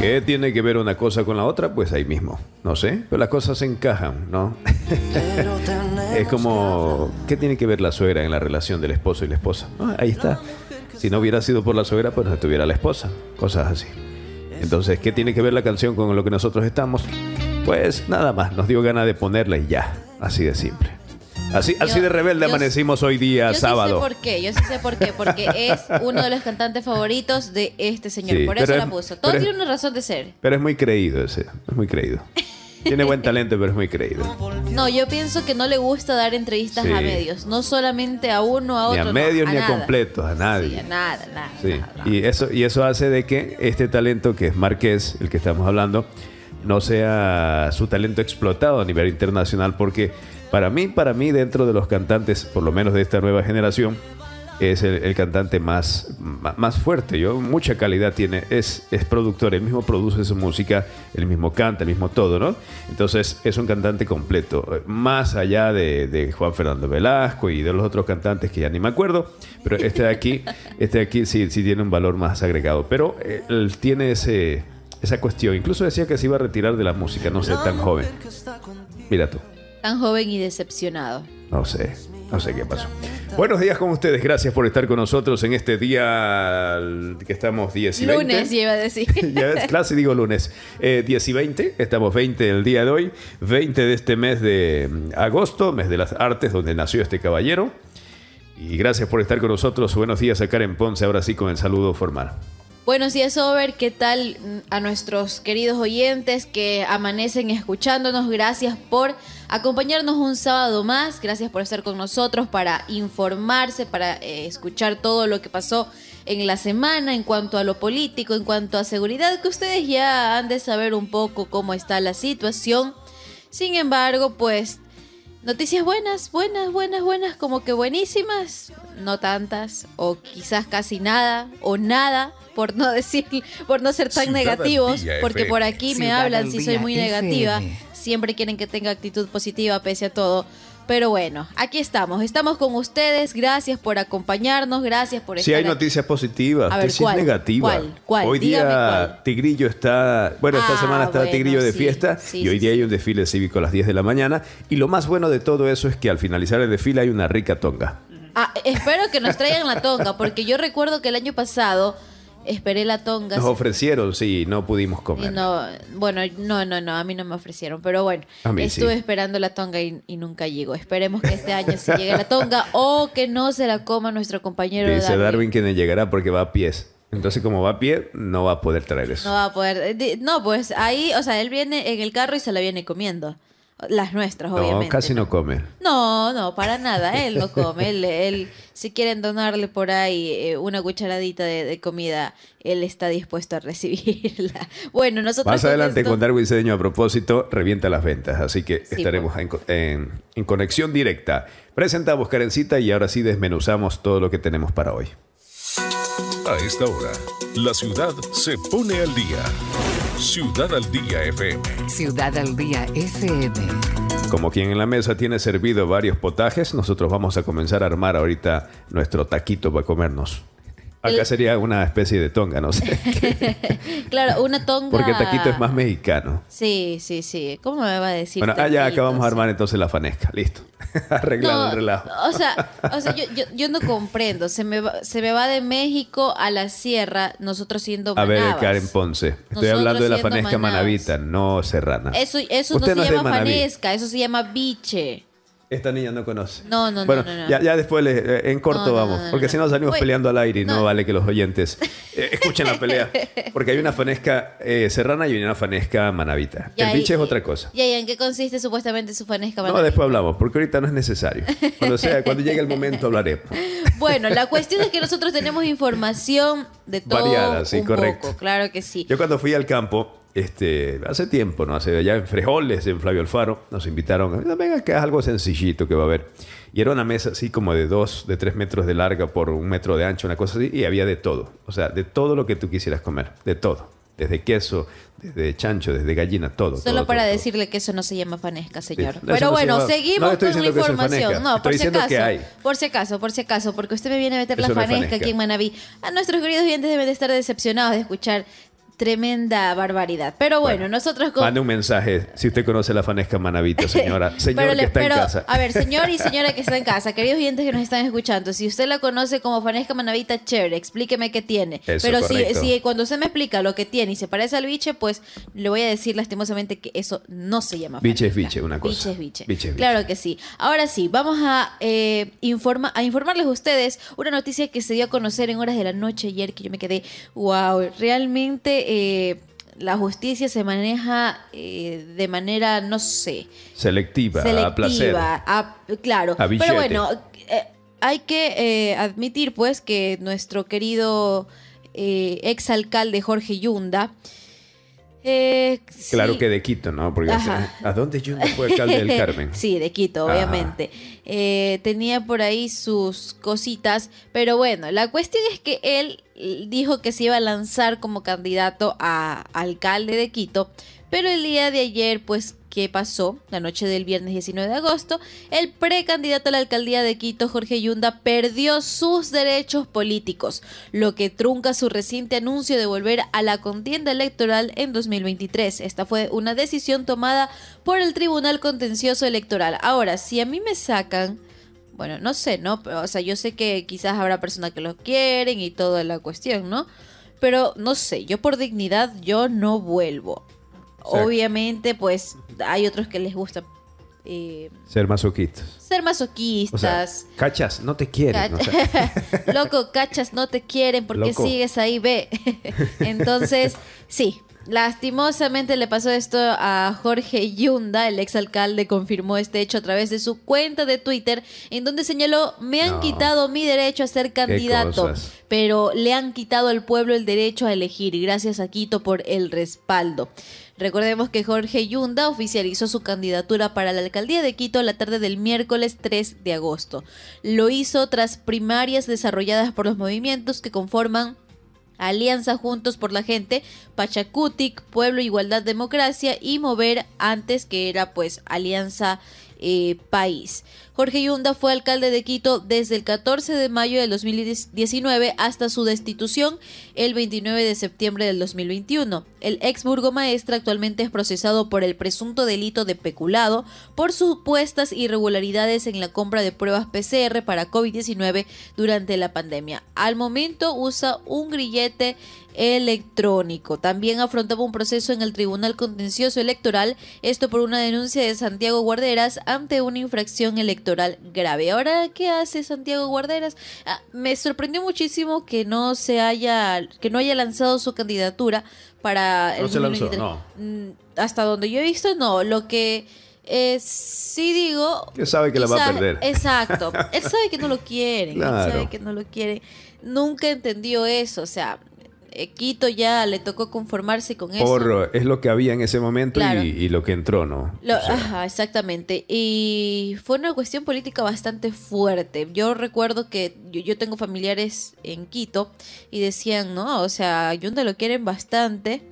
¿Qué tiene que ver una cosa con la otra? Pues ahí mismo. No sé, pero las cosas se encajan, ¿no? es como, ¿qué tiene que ver la suegra en la relación del esposo y la esposa? Ah, ahí está. Si no hubiera sido por la suegra, pues no estuviera la esposa. Cosas así. Entonces, ¿qué tiene que ver la canción con lo que nosotros estamos? Pues nada más, nos dio ganas de ponerla y ya, así de simple. Así, de rebelde amanecimos hoy día, sábado. Yo sí sé por qué, yo sí sé por qué, porque es uno de los cantantes favoritos de este señor, por eso lo puso. Todo tiene una razón de ser. Pero es muy creído ese, es muy creído. Tiene buen talento, pero es muy creído. No, yo pienso que no le gusta dar entrevistas a medios, no solamente a uno, a otro. Ni a medios ni a completos, a nadie. a nada, nada, Y, eso, y eso hace de que este talento, que es Marqués, el que estamos hablando, no sea su talento explotado a nivel internacional, porque para mí, para mí, dentro de los cantantes, por lo menos de esta nueva generación, es el, cantante más, más fuerte. Yo, mucha calidad tiene, es, es productor, él mismo produce su música, él mismo canta, el mismo todo, ¿no? Entonces es un cantante completo, más allá de, Juan Fernando Velasco y de los otros cantantes que ya ni me acuerdo, pero este de aquí, este de aquí sí, sí tiene un valor más agregado, pero eh, él tiene ese, esa cuestión. Incluso decía que se iba a retirar de la música, no ser tan joven. Mira tú. Tan joven y decepcionado. No sé, no sé qué pasó. Buenos días con ustedes, gracias por estar con nosotros en este día que estamos 10 y Lunes, iba a decir. ya es clase digo lunes. 10 eh, y 20, estamos 20 el día de hoy, 20 de este mes de agosto, mes de las artes, donde nació este caballero. Y gracias por estar con nosotros. Buenos días a Karen Ponce, ahora sí con el saludo formal. Buenos días, Over. ¿Qué tal mm, a nuestros queridos oyentes que amanecen escuchándonos? Gracias por acompañarnos un sábado más. Gracias por estar con nosotros para informarse, para eh, escuchar todo lo que pasó en la semana en cuanto a lo político, en cuanto a seguridad, que ustedes ya han de saber un poco cómo está la situación. Sin embargo, pues Noticias buenas, buenas, buenas, buenas, como que buenísimas, no tantas, o quizás casi nada, o nada, por no decir, por no ser tan negativos, porque por aquí me hablan si soy muy negativa, siempre quieren que tenga actitud positiva pese a todo. Pero bueno, aquí estamos. Estamos con ustedes. Gracias por acompañarnos. Gracias por estar. Si hay noticias positivas, noticias negativas. ¿Cuál? ¿Cuál? Hoy día Tigrillo está. Bueno, esta ah, semana está Tigrillo de fiesta y hoy día hay un desfile cívico a las 10 de la mañana. Y lo más bueno de todo eso es que al finalizar el desfile hay una rica tonga. Ah, espero que nos traigan la tonga, porque yo recuerdo que el año pasado Esperé la tonga. Nos ofrecieron, sí, no pudimos comer. No, bueno, no, no, no, a mí no me ofrecieron, pero bueno, estuve esperando la tonga y, nunca llegó. Esperemos que este año se llegue la tonga o que no se la coma nuestro compañero. Dice Darwin, Darwin que no llegará porque va a pies. Entonces, como va a pie, no va a poder traer eso. No va a poder. No, pues ahí, o sea, él viene en el carro y se la viene comiendo. Las nuestras, obviamente. No, casi no, come. No, no, para nada. Él no come. él, si quieren donarle por ahí eh, una cucharadita de, comida, él está dispuesto a recibirla. Bueno, nosotros. Más adelante con Darwin Cedeño, a propósito, revienta las ventas. Así que estaremos en, en conexión directa. Presentamos Karencita y ahora sí desmenuzamos todo lo que tenemos para hoy. A esta hora, la ciudad se pone al día. Ciudad al Día FM. Ciudad al Día FM. Como quien en la mesa tiene servido varios potajes, nosotros vamos a comenzar a armar ahorita nuestro taquito para comernos. Acá sería una especie de tonga, no sé. claro, una tonga. Porque taquito es más mexicano. Sí, sí, sí. ¿Cómo me va a decir? Bueno, allá ah, acabamos vamos armar entonces la fanesca. Listo. Arreglado el relajo. O sea, o sea yo, yo, no comprendo. Se me, va, se me va de México a la sierra, nosotros siendo manabas. A ver, Karen Ponce. Estoy hablando de la fanesca manabita, manavita, no serrana. Eso, eso no, se, llama fanesca, eso se llama biche esta niña no conoce. No, no, no, no, Ya, después eh, en corto vamos, porque si no salimos peleando al aire y no, vale que los oyentes eh, escuchen la pelea. Porque hay una fanesca eh, serrana y una fanesca manavita. el biche es otra cosa. ¿Y en qué consiste supuestamente su fanesca manavita? No, después hablamos, porque ahorita no es necesario. Cuando, sea, cuando llegue el momento hablaré. Bueno, la cuestión es que nosotros tenemos información de todo Variada, sí, correcto. claro que sí. Yo cuando fui al campo este, hace tiempo, ¿no? Hace allá en Frejoles, en Flavio Alfaro, nos invitaron. Venga, que es algo sencillito que va a haber. Y era una mesa así como de dos, de tres metros de larga por un metro de ancho, una cosa así, y había de todo. O sea, de todo lo que tú quisieras comer, de todo. Desde queso, desde chancho, desde gallina, todo. Solo para decirle que eso no se llama fanesca, señor. Pero bueno, seguimos con la información. No, por si acaso. Por si acaso, por si acaso, porque usted me viene a meter la fanesca, aquí en Manaví. A nuestros queridos oyentes deben de estar decepcionados de escuchar tremenda barbaridad. Pero bueno, nosotros... Con... Mande un mensaje si usted conoce la Fanesca Manavita, señora. Señor que está en casa. A ver, señor y señora que está en casa, queridos oyentes que nos están escuchando, si usted la conoce como Fanesca Manavita, chévere, explíqueme qué tiene. pero si, cuando usted me explica lo que tiene y se parece al biche, pues le voy a decir lastimosamente que eso no se llama Biche es biche, una cosa. Biche es biche. Claro que sí. Ahora sí, vamos a, eh, a informarles a ustedes una noticia que se dio a conocer en horas de la noche ayer que yo me quedé, wow, realmente eh, la justicia se maneja eh, de manera, no sé. Selectiva, a placer. A, claro. Pero bueno, eh, hay que admitir, pues, que nuestro querido exalcalde Jorge Yunda eh, claro que de Quito, ¿no? Porque ¿a dónde Jung fue alcalde del Carmen? sí, de Quito, obviamente. Eh, tenía por ahí sus cositas, pero bueno, la cuestión es que él dijo que se iba a lanzar como candidato a alcalde de Quito, pero el día de ayer pues ¿Qué pasó la noche del viernes 19 de agosto, el precandidato a la alcaldía de Quito, Jorge Yunda, perdió sus derechos políticos, lo que trunca su reciente anuncio de volver a la contienda electoral en 2023. Esta fue una decisión tomada por el Tribunal Contencioso Electoral. Ahora, si a mí me sacan bueno, no sé, ¿no? O sea, yo sé que quizás habrá personas que lo quieren y toda la cuestión, ¿no? Pero no sé, yo por dignidad yo no vuelvo. Obviamente, pues hay otros que les gusta eh, ser masoquistas. Ser masoquistas. cachas, no te quieren. Loco, cachas, no te quieren porque sigues ahí, ve. Entonces, sí, lastimosamente le pasó esto a Jorge Yunda, el exalcalde, confirmó este hecho a través de su cuenta de Twitter, en donde señaló, me han quitado mi derecho a ser candidato, pero le han quitado al pueblo el derecho a elegir. y Gracias a Quito por el respaldo. Recordemos que Jorge Yunda oficializó su candidatura para la alcaldía de Quito la tarde del miércoles 3 de agosto. Lo hizo tras primarias desarrolladas por los movimientos que conforman Alianza Juntos por la Gente, Pachacutic, Pueblo Igualdad Democracia y Mover antes que era pues Alianza eh, País. Jorge Yunda fue alcalde de Quito desde el 14 de mayo del 2019 hasta su destitución el 29 de septiembre del 2021. El ex burgomaestre actualmente es procesado por el presunto delito de peculado por supuestas irregularidades en la compra de pruebas PCR para COVID-19 durante la pandemia. Al momento usa un grillete electrónico. También afrontaba un proceso en el Tribunal Contencioso Electoral, esto por una denuncia de Santiago Guarderas ante una infracción electoral grave. Ahora, ¿qué hace Santiago Guarderas? Ah, me sorprendió muchísimo que no se haya, que no haya lanzado su candidatura para no se lanzó, no. Mm, hasta donde yo he visto, no. Lo que eh, sí digo. Que sabe que la va a perder. Exacto. Él sabe que no lo quiere. Él sabe que no lo quiere. Nunca entendió eso. O sea, eh, Quito ya le tocó conformarse con eso. Por, es lo que había en ese momento y, lo que entró, ¿no? Ajá, exactamente. Y fue una cuestión política bastante fuerte. Yo recuerdo que yo, tengo familiares en Quito y decían, no, o sea, Yunda lo quieren bastante.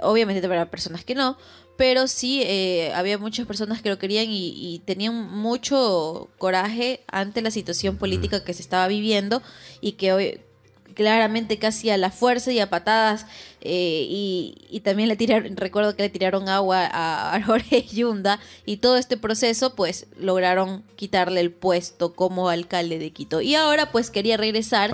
Obviamente para personas que no, pero sí eh, había muchas personas que lo querían y, y, tenían mucho coraje ante la situación política que se estaba viviendo y que hoy claramente casi a la fuerza y a patadas. Eh, y, también le tiraron, recuerdo que le tiraron agua a, Jorge Yunda. Y todo este proceso, pues lograron quitarle el puesto como alcalde de Quito. Y ahora, pues quería regresar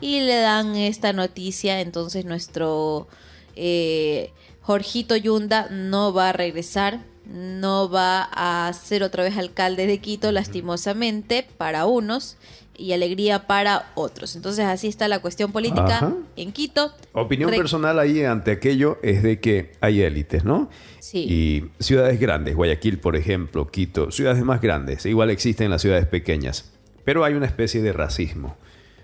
y le dan esta noticia. Entonces, nuestro eh, Jorgito Yunda no va a regresar no va a ser otra vez alcalde de Quito, lastimosamente, para unos, y alegría para otros. Entonces así está la cuestión política en Quito. Opinión personal ahí ante aquello es de que hay élites, ¿no? Sí. Y ciudades grandes, Guayaquil por ejemplo, Quito, ciudades más grandes, igual existen las ciudades pequeñas, pero hay una especie de racismo.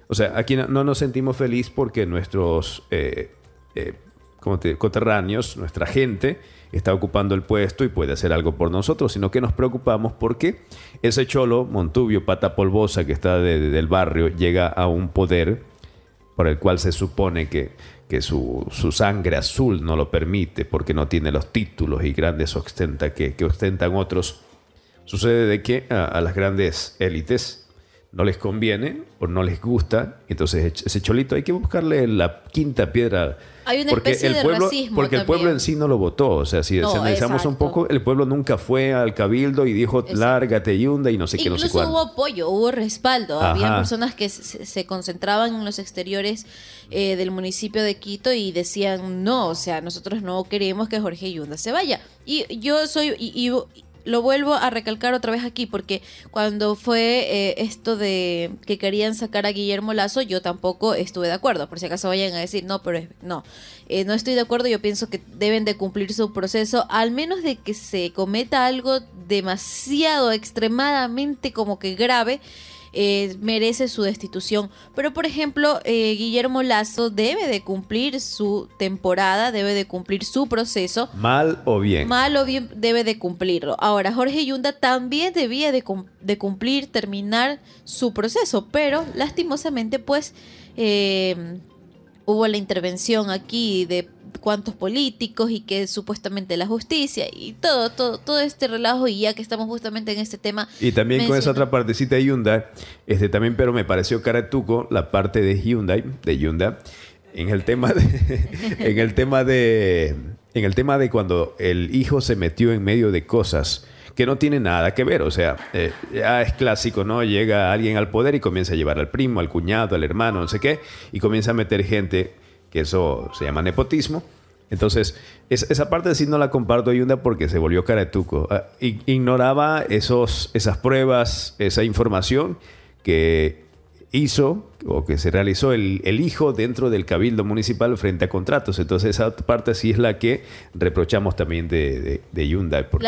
O sea, aquí no, nos sentimos felices porque nuestros eh, eh, como coterráneos, nuestra gente, está ocupando el puesto y puede hacer algo por nosotros, sino que nos preocupamos porque ese cholo, Montubio, pata polvosa que está del barrio, llega a un poder por el cual se supone que, su, su, sangre azul no lo permite porque no tiene los títulos y grandes ostenta que, ostentan otros. Sucede de que a las grandes élites no les conviene o no les gusta. Entonces, ese cholito hay que buscarle la quinta piedra. Hay porque el de pueblo, Porque el pueblo en sí no lo votó. O sea, si analizamos un poco, el pueblo nunca fue al cabildo y dijo, lárgate, yunda, y no sé qué, no sé Incluso hubo apoyo, hubo respaldo. Había personas que se, concentraban en los exteriores eh, del municipio de Quito y decían, no, o sea, nosotros no queremos que Jorge Yunda se vaya. Y yo soy... y, lo vuelvo a recalcar otra vez aquí, porque cuando fue eh, esto de que querían sacar a Guillermo Lazo, yo tampoco estuve de acuerdo. Por si acaso vayan a decir, no, pero no, eh, no estoy de acuerdo. Yo pienso que deben de cumplir su proceso, al menos de que se cometa algo demasiado, extremadamente como que grave eh, merece su destitución. Pero por ejemplo, eh, Guillermo Lazo debe de cumplir su temporada, debe de cumplir su proceso. Mal o bien. Mal o bien debe de cumplirlo. Ahora, Jorge Yunda también debía de, cumplir, terminar su proceso, pero lastimosamente pues... Eh, hubo la intervención aquí de cuantos políticos y que supuestamente la justicia y todo, todo, todo este relajo y ya que estamos justamente en este tema. Y también con esa otra partecita de Hyundai, este también, pero me pareció tuco la parte de Hyundai, de Hyundai, en el tema de, en el tema de, en el tema de cuando el hijo se metió en medio de cosas que no tiene nada que ver. O sea, eh, ya es clásico, ¿no? Llega alguien al poder y comienza a llevar al primo, al cuñado, al hermano, no sé qué, y comienza a meter gente eso se llama nepotismo. Entonces, esa parte sí no la comparto Yunda porque se volvió caretuco. Ah, ignoraba esos, esas pruebas, esa información que hizo o que se realizó el, hijo dentro del cabildo municipal frente a contratos. Entonces esa parte sí es la que reprochamos también de, de, Hyundai. Porque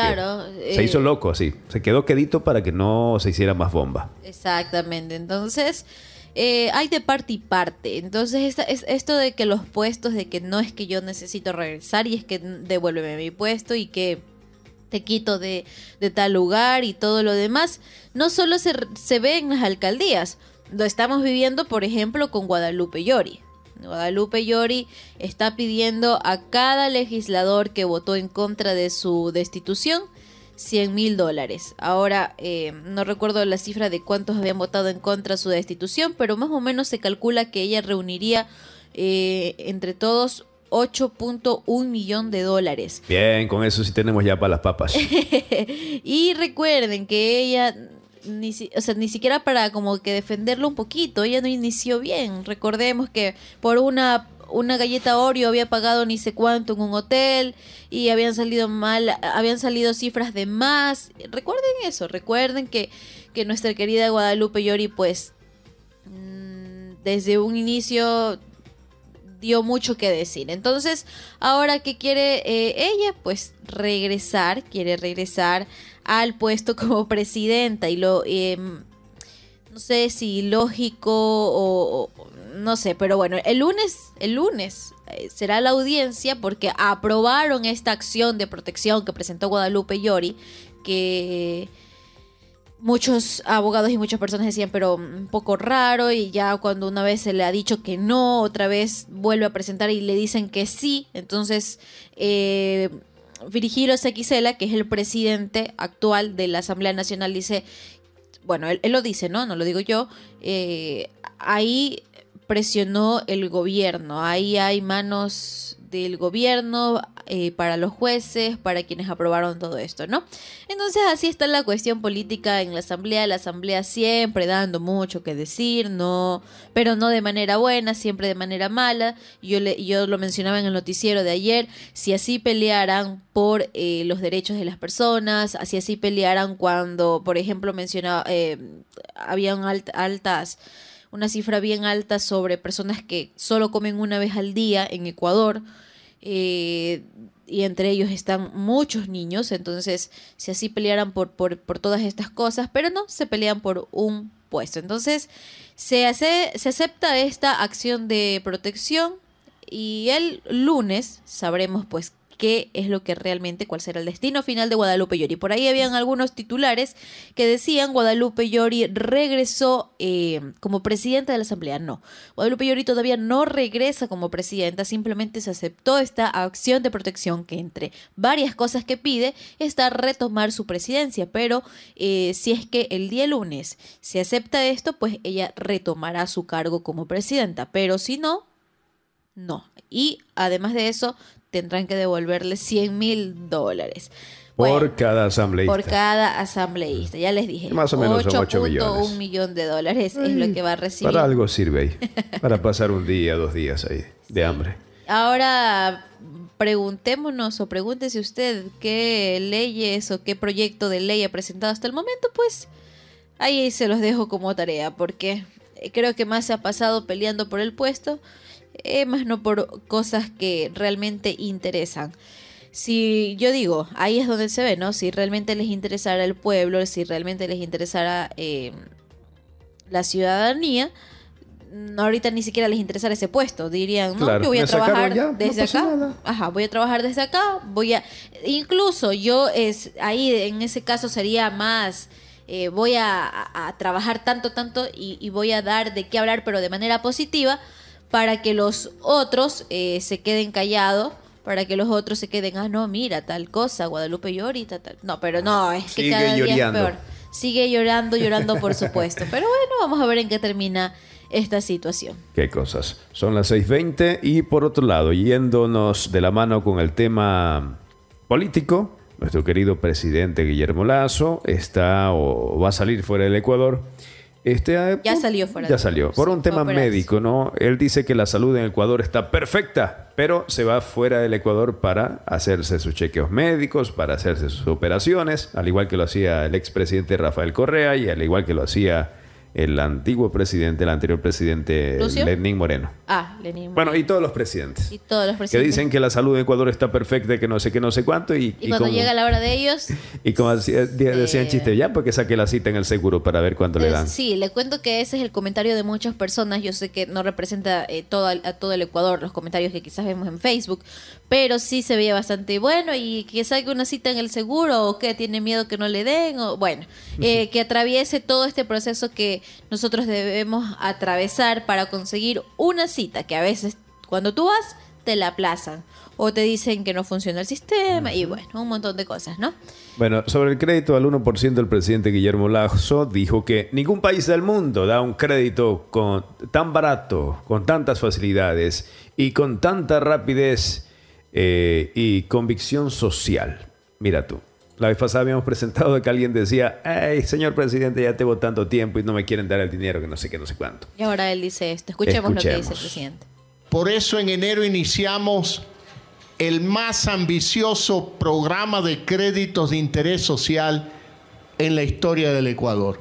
se hizo eh, loco, así. Se quedó quedito para que no se hiciera más bomba. Exactamente. Entonces, eh, hay de parte y parte. Entonces, es, esto de que los puestos, de que no es que yo necesito regresar y es que devuélveme mi puesto y que te quito de, tal lugar y todo lo demás, no solo se, se ve en las alcaldías. Lo estamos viviendo, por ejemplo, con Guadalupe Llori. Guadalupe Llori está pidiendo a cada legislador que votó en contra de su destitución 100 mil dólares. Ahora eh, no recuerdo la cifra de cuántos habían votado en contra de su destitución, pero más o menos se calcula que ella reuniría eh, entre todos 8.1 millón de dólares. Bien, con eso sí tenemos ya para las papas. y recuerden que ella ni, o sea, ni siquiera para como que defenderlo un poquito, ella no inició bien. Recordemos que por una una galleta Oreo había pagado ni sé cuánto en un hotel y habían salido mal, habían salido cifras de más. Recuerden eso, recuerden que, que nuestra querida Guadalupe Yori pues mm, desde un inicio dio mucho que decir. Entonces, ahora que quiere eh, ella, pues regresar, quiere regresar al puesto como presidenta y lo, em, no sé si lógico o, no sé, pero bueno, el lunes, el lunes eh, será la audiencia porque aprobaron esta acción de protección que presentó Guadalupe Yori que muchos abogados y muchas personas decían, pero un poco raro, y ya cuando una vez se le ha dicho que no, otra vez vuelve a presentar y le dicen que sí. Entonces, eh, Virgilio que es el presidente actual de la Asamblea Nacional, dice, bueno, él, lo dice, ¿no? No lo digo yo, eh, ahí presionó el gobierno. Ahí hay manos del gobierno eh, para los jueces, para quienes aprobaron todo esto, ¿no? Entonces así está la cuestión política en la asamblea, la asamblea siempre dando mucho que decir, no, pero no de manera buena, siempre de manera mala. Yo, le, yo lo mencionaba en el noticiero de ayer, si así pelearan por eh, los derechos de las personas, así así pelearan cuando, por ejemplo, mencionaba, eh, habían altas una cifra bien alta sobre personas que solo comen una vez al día en Ecuador. Eh, y entre ellos están muchos niños, entonces si así pelearan por, por, por, todas estas cosas, pero no, se pelean por un puesto. Entonces se, hace, se acepta esta acción de protección y el lunes sabremos pues qué es lo que realmente, cuál será el destino final de Guadalupe Yori. Por ahí habían algunos titulares que decían Guadalupe Yori regresó eh, como presidenta de la Asamblea. No, Guadalupe Yori todavía no regresa como presidenta, simplemente se aceptó esta acción de protección que entre varias cosas que pide está retomar su presidencia, pero eh, si es que el día lunes se acepta esto, pues ella retomará su cargo como presidenta, pero si no, no. Y además de eso, tendrán que devolverle 100 mil dólares. Por cada asambleísta. Por cada asambleísta. Ya les dije. Más o menos millones. Un millón de dólares es lo que va a recibir. Para algo sirve ahí. Para pasar un día, dos días ahí de hambre. Ahora preguntémonos o pregúntese usted qué leyes o qué proyecto de ley ha presentado hasta el momento, pues ahí se los dejo como tarea, porque creo que más se ha pasado peleando por el puesto eh, más no por cosas que realmente interesan. Si yo digo, ahí es donde se ve, ¿no? Si realmente les interesara el pueblo, si realmente les interesara eh, la ciudadanía, ahorita ni siquiera les interesara ese puesto. Dirían, no, yo voy a trabajar desde acá. Ajá, voy a trabajar desde acá, voy a... Incluso yo es, ahí en ese caso sería más... Eh, voy a, trabajar tanto, tanto y, y voy a dar de qué hablar, pero de manera positiva, para que los otros eh, se queden callados para que los otros se queden, ah, no, mira, tal cosa, Guadalupe llorita, tal. No, pero no, es que cada día es peor. Sigue llorando, llorando, por supuesto. Pero bueno, vamos a ver en qué termina esta situación. Qué cosas. Son las 6.20 y por otro lado, yéndonos de la mano con el tema político, nuestro querido presidente Guillermo Lazo está o va a salir fuera del Ecuador este ya salió fuera. Ya salió. Por un tema médico, ¿no? Él dice que la salud en Ecuador está perfecta, pero se va fuera del Ecuador para hacerse sus chequeos médicos, para hacerse sus operaciones, al igual que lo hacía el expresidente Rafael Correa y al igual que lo hacía el antiguo presidente, el anterior presidente Lenin Lenín Moreno. Ah, Lenín Moreno. Bueno, y todos los presidentes. Y todos los presidentes. Que dicen que la salud de Ecuador está perfecta, que no sé qué, no sé cuánto. Y, cuando llega la hora de ellos. Y como eh, este, decían chiste, ya, porque saqué la cita en el seguro para ver cuánto le dan. Sí, le cuento que ese es el comentario de muchas personas. Yo sé que no representa eh, todo, a todo el Ecuador los comentarios que quizás vemos en Facebook, pero sí se veía bastante bueno y que salga una cita en el seguro o que tiene miedo que no le den o bueno, eh, que atraviese todo este proceso que nosotros debemos atravesar para conseguir una cita que a veces cuando tú vas te la aplazan o te dicen que no funciona el sistema y bueno, un montón de cosas, ¿no? Bueno, sobre el crédito al 1%, el presidente Guillermo Lazo dijo que ningún país del mundo da un crédito con, tan barato, con tantas facilidades y con tanta rapidez eh, y convicción social. Mira tú, la vez pasada habíamos presentado que alguien decía, ay señor presidente, ya tengo tanto tiempo y no me quieren dar el dinero, que no sé qué, no sé cuánto. Y ahora él dice esto. Escuchemos. lo que dice el presidente. Por eso en enero iniciamos el más ambicioso programa de créditos de interés social en la historia del Ecuador.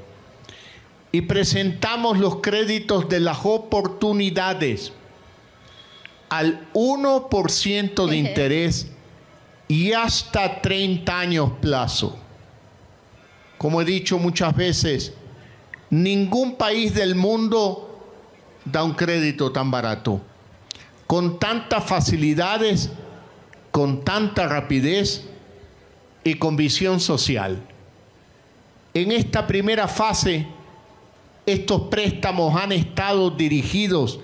Y presentamos los créditos de las oportunidades al 1% de interés y hasta 30 años plazo. Como he dicho muchas veces, ningún país del mundo da un crédito tan barato, con tantas facilidades, con tanta rapidez y con visión social. En esta primera fase, estos préstamos han estado dirigidos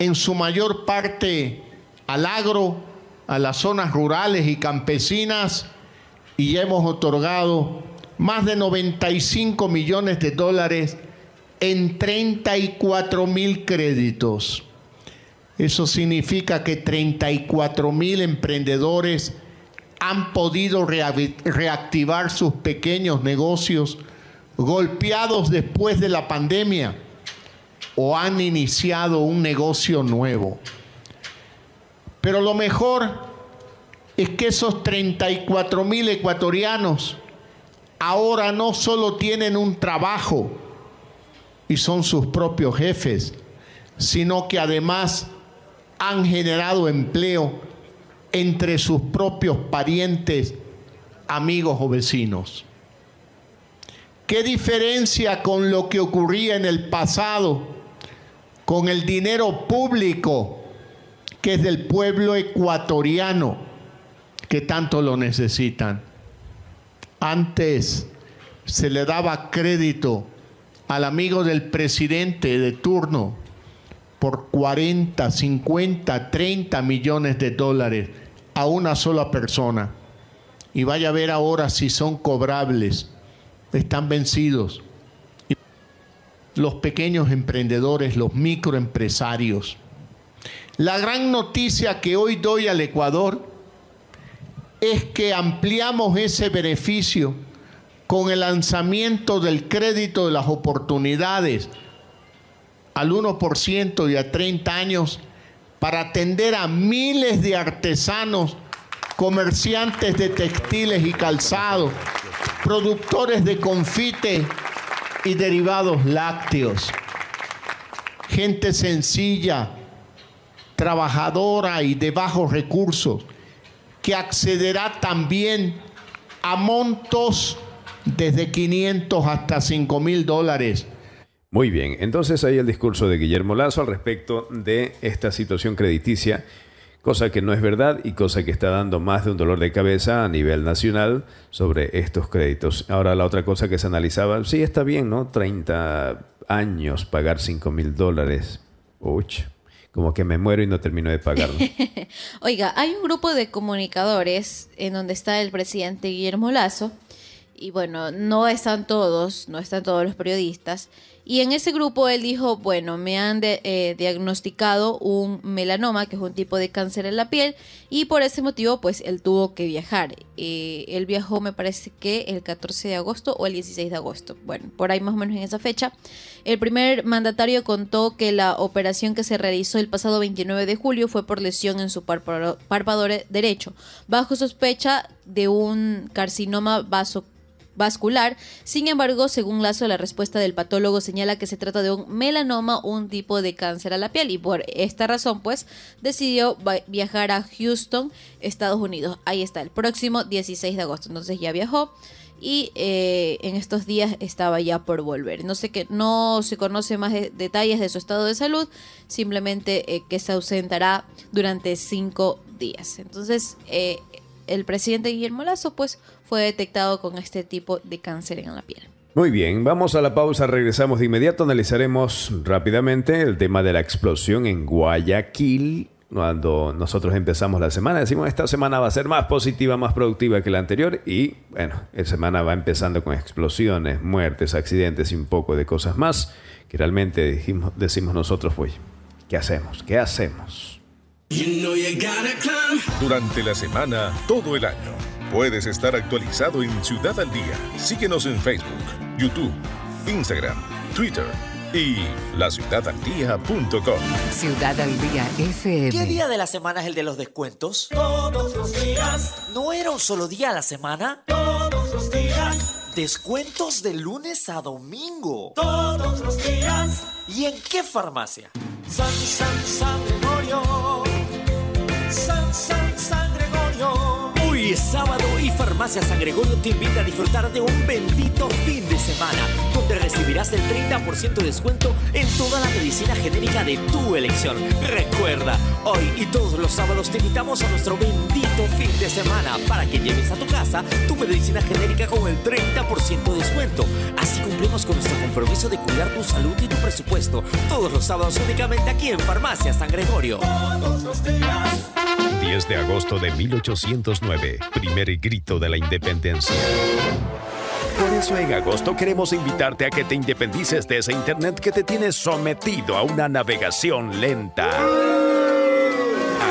en su mayor parte al agro, a las zonas rurales y campesinas, y hemos otorgado más de 95 millones de dólares en 34 mil créditos. Eso significa que 34 mil emprendedores han podido reactivar sus pequeños negocios golpeados después de la pandemia o han iniciado un negocio nuevo. Pero lo mejor es que esos 34 mil ecuatorianos ahora no solo tienen un trabajo y son sus propios jefes, sino que además han generado empleo entre sus propios parientes, amigos o vecinos. ¿Qué diferencia con lo que ocurría en el pasado? con el dinero público que es del pueblo ecuatoriano que tanto lo necesitan. Antes se le daba crédito al amigo del presidente de turno por 40, 50, 30 millones de dólares a una sola persona. Y vaya a ver ahora si son cobrables. Están vencidos los pequeños emprendedores, los microempresarios. La gran noticia que hoy doy al Ecuador es que ampliamos ese beneficio con el lanzamiento del crédito de las oportunidades al 1% y a 30 años para atender a miles de artesanos, comerciantes de textiles y calzado, productores de confite, y derivados lácteos. Gente sencilla, trabajadora y de bajos recursos, que accederá también a montos desde 500 hasta 5 mil dólares. Muy bien, entonces ahí el discurso de Guillermo Lazo al respecto de esta situación crediticia cosa que no es verdad y cosa que está dando más de un dolor de cabeza a nivel nacional sobre estos créditos. Ahora la otra cosa que se analizaba, sí está bien, ¿no? 30 años pagar 5 mil dólares. Uch, como que me muero y no termino de pagarlo. Oiga, hay un grupo de comunicadores en donde está el presidente Guillermo Lazo y bueno, no están todos, no están todos los periodistas y en ese grupo él dijo, bueno, me han eh, diagnosticado un melanoma, que es un tipo de cáncer en la piel, y por ese motivo pues él tuvo que viajar. Eh, él viajó me parece que el 14 de agosto o el 16 de agosto, bueno, por ahí más o menos en esa fecha. El primer mandatario contó que la operación que se realizó el pasado 29 de julio fue por lesión en su párpado derecho, bajo sospecha de un carcinoma baso vascular. Sin embargo, según Lazo, la respuesta del patólogo señala que se trata de un melanoma, un tipo de cáncer a la piel. Y por esta razón, pues, decidió viajar a Houston, Estados Unidos. Ahí está, el próximo 16 de agosto. Entonces ya viajó y eh, en estos días estaba ya por volver. No sé que no se conoce más detalles de su estado de salud, simplemente eh, que se ausentará durante cinco días. Entonces, eh, el presidente Guillermo Lazo pues fue detectado con este tipo de cáncer en la piel. Muy bien, vamos a la pausa, regresamos de inmediato, analizaremos rápidamente el tema de la explosión en Guayaquil. Cuando nosotros empezamos la semana, decimos esta semana va a ser más positiva, más productiva que la anterior y bueno, la semana va empezando con explosiones, muertes, accidentes y un poco de cosas más que realmente decimos nosotros, pues, ¿qué hacemos? ¿Qué hacemos? Durante la semana, todo el año, puedes estar actualizado en Ciudad al Día. Síguenos en Facebook, YouTube, Instagram, Twitter y laciudadaldía.com. Ciudad al Día FM. ¿Qué día de la semana es el de los descuentos? Todos los días. ¿No era un solo día a la semana? Todos los días. Descuentos de lunes a domingo. Todos los días. ¿Y en qué farmacia? San, san, san, sun, sun, sun. es sábado y Farmacia San Gregorio te invita a disfrutar de un bendito fin de semana, donde recibirás el 30% de descuento en toda la medicina genérica de tu elección. Recuerda, hoy y todos los sábados te invitamos a nuestro bendito fin de semana para que lleves a tu casa tu medicina genérica con el 30% de descuento. Así cumplimos con nuestro compromiso de cuidar tu salud y tu presupuesto todos los sábados únicamente aquí en Farmacia San Gregorio. 10 de agosto de 1809 primer grito de la independencia. Por eso en agosto queremos invitarte a que te independices de ese Internet que te tiene sometido a una navegación lenta.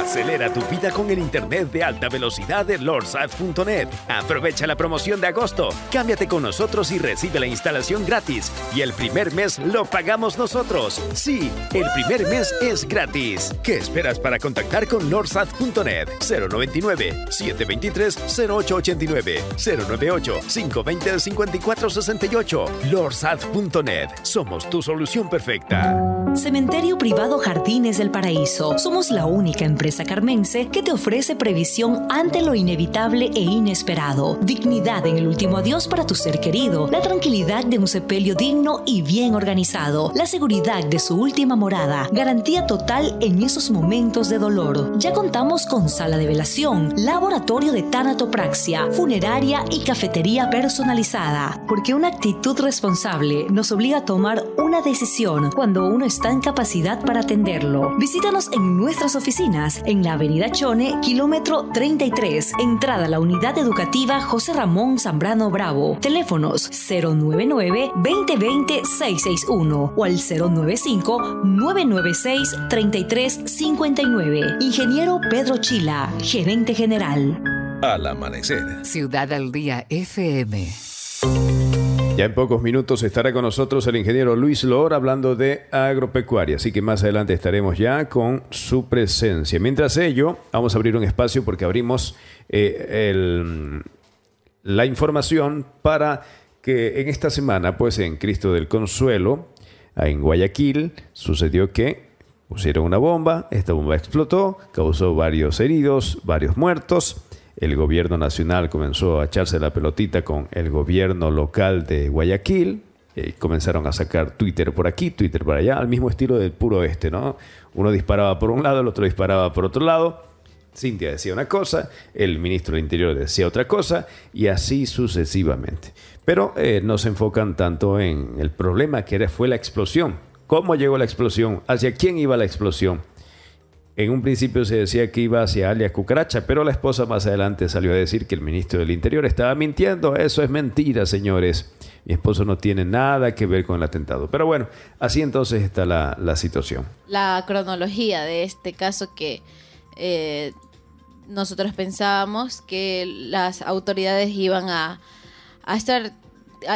Acelera tu vida con el internet de alta velocidad de lordsat.net. Aprovecha la promoción de agosto. Cámbiate con nosotros y recibe la instalación gratis. Y el primer mes lo pagamos nosotros. Sí, el primer mes es gratis. ¿Qué esperas para contactar con lordsat.net? 099 723 0889 098 520 5468. lordsat.net. Somos tu solución perfecta. Cementerio Privado Jardines del Paraíso. Somos la única empresa Carmense que te ofrece previsión ante lo inevitable e inesperado, dignidad en el último adiós para tu ser querido, la tranquilidad de un sepelio digno y bien organizado, la seguridad de su última morada, garantía total en esos momentos de dolor. Ya contamos con sala de velación, laboratorio de tanatopraxia, funeraria y cafetería personalizada, porque una actitud responsable nos obliga a tomar una decisión cuando uno está en capacidad para atenderlo. Visítanos en nuestras oficinas en la Avenida Chone, kilómetro 33, entrada a la Unidad Educativa José Ramón Zambrano Bravo. Teléfonos 099-2020-661 o al 095-996-3359. Ingeniero Pedro Chila, gerente general. Al amanecer. Ciudad al día FM. Ya en pocos minutos estará con nosotros el ingeniero Luis Lor, hablando de agropecuaria, así que más adelante estaremos ya con su presencia. Mientras ello, vamos a abrir un espacio porque abrimos eh, la información para que en esta semana, pues en Cristo del Consuelo, en Guayaquil, sucedió que pusieron una bomba, esta bomba explotó, causó varios heridos, varios muertos el gobierno nacional comenzó a echarse la pelotita con el gobierno local de Guayaquil. Eh, comenzaron a sacar Twitter por aquí, Twitter por allá, al mismo estilo del puro este, ¿no? Uno disparaba por un lado, el otro disparaba por otro lado. Cintia decía una cosa, el ministro del Interior decía otra cosa, y así sucesivamente. Pero eh, no se enfocan tanto en el problema que era, fue la explosión. ¿Cómo llegó la explosión? ¿Hacia quién iba la explosión? En un principio se decía que iba hacia alias Cucaracha, pero la esposa más adelante salió a decir que el ministro del Interior estaba mintiendo. Eso es mentira, señores. Mi esposo no tiene nada que ver con el atentado. Pero bueno, así entonces está la, situación. La cronología de este caso que eh, nosotros pensábamos que las autoridades iban a, estar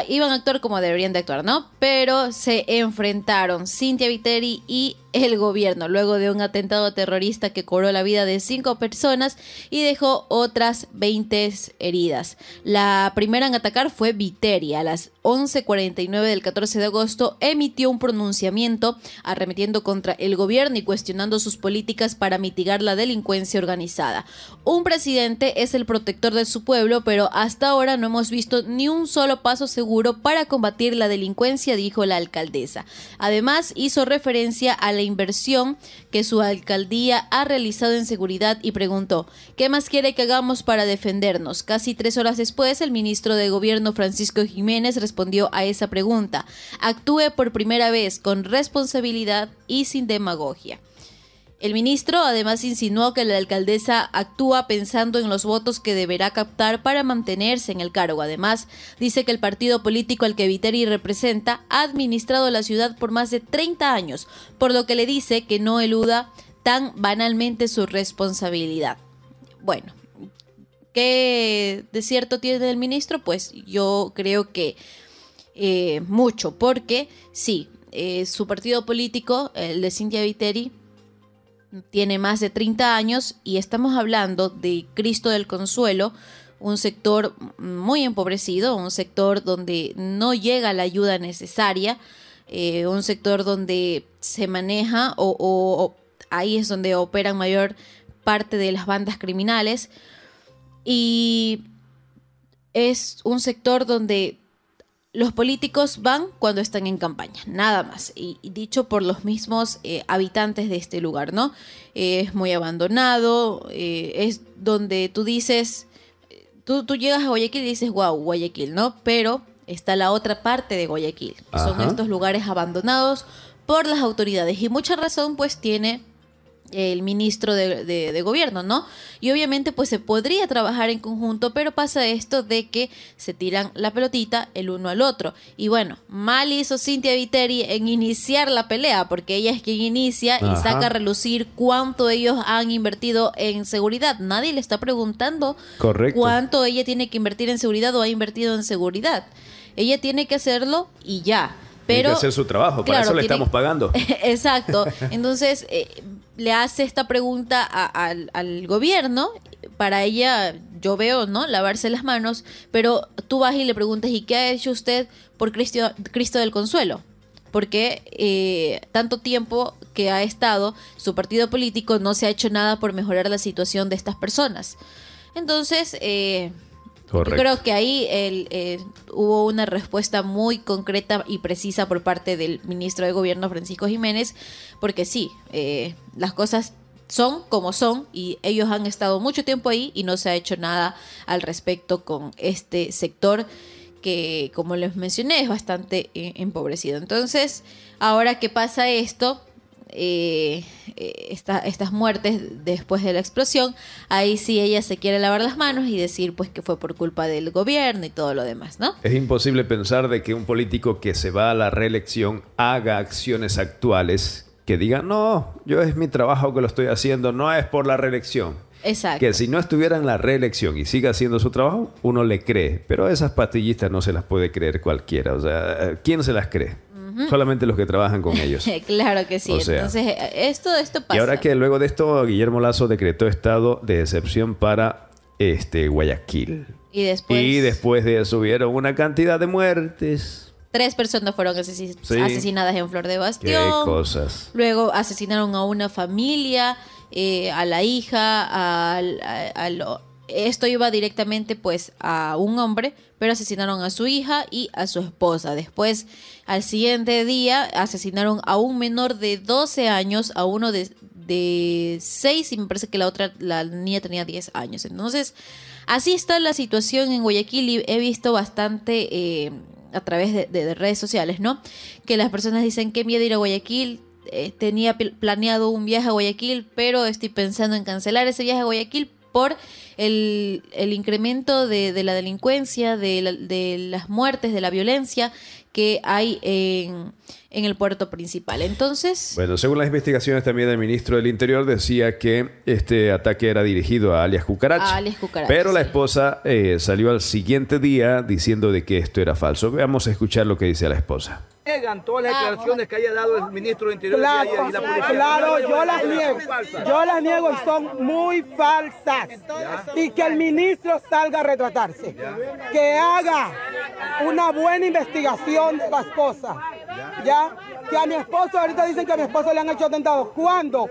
iban a actuar como deberían de actuar, ¿no? Pero se enfrentaron Cintia Viteri y el gobierno, luego de un atentado terrorista que cobró la vida de cinco personas y dejó otras 20 heridas. La primera en atacar fue Viteria. A las 11.49 del 14 de agosto emitió un pronunciamiento arremetiendo contra el gobierno y cuestionando sus políticas para mitigar la delincuencia organizada. Un presidente es el protector de su pueblo, pero hasta ahora no hemos visto ni un solo paso seguro para combatir la delincuencia, dijo la alcaldesa. Además, hizo referencia a la inversión que su alcaldía ha realizado en seguridad y preguntó, ¿qué más quiere que hagamos para defendernos? Casi tres horas después, el ministro de Gobierno Francisco Jiménez respondió a esa pregunta. Actúe por primera vez con responsabilidad y sin demagogia. El ministro además insinuó que la alcaldesa actúa pensando en los votos que deberá captar para mantenerse en el cargo. Además, dice que el partido político al que Viteri representa ha administrado la ciudad por más de 30 años, por lo que le dice que no eluda tan banalmente su responsabilidad. Bueno, ¿qué de cierto tiene el ministro? Pues yo creo que eh, mucho, porque sí, eh, su partido político, el de Cintia Viteri, tiene más de 30 años y estamos hablando de Cristo del Consuelo, un sector muy empobrecido, un sector donde no llega la ayuda necesaria, eh, un sector donde se maneja o, o ahí es donde operan mayor parte de las bandas criminales y es un sector donde los políticos van cuando están en campaña, nada más. Y, dicho por los mismos eh, habitantes de este lugar, ¿no? Eh, es muy abandonado, eh, es donde tú dices, tú, llegas a Guayaquil y dices, wow, Guayaquil, ¿no? Pero está la otra parte de Guayaquil, son estos lugares abandonados por las autoridades. Y mucha razón pues tiene el ministro de, gobierno, ¿no? Y obviamente pues se podría trabajar en conjunto, pero pasa esto de que se tiran la pelotita el uno al otro. Y bueno, mal hizo Cintia Viteri en iniciar la pelea, porque ella es quien inicia y saca a relucir cuánto ellos han invertido en seguridad. Nadie le está preguntando cuánto ella tiene que invertir en seguridad o ha invertido en seguridad. Ella tiene que hacerlo y ya. Pero, tiene que hacer su trabajo, claro, para eso le estamos pagando. Exacto. Entonces, eh, le hace esta pregunta al gobierno. Para ella, yo veo, ¿no? Lavarse las manos, pero tú vas y le preguntas, ¿y qué ha hecho usted por Cristo, Cristo del Consuelo? Porque eh, tanto tiempo que ha estado su partido político no se ha hecho nada por mejorar la situación de estas personas. Entonces, eh, yo creo que ahí el, eh, hubo una respuesta muy concreta y precisa por parte del ministro de Gobierno, Francisco Jiménez, porque sí, eh, las cosas son como son y ellos han estado mucho tiempo ahí y no se ha hecho nada al respecto con este sector que, como les mencioné, es bastante eh, empobrecido. Entonces, ahora que pasa esto, eh, eh, estas muertes después de la explosión, ahí sí ella se quiere lavar las manos y decir pues que fue por culpa del gobierno y todo lo demás, ¿no? Es imposible pensar de que un político que se va a la reelección haga acciones actuales que digan, no, yo es mi trabajo que lo estoy haciendo, no es por la reelección. Exacto. Que si no estuviera en la reelección y siga haciendo su trabajo, uno le cree. Pero esas pastillistas no se las puede creer cualquiera. O sea, ¿quién se las cree? Solamente los que trabajan con ellos. claro que sí. Entonces, esto, esto pasa. Y ahora que luego de esto, Guillermo Lazo decretó estado de excepción para este, Guayaquil. Y después. Y después de eso hubieron una cantidad de muertes. Tres personas fueron asesinadas en Flor de Bastión. Qué cosas. Luego asesinaron a una familia, eh, a la hija, al, al esto iba directamente pues a un hombre, pero asesinaron a su hija y a su esposa. Después, al siguiente día, asesinaron a un menor de 12 años, a uno de, de 6 y me parece que la otra, la niña tenía 10 años. Entonces, así está la situación en Guayaquil y he visto bastante... Eh, a través de, redes sociales, ¿no? Que las personas dicen que miedo ir a Guayaquil. Eh, tenía planeado un viaje a Guayaquil, pero estoy pensando en cancelar ese viaje a Guayaquil por el, incremento de, la delincuencia, de, las muertes, de la violencia que hay en, el puerto principal. Entonces... Bueno, según las investigaciones también del ministro del Interior decía que este ataque era dirigido a alias Cucaracha. pero la esposa eh, salió al siguiente día diciendo de que esto era falso. Veamos a escuchar lo que dice la esposa. ¿Niegan todas las ah, declaraciones que haya dado el ministro de Interior y la policía. Claro, yo las niego. Yo las niego y son muy falsas. Y que el ministro salga a retratarse. Que haga una buena investigación de las cosas. ¿Ya? Que a mi esposo, ahorita dicen que a mi esposo le han hecho atentados. ¿Cuándo?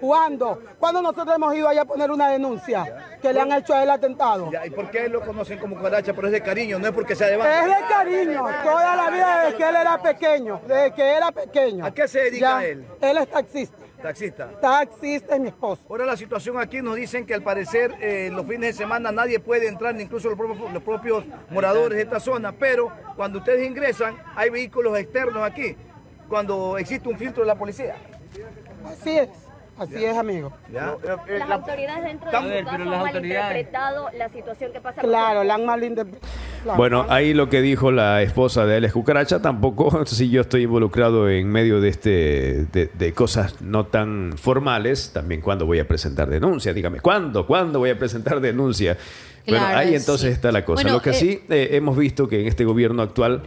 ¿Cuándo? ¿Cuándo nosotros hemos ido allá a poner una denuncia que le han hecho a él atentado? ¿Y por qué lo conocen como caracha? Pero es de cariño, no es porque sea de banda. Es de cariño, toda la vida desde que él era pequeño, desde que era pequeño. ¿A qué se dedica él? Él es taxista. Taxista. Taxista es mi esposo. Ahora la situación aquí nos dicen que al parecer eh, los fines de semana nadie puede entrar, incluso los propios, los propios moradores de esta zona, pero cuando ustedes ingresan hay vehículos externos aquí, cuando existe un filtro de la policía. Así es. Así es, amigo. Eh, eh, las autoridades dentro de han malinterpretado la situación que pasa. Claro, la han Bueno, ahí lo que dijo la esposa de Alex Cucaracha, tampoco si yo estoy involucrado en medio de este de, cosas no tan formales, también cuando voy a presentar denuncia, dígame, ¿cuándo? ¿Cuándo voy a presentar denuncia? bueno, ahí entonces está la cosa. lo que eh, sí hemos visto que en este gobierno actual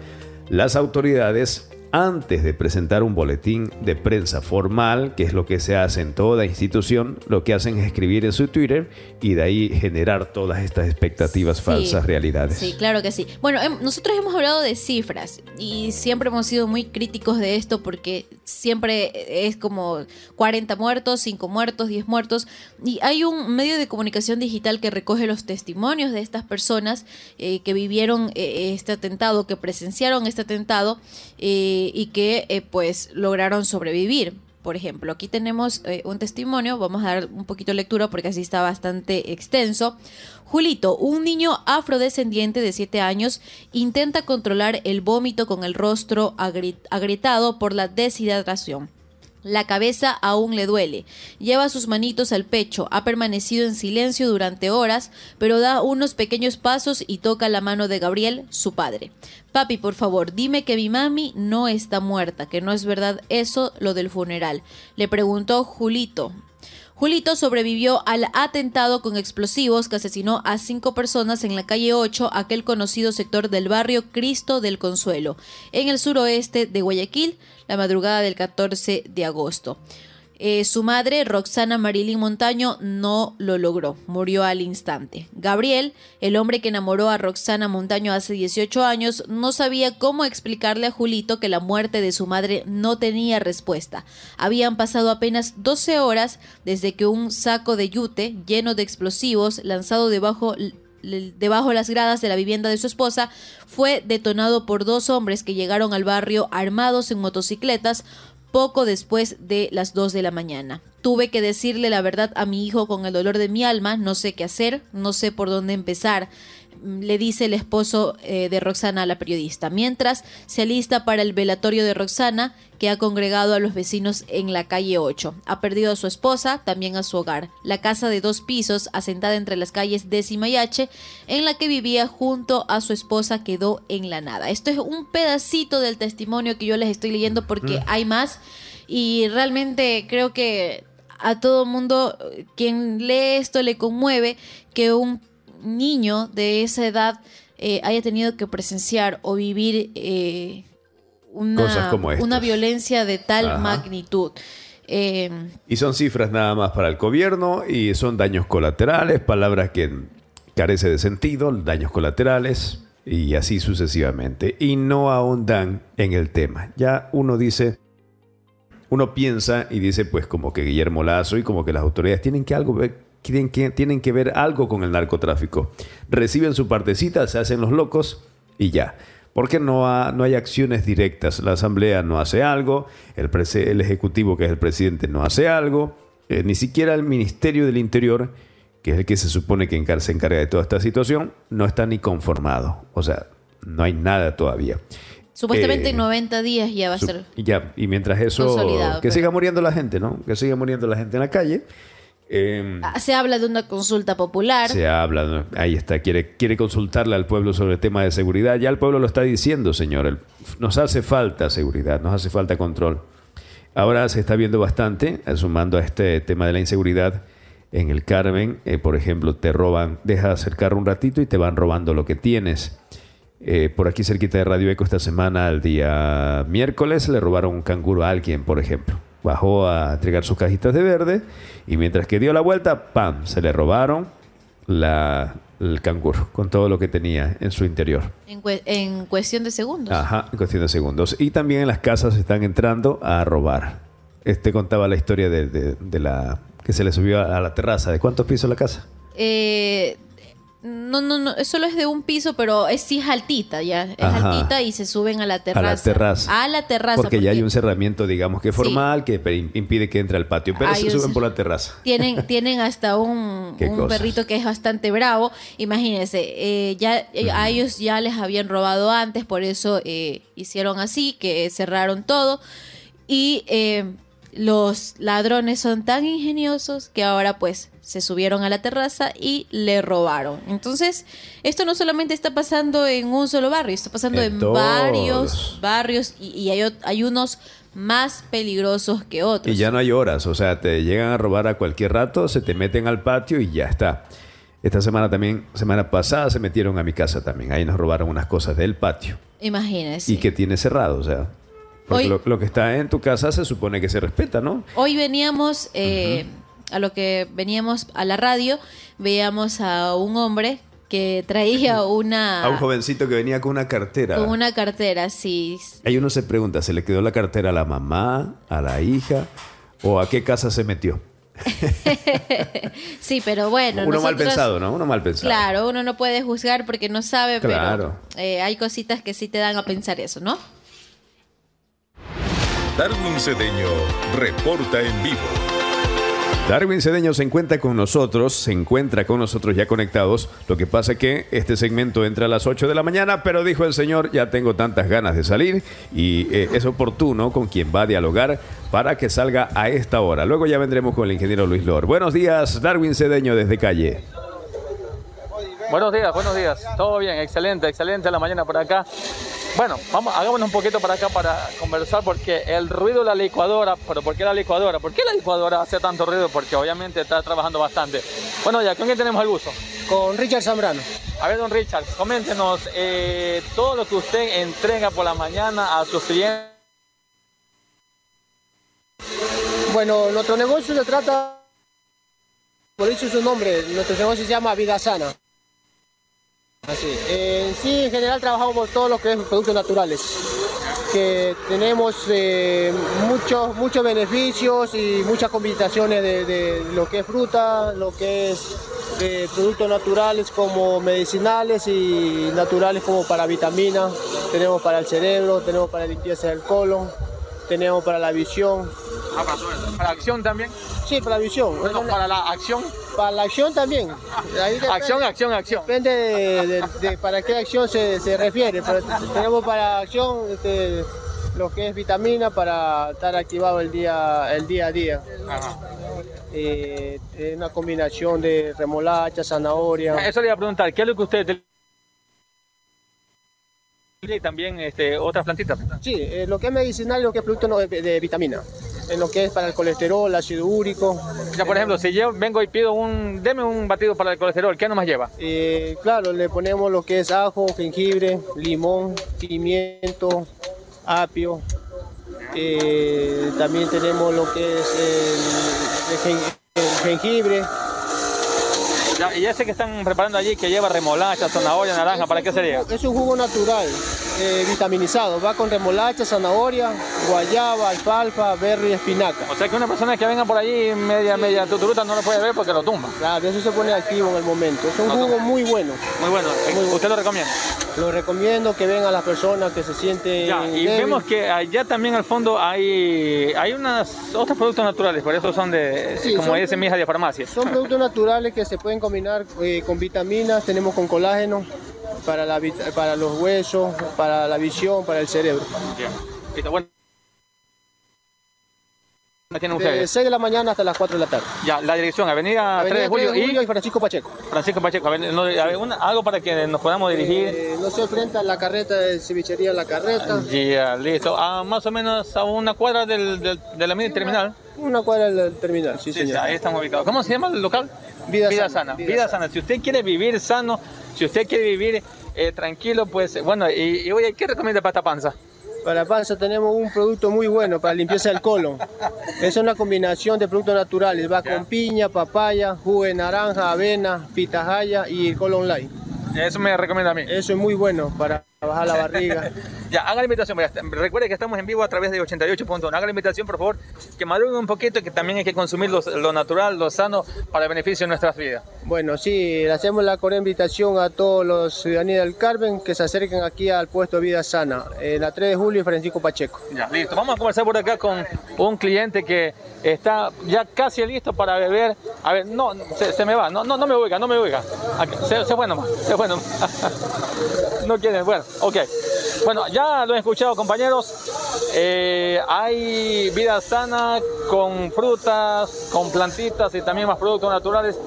las autoridades antes de presentar un boletín de prensa formal, que es lo que se hace en toda institución, lo que hacen es escribir en su Twitter y de ahí generar todas estas expectativas falsas, realidades. Sí, claro que sí. Bueno, em, nosotros hemos hablado de cifras y siempre hemos sido muy críticos de esto porque siempre es como 40 muertos, 5 muertos, 10 muertos y hay un medio de comunicación digital que recoge los testimonios de estas personas eh, que vivieron eh, este atentado, que presenciaron este atentado. Eh, eh, y que eh, pues lograron sobrevivir. Por ejemplo, aquí tenemos eh, un testimonio, vamos a dar un poquito de lectura porque así está bastante extenso. Julito, un niño afrodescendiente de 7 años, intenta controlar el vómito con el rostro agrietado por la deshidratación. La cabeza aún le duele. Lleva sus manitos al pecho. Ha permanecido en silencio durante horas, pero da unos pequeños pasos y toca la mano de Gabriel, su padre. Papi, por favor, dime que mi mami no está muerta, que no es verdad eso, lo del funeral. Le preguntó Julito. Julito sobrevivió al atentado con explosivos que asesinó a cinco personas en la calle 8, aquel conocido sector del barrio Cristo del Consuelo, en el suroeste de Guayaquil, la madrugada del 14 de agosto. Eh, su madre, Roxana Marilyn Montaño, no lo logró, murió al instante. Gabriel, el hombre que enamoró a Roxana Montaño hace 18 años, no sabía cómo explicarle a Julito que la muerte de su madre no tenía respuesta. Habían pasado apenas 12 horas desde que un saco de yute lleno de explosivos lanzado debajo debajo de las gradas de la vivienda de su esposa, fue detonado por dos hombres que llegaron al barrio armados en motocicletas poco después de las 2 de la mañana. Tuve que decirle la verdad a mi hijo con el dolor de mi alma, no sé qué hacer, no sé por dónde empezar le dice el esposo eh, de Roxana a la periodista, mientras se alista para el velatorio de Roxana, que ha congregado a los vecinos en la calle 8. Ha perdido a su esposa, también a su hogar, la casa de dos pisos, asentada entre las calles décima y H, en la que vivía junto a su esposa, quedó en la nada. Esto es un pedacito del testimonio que yo les estoy leyendo porque hay más y realmente creo que a todo mundo quien lee esto le conmueve que un niño de esa edad eh, haya tenido que presenciar o vivir eh, una, una, violencia de tal magnitud. Em, y son cifras nada más para el gobierno y son daños colaterales, palabras que carece de sentido, daños colaterales y así sucesivamente. Y no ahondan en el tema. Ya uno dice, uno piensa y dice pues como que Guillermo Lazo y como que las autoridades tienen que algo ver tienen que, tienen que ver algo con el narcotráfico. Reciben su partecita, se hacen los locos y ya. Porque no, no hay acciones directas. La Asamblea no hace algo, el, el Ejecutivo, que es el presidente, no hace algo, eh, ni siquiera el Ministerio del Interior, que es el que se supone que se encarga de toda esta situación, no está ni conformado. O sea, no hay nada todavía. Supuestamente eh, en 90 días ya va a ser. Ya, y mientras eso. Que siga muriendo la gente, ¿no? Que siga muriendo la gente en la calle. Em, ah, se habla de una consulta popular. Se habla, ahí está, quiere, quiere consultarle al pueblo sobre el tema de seguridad. Ya el pueblo lo está diciendo, señor. Nos hace falta seguridad, nos hace falta control. Ahora se está viendo bastante, eh, sumando a este tema de la inseguridad. En el Carmen, eh, por ejemplo, te roban, deja de acercar un ratito y te van robando lo que tienes. Eh, por aquí cerquita de Radio Eco esta semana, el día miércoles, le robaron un canguro a alguien, por ejemplo bajó a entregar sus cajitas de verde y mientras que dio la vuelta, ¡pam! Se le robaron la, el canguro con todo lo que tenía en su interior. En, cuestión de segundos. Ajá, en cuestión de segundos. Y también en las casas están entrando a robar. Este contaba la historia de, la que se le subió a, a la terraza. ¿De cuántos pisos la casa? Eh, no, no, no, solo es de un piso, pero es, sí es altita, ya. Es altita y se suben a la terraza. A la terraza. A la terraza. Porque, ya hay un cerramiento, digamos, que formal, que impide que entre al patio, pero se suben por la terraza. Tienen, tienen hasta un, perrito que es bastante bravo. Imagínense, eh, ya, eh, a ellos ya les habían robado antes, por eso eh, hicieron así, que cerraron todo. Y los ladrones son tan ingeniosos que ahora pues se subieron a la terraza y le robaron. Entonces, esto no solamente está pasando en un solo barrio, está pasando en, varios barrios y, hay, hay unos más peligrosos que otros. Y ya no hay horas, o sea, te llegan a robar a cualquier rato, se te meten al patio y ya está. Esta semana también, semana pasada, se metieron a mi casa también. Ahí nos robaron unas cosas del patio. Imagínese. Y que tiene cerrado, o sea lo, que está en tu casa se supone que se respeta, ¿no? Hoy veníamos, eh, a lo que veníamos a la radio, veíamos a un hombre que traía una... A un jovencito que venía con una cartera. Con una cartera, sí. Ahí uno se pregunta, ¿se le quedó la cartera a la mamá, a la hija o a qué casa se metió? sí, pero bueno. Uno mal pensado, ¿no? Uno mal pensado. Claro, uno no puede juzgar porque no sabe, pero eh, hay cositas que sí te dan a pensar eso, ¿no? Darwin Cedeño reporta en vivo. Darwin Cedeño se encuentra con nosotros, se encuentra con nosotros ya conectados. Lo que pasa es que este segmento entra a las 8 de la mañana, pero dijo el señor, ya tengo tantas ganas de salir y eh, es oportuno con quien va a dialogar para que salga a esta hora. Luego ya vendremos con el ingeniero Luis Lor. Buenos días, Darwin Cedeño desde calle. Buenos días, buenos días. Todo bien, excelente, excelente la mañana por acá. Bueno, vamos, hagámonos un poquito para acá para conversar porque el ruido de la licuadora, pero ¿por qué la licuadora? ¿Por qué la licuadora hace tanto ruido? Porque obviamente está trabajando bastante. Bueno, ya, ¿con quién tenemos el gusto? Con Richard Zambrano. A ver, don Richard, coméntenos eh, todo lo que usted entrega por la mañana a sus clientes. Bueno, nuestro negocio se trata, por eso su nombre, nuestro negocio se llama Vida Sana. Así, eh, sí, en general trabajamos por todo lo que es productos naturales, que tenemos eh, muchos, muchos beneficios y muchas combinaciones de, lo que es fruta, lo que es eh, productos naturales como medicinales y naturales como para vitaminas, tenemos para el cerebro, tenemos para limpieza del colon, tenemos para la visión, Ah, para acción también? Sí, para visión. para la acción. Para la acción también. acción, acción, acción. Depende de, para qué acción se, refiere. tenemos para acción este, lo que es vitamina para estar activado el día, el día a día. Eh, una combinación de remolacha, zanahoria. Eso le iba a preguntar, ¿qué es lo que ustedes y también este, otras plantitas? Sí, eh, lo que es medicinal y lo que es producto de vitamina en lo que es para el colesterol, ácido úrico. Ya, por ejemplo, si yo vengo y pido un, deme un batido para el colesterol, ¿qué nomás lleva? Eh, claro, le ponemos lo que es ajo, jengibre, limón, pimiento, apio. Eh, también tenemos lo que es el, jengibre, ya, y ese que están preparando allí, que lleva remolacha, zanahoria, naranja, ¿para qué sería? Es un jugo natural, eh, vitaminizado. Va con remolacha, zanahoria, guayaba, alfalfa, berry espinaca. O sea que una persona que venga por allí media, media tuturuta no lo puede ver porque lo tumba. Claro, eso se pone activo en el momento. Es un jugo muy bueno. Muy bueno. ¿Usted lo recomienda? Lo recomiendo que vengan las personas que se sienten ya, Y vemos que allá también al fondo hay, hay unas, otros productos naturales, por eso son de, como hay semillas de farmacia. Son productos naturales que se pueden combinar eh, con vitaminas, tenemos con colágeno, para, la, para los huesos, para la visión, para el cerebro. Bien. Listo, bueno. Tienen ustedes? De 6 de la mañana hasta las 4 de la tarde. Ya, la dirección, Avenida, 3 de Julio, y, Francisco Pacheco. Francisco Pacheco, algo para que nos podamos eh, dirigir. no se enfrenta a la carreta de eh, cevichería La Carreta. Ya, listo. A más o menos a una cuadra del, de la terminal. Una cuadra del terminal, sí, sí señor. Ahí estamos ubicados. ¿Cómo se llama el local? Vida, sana, Vida, sana. Si usted quiere vivir sano, si usted quiere vivir eh, tranquilo, pues bueno, y, oye, ¿qué recomienda para esta panza? Para la panza tenemos un producto muy bueno para limpieza del colon. Es una combinación de productos naturales. Va con piña, papaya, jugo de naranja, avena, pitahaya y colon light. Eso me recomienda a mí. Eso es muy bueno para Baja la barriga. ya, haga la invitación. Recuerde que estamos en vivo a través de 88.1. Haga la invitación, por favor, que madruguen un poquito, y que también hay que consumir lo natural, lo sano, para el beneficio de nuestras vidas. Bueno, sí, le hacemos la correa invitación a todos los ciudadanos del Carmen que se acerquen aquí al puesto Vida Sana, la 3 de julio y Francisco Pacheco. Ya, listo. Vamos a conversar por acá con un cliente que está ya casi listo para beber. A ver, no, se, me va, no, no, no me oiga, no me oiga. Se, se fue nomás, se fue no quiere, bueno. Ok, bueno, ya lo he escuchado compañeros, eh, hay vida sana con frutas, con plantitas y también más productos naturales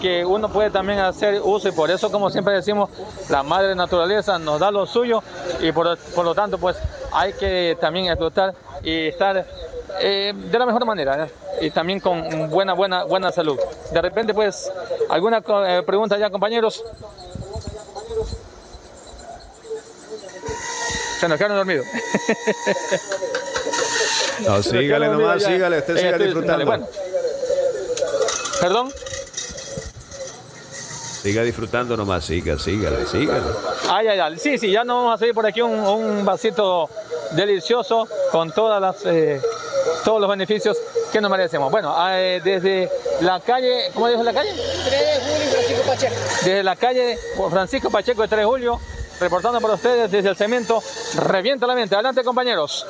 que uno puede también hacer uso y por eso como siempre decimos, la madre naturaleza nos da lo suyo y por, lo tanto pues hay que también explotar y estar eh, de la mejor manera ¿eh? y también con buena, buena, buena salud. De repente pues, ¿alguna pregunta ya compañeros? Se nos quedaron dormidos. No, sígale nomás, sígale, usted eh, siga disfrutando. bueno. ¿Perdón? Siga disfrutando nomás, siga, sígale, sígale. Ay, ay, ay. Sí, sí, ya nos vamos a seguir por aquí un, vasito delicioso con todas las, eh, todos los beneficios que nos merecemos. Bueno, eh, desde la calle, ¿cómo dijo la calle? 3 de julio Francisco Pacheco. Desde la calle Francisco Pacheco de 3 de julio reportando para ustedes desde el cemento. Revienta la mente. Adelante, compañeros.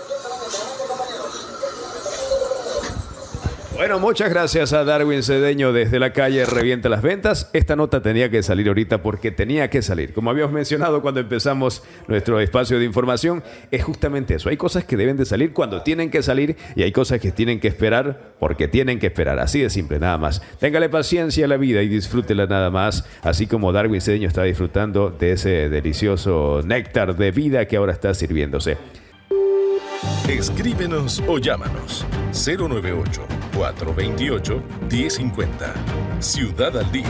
Bueno, muchas gracias a Darwin Cedeño desde la calle Revienta las Ventas. Esta nota tenía que salir ahorita porque tenía que salir. Como habíamos mencionado cuando empezamos nuestro espacio de información, es justamente eso. Hay cosas que deben de salir cuando tienen que salir y hay cosas que tienen que esperar porque tienen que esperar. Así de simple, nada más. Téngale paciencia a la vida y disfrútela nada más, así como Darwin Cedeño está disfrutando de ese delicioso néctar de vida que ahora está sirviéndose. Escríbenos o llámanos 098-428-1050. Ciudad al Día.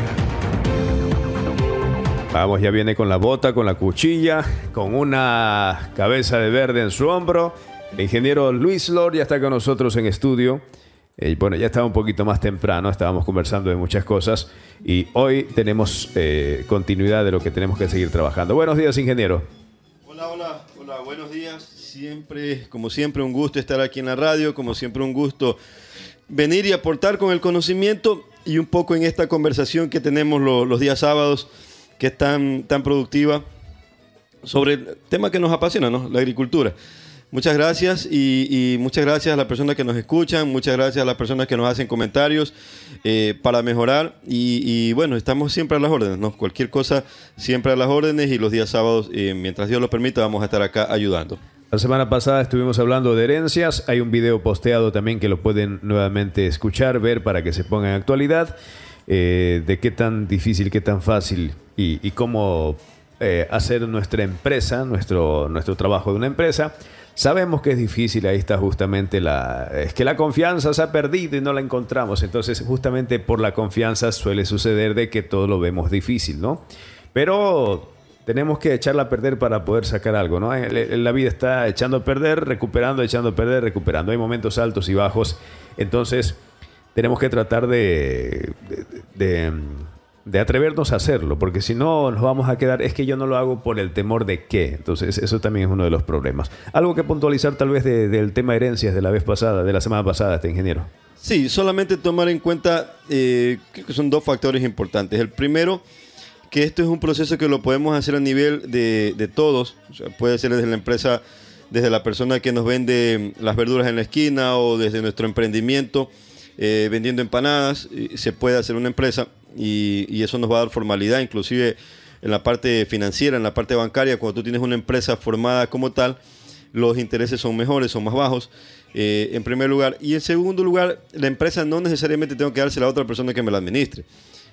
Vamos, ya viene con la bota, con la cuchilla, con una cabeza de verde en su hombro. El ingeniero Luis Lord ya está con nosotros en estudio. Eh, bueno, ya estaba un poquito más temprano, estábamos conversando de muchas cosas y hoy tenemos eh, continuidad de lo que tenemos que seguir trabajando. Buenos días, ingeniero. Hola, hola, hola, buenos días siempre, como siempre, un gusto estar aquí en la radio, como siempre, un gusto venir y aportar con el conocimiento y un poco en esta conversación que tenemos los, días sábados, que es tan, tan productiva, sobre el tema que nos apasiona, ¿no? La agricultura. Muchas gracias y, muchas gracias a las personas que nos escuchan, muchas gracias a las personas que nos hacen comentarios eh, para mejorar y, bueno, estamos siempre a las órdenes, ¿no? Cualquier cosa siempre a las órdenes y los días sábados, eh, mientras Dios lo permita, vamos a estar acá ayudando. La semana pasada estuvimos hablando de herencias, hay un video posteado también que lo pueden nuevamente escuchar, ver para que se ponga en actualidad, eh, de qué tan difícil, qué tan fácil y, y cómo hacer nuestra empresa, nuestro, nuestro trabajo de una empresa Sabemos que es difícil, ahí está justamente la... Es que la confianza se ha perdido y no la encontramos, entonces justamente por la confianza suele suceder de que todo lo vemos difícil, ¿no? Pero tenemos que echarla a perder para poder sacar algo, ¿no? Eh, la vida está echando a perder, recuperando, echando a perder, recuperando. Hay momentos altos y bajos, entonces tenemos que tratar de, mm, de atrevernos a hacerlo, porque si no nos vamos a quedar, es que yo no lo hago por el temor de qué. Entonces, eso también es uno de los problemas. Algo que puntualizar tal vez del tema herencias de la vez pasada, de la semana pasada, este ingeniero. Sí, solamente tomar en cuenta, eh, que son dos factores importantes. El primero, que esto es un proceso que lo podemos hacer a nivel de, todos, puede ser desde la empresa, desde la persona que nos vende las verduras en la esquina o desde nuestro emprendimiento. Eh, vendiendo empanadas, eh, se puede hacer una empresa y, eso nos va a dar formalidad, inclusive en la parte financiera, en la parte bancaria, cuando tú tienes una empresa formada como tal, los intereses son mejores, son más bajos, eh, en primer lugar. Y en segundo lugar, la empresa no necesariamente tengo que dársela a la otra persona que me la administre.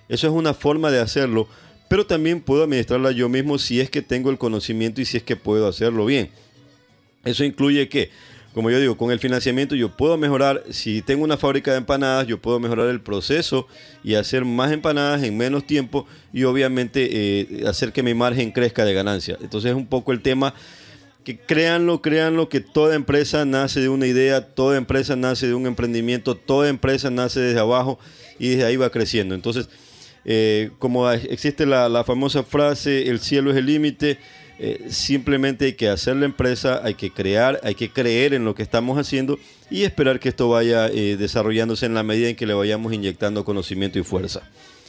Eso es una forma de hacerlo, pero también puedo administrarla yo mismo si es que tengo el conocimiento y si es que puedo hacerlo bien. Eso incluye que como yo digo, con el financiamiento yo puedo mejorar, si tengo una fábrica de empanadas, yo puedo mejorar el proceso y hacer más empanadas en menos tiempo y obviamente eh, hacer que mi margen crezca de ganancia. Entonces es un poco el tema que créanlo, créanlo, que toda empresa nace de una idea, toda empresa nace de un emprendimiento, toda empresa nace desde abajo y desde ahí va creciendo. Entonces, eh, como existe la famosa frase, el cielo es el límite, eh, simplemente hay que hacer la empresa, hay que crear, hay que creer en lo que estamos haciendo y esperar que esto vaya eh, desarrollándose en la medida en que le vayamos inyectando conocimiento y fuerza.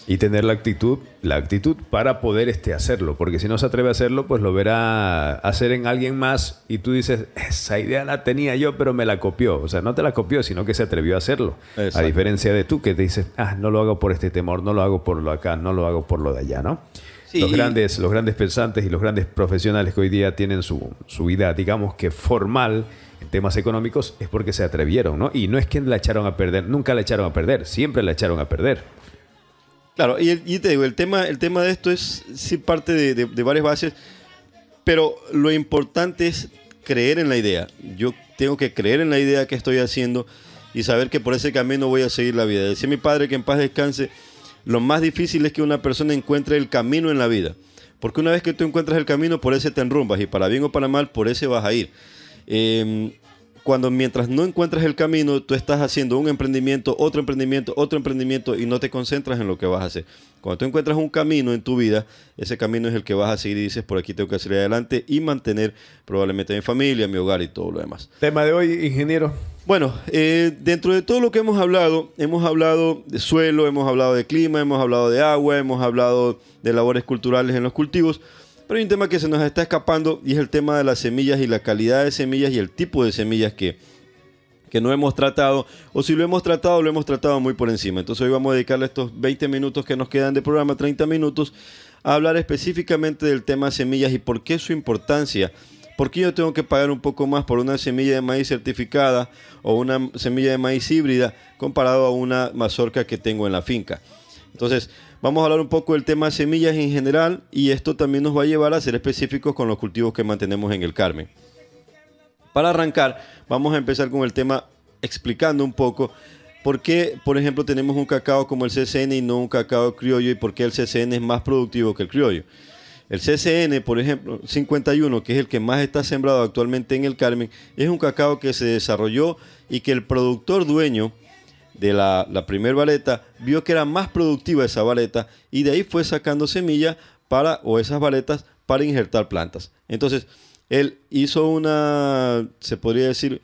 Y tener la actitud, la actitud para poder este, hacerlo, porque si no se atreve a hacerlo, pues lo verá hacer en alguien más y tú dices, esa idea la tenía yo, pero me la copió. O sea, no te la copió, sino que se atrevió a hacerlo. A diferencia de tú que te dices, ah, no lo hago por este temor, no lo hago por lo acá, no lo hago por lo de allá, ¿no? los, grandes, los grandes pensantes y los grandes profesionales que hoy día tienen su, vida, digamos que formal, en temas económicos es porque se atrevieron, ¿no? Y no es que la echaron a perder, nunca la echaron a perder, siempre la echaron a perder. Claro, y, te digo, el tema, el tema de esto es sí parte de, de, varias bases, pero lo importante es creer en la idea. Yo tengo que creer en la idea que estoy haciendo y saber que por ese camino voy a seguir la vida. Decía mi padre que en paz descanse, lo más difícil es que una persona encuentre el camino en la vida. Porque una vez que tú encuentras el camino, por ese te enrumbas y para bien o para mal, por ese vas a ir. Eh, cuando mientras no encuentras el camino, tú estás haciendo un emprendimiento, otro emprendimiento, otro emprendimiento y no te concentras en lo que vas a hacer. Cuando tú encuentras un camino en tu vida, ese camino es el que vas a seguir y dices, por aquí tengo que salir adelante y mantener probablemente mi familia, mi hogar y todo lo demás. Tema de hoy, ingeniero. Bueno, eh, dentro de todo lo que hemos hablado, hemos hablado de suelo, hemos hablado de clima, hemos hablado de agua, hemos hablado de labores culturales en los cultivos. Pero hay un tema que se nos está escapando y es el tema de las semillas y la calidad de semillas y el tipo de semillas que, no hemos tratado, o si lo hemos tratado, lo hemos tratado muy por encima. Entonces hoy vamos a dedicarle estos 20 minutos que nos quedan de programa, 30 minutos, a hablar específicamente del tema semillas y por qué su importancia. ¿Por qué yo tengo que pagar un poco más por una semilla de maíz certificada o una semilla de maíz híbrida comparado a una mazorca que tengo en la finca? Entonces, Vamos a hablar un poco del tema semillas en general y esto también nos va a llevar a ser específicos con los cultivos que mantenemos en el Carmen. Para arrancar, vamos a empezar con el tema explicando un poco por qué, por ejemplo, tenemos un cacao como el CCN y no un cacao criollo y por qué el CCN es más productivo que el criollo. El CCN, por ejemplo, 51, que es el que más está sembrado actualmente en el Carmen, es un cacao que se desarrolló y que el productor dueño de la, primera vareta, vio que era más productiva esa vareta y de ahí fue sacando semillas para, o esas varetas para injertar plantas. Entonces, él hizo una, se podría decir,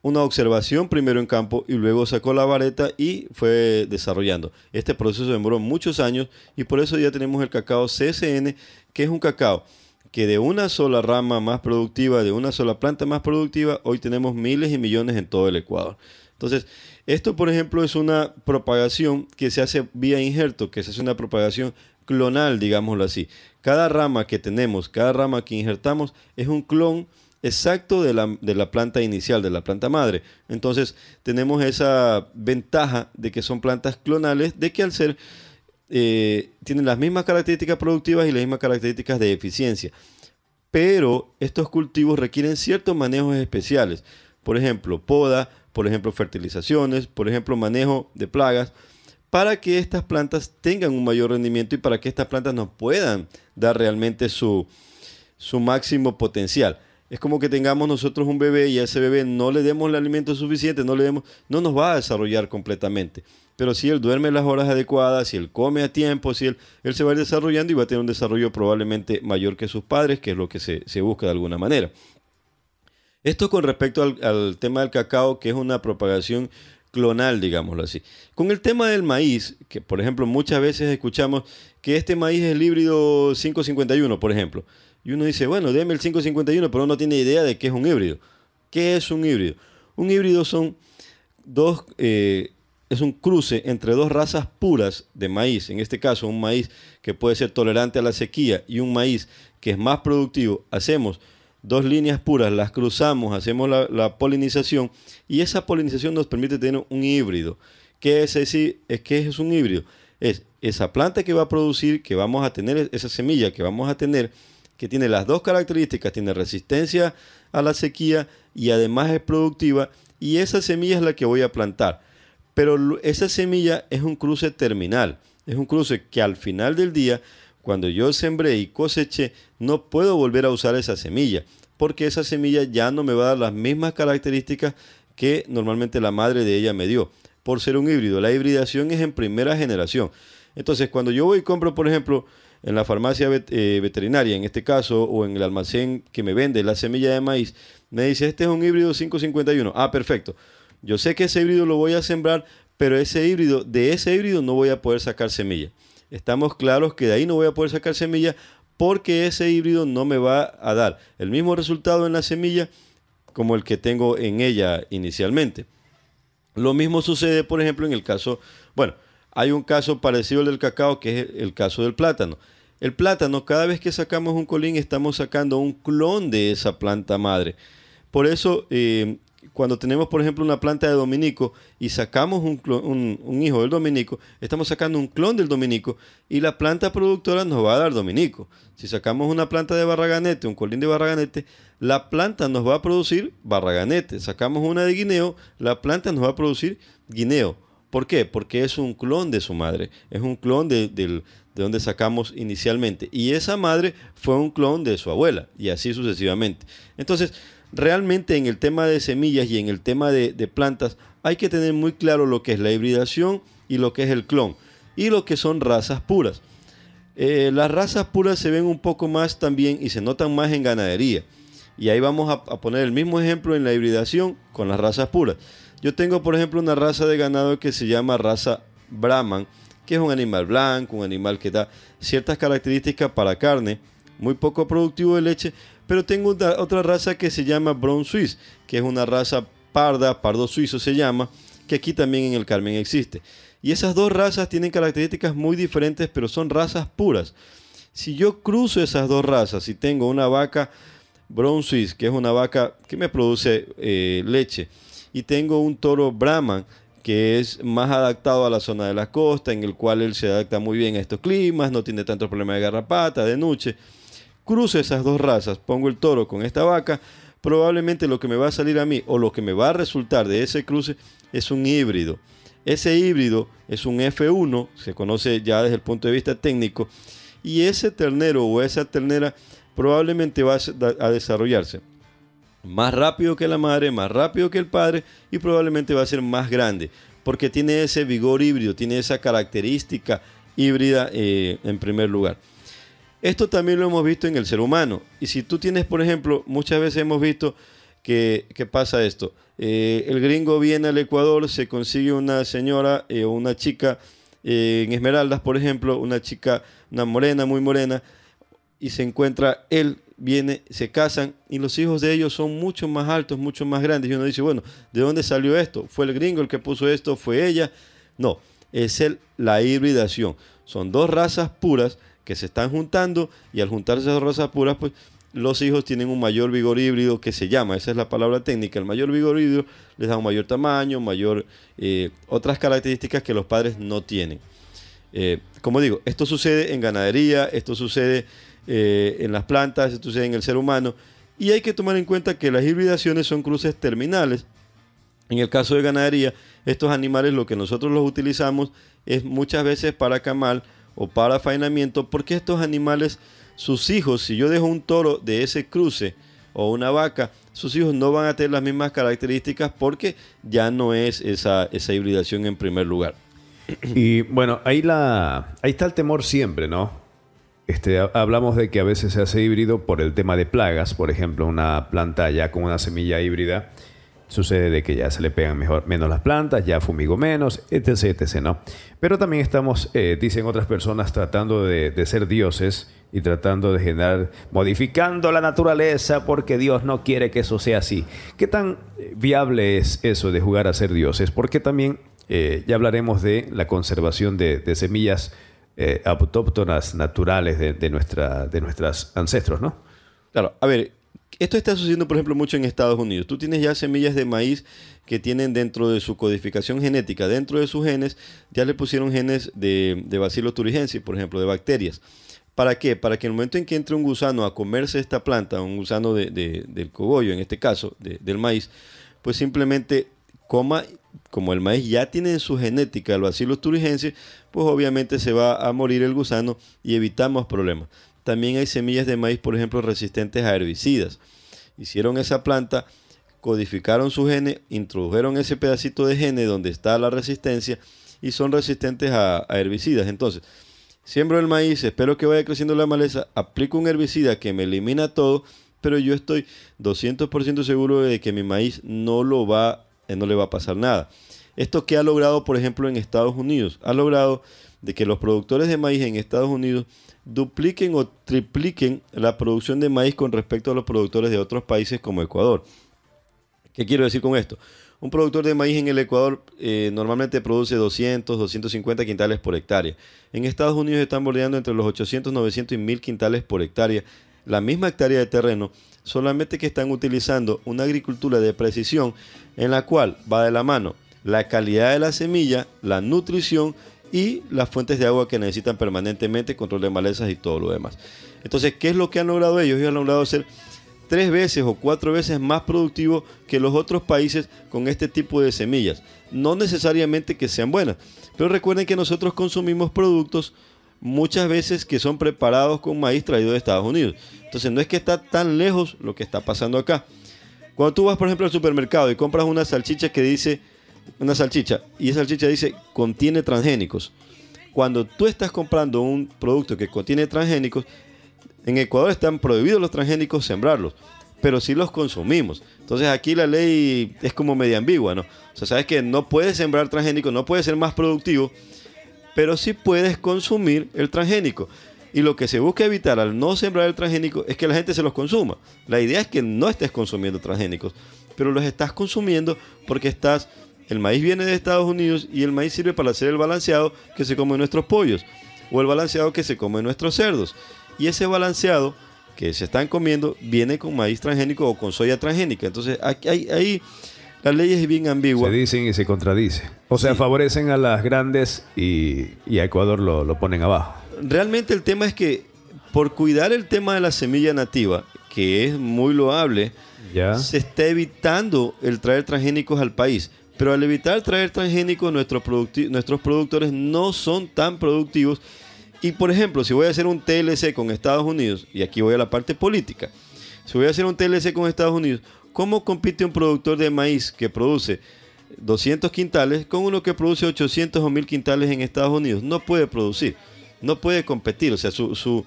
una observación primero en campo y luego sacó la vareta y fue desarrollando. Este proceso demoró muchos años y por eso ya tenemos el cacao CSN, que es un cacao que de una sola rama más productiva, de una sola planta más productiva, hoy tenemos miles y millones en todo el Ecuador. Entonces, esto, por ejemplo, es una propagación que se hace vía injerto, que se hace una propagación clonal, digámoslo así. Cada rama que tenemos, cada rama que injertamos es un clon exacto de la, planta inicial, de la planta madre. Entonces tenemos esa ventaja de que son plantas clonales, de que al ser eh, tienen las mismas características productivas y las mismas características de eficiencia. Pero estos cultivos requieren ciertos manejos especiales. Por ejemplo, poda, por ejemplo fertilizaciones, por ejemplo manejo de plagas, para que estas plantas tengan un mayor rendimiento y para que estas plantas nos puedan dar realmente su, máximo potencial. Es como que tengamos nosotros un bebé y a ese bebé no le demos el alimento suficiente, no le no nos va a desarrollar completamente. Pero si él duerme las horas adecuadas, si él come a tiempo, si él, se va a ir desarrollando y va a tener un desarrollo probablemente mayor que sus padres, que es lo que se busca de alguna manera. Esto con respecto al, tema del cacao, que es una propagación clonal, digámoslo así. Con el tema del maíz, que por ejemplo muchas veces escuchamos que este maíz es el híbrido 551, por ejemplo. Y uno dice, bueno, deme el 551, pero no tiene idea de qué es un híbrido. ¿Qué es un híbrido? Un híbrido son dos, eh, es un cruce entre dos razas puras de maíz. En este caso, un maíz que puede ser tolerante a la sequía y un maíz que es más productivo. Hacemos dos líneas puras, las cruzamos, hacemos la, polinización y esa polinización nos permite tener un híbrido. ¿Qué es, ese, es, ¿Qué es un híbrido? Es esa planta que va a producir, que vamos a tener, esa semilla que vamos a tener, que tiene las dos características, tiene resistencia a la sequía y además es productiva y esa semilla es la que voy a plantar. Pero esa semilla es un cruce terminal, es un cruce que al final del día cuando yo sembré y coseché, no puedo volver a usar esa semilla, porque esa semilla ya no me va a dar las mismas características que normalmente la madre de ella me dio, por ser un híbrido. La hibridación es en primera generación. Entonces, cuando yo voy y compro, por ejemplo, en la farmacia eh, veterinaria, en este caso, o en el almacén que me vende la semilla de maíz, me dice, este es un híbrido 551. Ah, perfecto. Yo sé que ese híbrido lo voy a sembrar, pero ese híbrido, de ese híbrido no voy a poder sacar semilla estamos claros que de ahí no voy a poder sacar semilla porque ese híbrido no me va a dar el mismo resultado en la semilla como el que tengo en ella inicialmente. Lo mismo sucede, por ejemplo, en el caso, bueno, hay un caso parecido al del cacao que es el caso del plátano. El plátano, cada vez que sacamos un colín, estamos sacando un clon de esa planta madre. Por eso, eh, cuando tenemos, por ejemplo, una planta de dominico y sacamos un, hijo del dominico, estamos sacando un clon del dominico y la planta productora nos va a dar dominico. Si sacamos una planta de barraganete, un colín de barraganete, la planta nos va a producir barraganete. Sacamos una de guineo, la planta nos va a producir guineo. ¿Por qué? Porque es un clon de su madre, es un clon de donde sacamos inicialmente. Y esa madre fue un clon de su abuela, y así sucesivamente. Entonces, realmente en el tema de semillas y en el tema de, plantas hay que tener muy claro lo que es la hibridación y lo que es el clon y lo que son razas puras. Eh, las razas puras se ven un poco más también y se notan más en ganadería. Y ahí vamos a, a poner el mismo ejemplo en la hibridación con las razas puras. Yo tengo, por ejemplo, una raza de ganado que se llama raza Brahman, que es un animal blanco, un animal que da ciertas características para carne, muy poco productivo de leche, pero tengo otra raza que se llama Brown Swiss, que es una raza parda, pardo suizo se llama, que aquí también en el Carmen existe. Y esas dos razas tienen características muy diferentes, pero son razas puras. Si yo cruzo esas dos razas y tengo una vaca Brown Swiss, que es una vaca que me produce eh, leche, y tengo un toro Brahman, que es más adaptado a la zona de la costa, en el cual él se adapta muy bien a estos climas, no tiene tantos problemas de garrapata, de noche cruzo esas dos razas, pongo el toro con esta vaca, probablemente lo que me va a salir a mí o lo que me va a resultar de ese cruce es un híbrido. Ese híbrido es un F1, se conoce ya desde el punto de vista técnico, y ese ternero o esa ternera probablemente va a desarrollarse más rápido que la madre, más rápido que el padre y probablemente va a ser más grande, porque tiene ese vigor híbrido, tiene esa característica híbrida eh, en primer lugar. Esto también lo hemos visto en el ser humano. Y si tú tienes, por ejemplo, muchas veces hemos visto que, pasa esto. Eh, el gringo viene al Ecuador, se consigue una señora o eh, una chica eh, en Esmeraldas, por ejemplo, una chica, una morena, muy morena, y se encuentra él, viene, se casan y los hijos de ellos son mucho más altos, mucho más grandes. Y uno dice, bueno, ¿de dónde salió esto? ¿Fue el gringo el que puso esto? ¿Fue ella? No, es el, la hibridación. Son dos razas puras que se están juntando y al juntarse esas rosas puras, pues los hijos tienen un mayor vigor híbrido que se llama, esa es la palabra técnica, el mayor vigor híbrido les da un mayor tamaño, mayor eh, otras características que los padres no tienen. Eh, como digo, esto sucede en ganadería, esto sucede eh, en las plantas, esto sucede en el ser humano y hay que tomar en cuenta que las hibridaciones son cruces terminales. En el caso de ganadería, estos animales lo que nosotros los utilizamos es muchas veces para camal, o para afainamiento, porque estos animales, sus hijos, si yo dejo un toro de ese cruce o una vaca, sus hijos no van a tener las mismas características porque ya no es esa, esa hibridación en primer lugar. Y bueno, ahí, la, ahí está el temor siempre, ¿no? Este, hablamos de que a veces se hace híbrido por el tema de plagas, por ejemplo, una planta ya con una semilla híbrida sucede de que ya se le pegan mejor, menos las plantas, ya fumigo menos, etc, etc, ¿no? Pero también estamos, eh, dicen otras personas, tratando de, ser dioses y tratando de generar, modificando la naturaleza porque Dios no quiere que eso sea así. ¿Qué tan eh, viable es eso de jugar a ser dioses? Porque también eh, ya hablaremos de la conservación de, semillas autóctonas naturales de, nuestra, de nuestros ancestros, ¿no? Claro, a ver, esto está sucediendo, por ejemplo, mucho en Estados Unidos. Tú tienes ya semillas de maíz que tienen dentro de su codificación genética, dentro de sus genes, ya le pusieron genes de, bacillus por ejemplo, de bacterias. ¿Para qué? Para que en el momento en que entre un gusano a comerse esta planta, un gusano del cogollo, en este caso, del maíz, pues simplemente coma, como el maíz ya tiene en su genética el bacillus turigensis, pues obviamente se va a morir el gusano y evitamos problemas también hay semillas de maíz, por ejemplo, resistentes a herbicidas. Hicieron esa planta, codificaron su gene, introdujeron ese pedacito de gene donde está la resistencia y son resistentes a, herbicidas. Entonces, siembro el maíz, espero que vaya creciendo la maleza, aplico un herbicida que me elimina todo, pero yo estoy 200% seguro de que mi maíz no, lo va, eh, no le va a pasar nada. Esto que ha logrado, por ejemplo, en Estados Unidos, ha logrado de que los productores de maíz en Estados Unidos dupliquen o tripliquen la producción de maíz con respecto a los productores de otros países como Ecuador. ¿Qué quiero decir con esto? Un productor de maíz en el Ecuador eh, normalmente produce 200, 250 quintales por hectárea. En Estados Unidos están bordeando entre los 800, 900 y 1000 quintales por hectárea. La misma hectárea de terreno, solamente que están utilizando una agricultura de precisión en la cual va de la mano la calidad de la semilla, la nutrición y las fuentes de agua que necesitan permanentemente, control de malezas y todo lo demás. Entonces, ¿qué es lo que han logrado ellos? Ellos han logrado ser tres veces o cuatro veces más productivos que los otros países con este tipo de semillas. No necesariamente que sean buenas, pero recuerden que nosotros consumimos productos muchas veces que son preparados con maíz traído de Estados Unidos. Entonces no es que está tan lejos lo que está pasando acá. Cuando tú vas, por ejemplo, al supermercado y compras una salchicha que dice una salchicha y esa salchicha dice contiene transgénicos. Cuando tú estás comprando un producto que contiene transgénicos, en Ecuador están prohibidos los transgénicos sembrarlos, pero sí los consumimos. Entonces aquí la ley es como media ambigua, ¿no? O sea, sabes que no puedes sembrar transgénicos, no puedes ser más productivo, pero sí puedes consumir el transgénico. Y lo que se busca evitar al no sembrar el transgénico es que la gente se los consuma. La idea es que no estés consumiendo transgénicos, pero los estás consumiendo porque estás el maíz viene de Estados Unidos y el maíz sirve para hacer el balanceado que se come en nuestros pollos o el balanceado que se come en nuestros cerdos. Y ese balanceado que se están comiendo viene con maíz transgénico o con soya transgénica. Entonces, ahí, las leyes es bien ambigua. Se dicen y se contradicen. O sea, favorecen a las grandes y, a Ecuador lo, ponen abajo. Realmente el tema es que por cuidar el tema de la semilla nativa, que es muy loable, se está evitando el traer transgénicos al país. Pero al evitar traer transgénicos, nuestros, nuestros productores no son tan productivos. Y por ejemplo, si voy a hacer un TLC con Estados Unidos, y aquí voy a la parte política, si voy a hacer un TLC con Estados Unidos, ¿cómo compite un productor de maíz que produce 200 quintales con uno que produce 800 o 1000 quintales en Estados Unidos? No puede producir, no puede competir. O sea, su, su,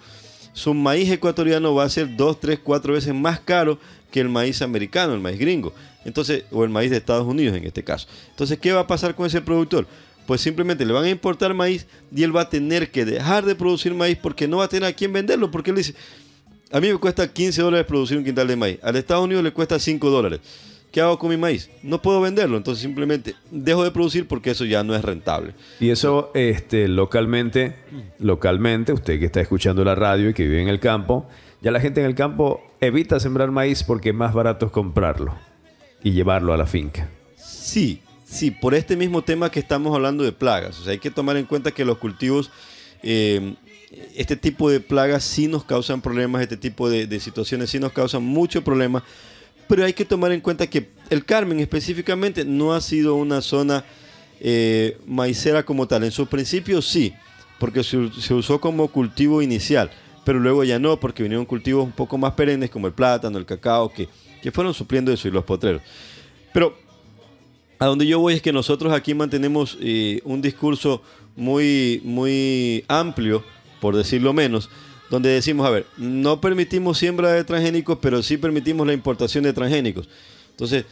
su maíz ecuatoriano va a ser 2, 3, 4 veces más caro que el maíz americano, el maíz gringo. Entonces, o el maíz de Estados Unidos en este caso. Entonces, ¿qué va a pasar con ese productor? Pues simplemente le van a importar maíz y él va a tener que dejar de producir maíz porque no va a tener a quién venderlo. Porque él dice, a mí me cuesta 15 dólares producir un quintal de maíz. Al Estados Unidos le cuesta 5 dólares. ¿Qué hago con mi maíz? No puedo venderlo, entonces simplemente dejo de producir porque eso ya no es rentable. Y eso este, localmente, localmente, usted que está escuchando la radio y que vive en el campo, ya la gente en el campo evita sembrar maíz porque es más barato es comprarlo y llevarlo a la finca. Sí, sí, por este mismo tema que estamos hablando de plagas. O sea, hay que tomar en cuenta que los cultivos, eh, este tipo de plagas sí nos causan problemas, este tipo de, situaciones sí nos causan mucho problemas, pero hay que tomar en cuenta que el Carmen específicamente no ha sido una zona eh, maicera como tal. En sus principios sí, porque se, se usó como cultivo inicial, pero luego ya no, porque vinieron cultivos un poco más perennes como el plátano, el cacao, que que fueron supliendo eso y los potreros. Pero a donde yo voy es que nosotros aquí mantenemos eh, un discurso muy, muy amplio, por decirlo menos, donde decimos, a ver, no permitimos siembra de transgénicos, pero sí permitimos la importación de transgénicos. Entonces,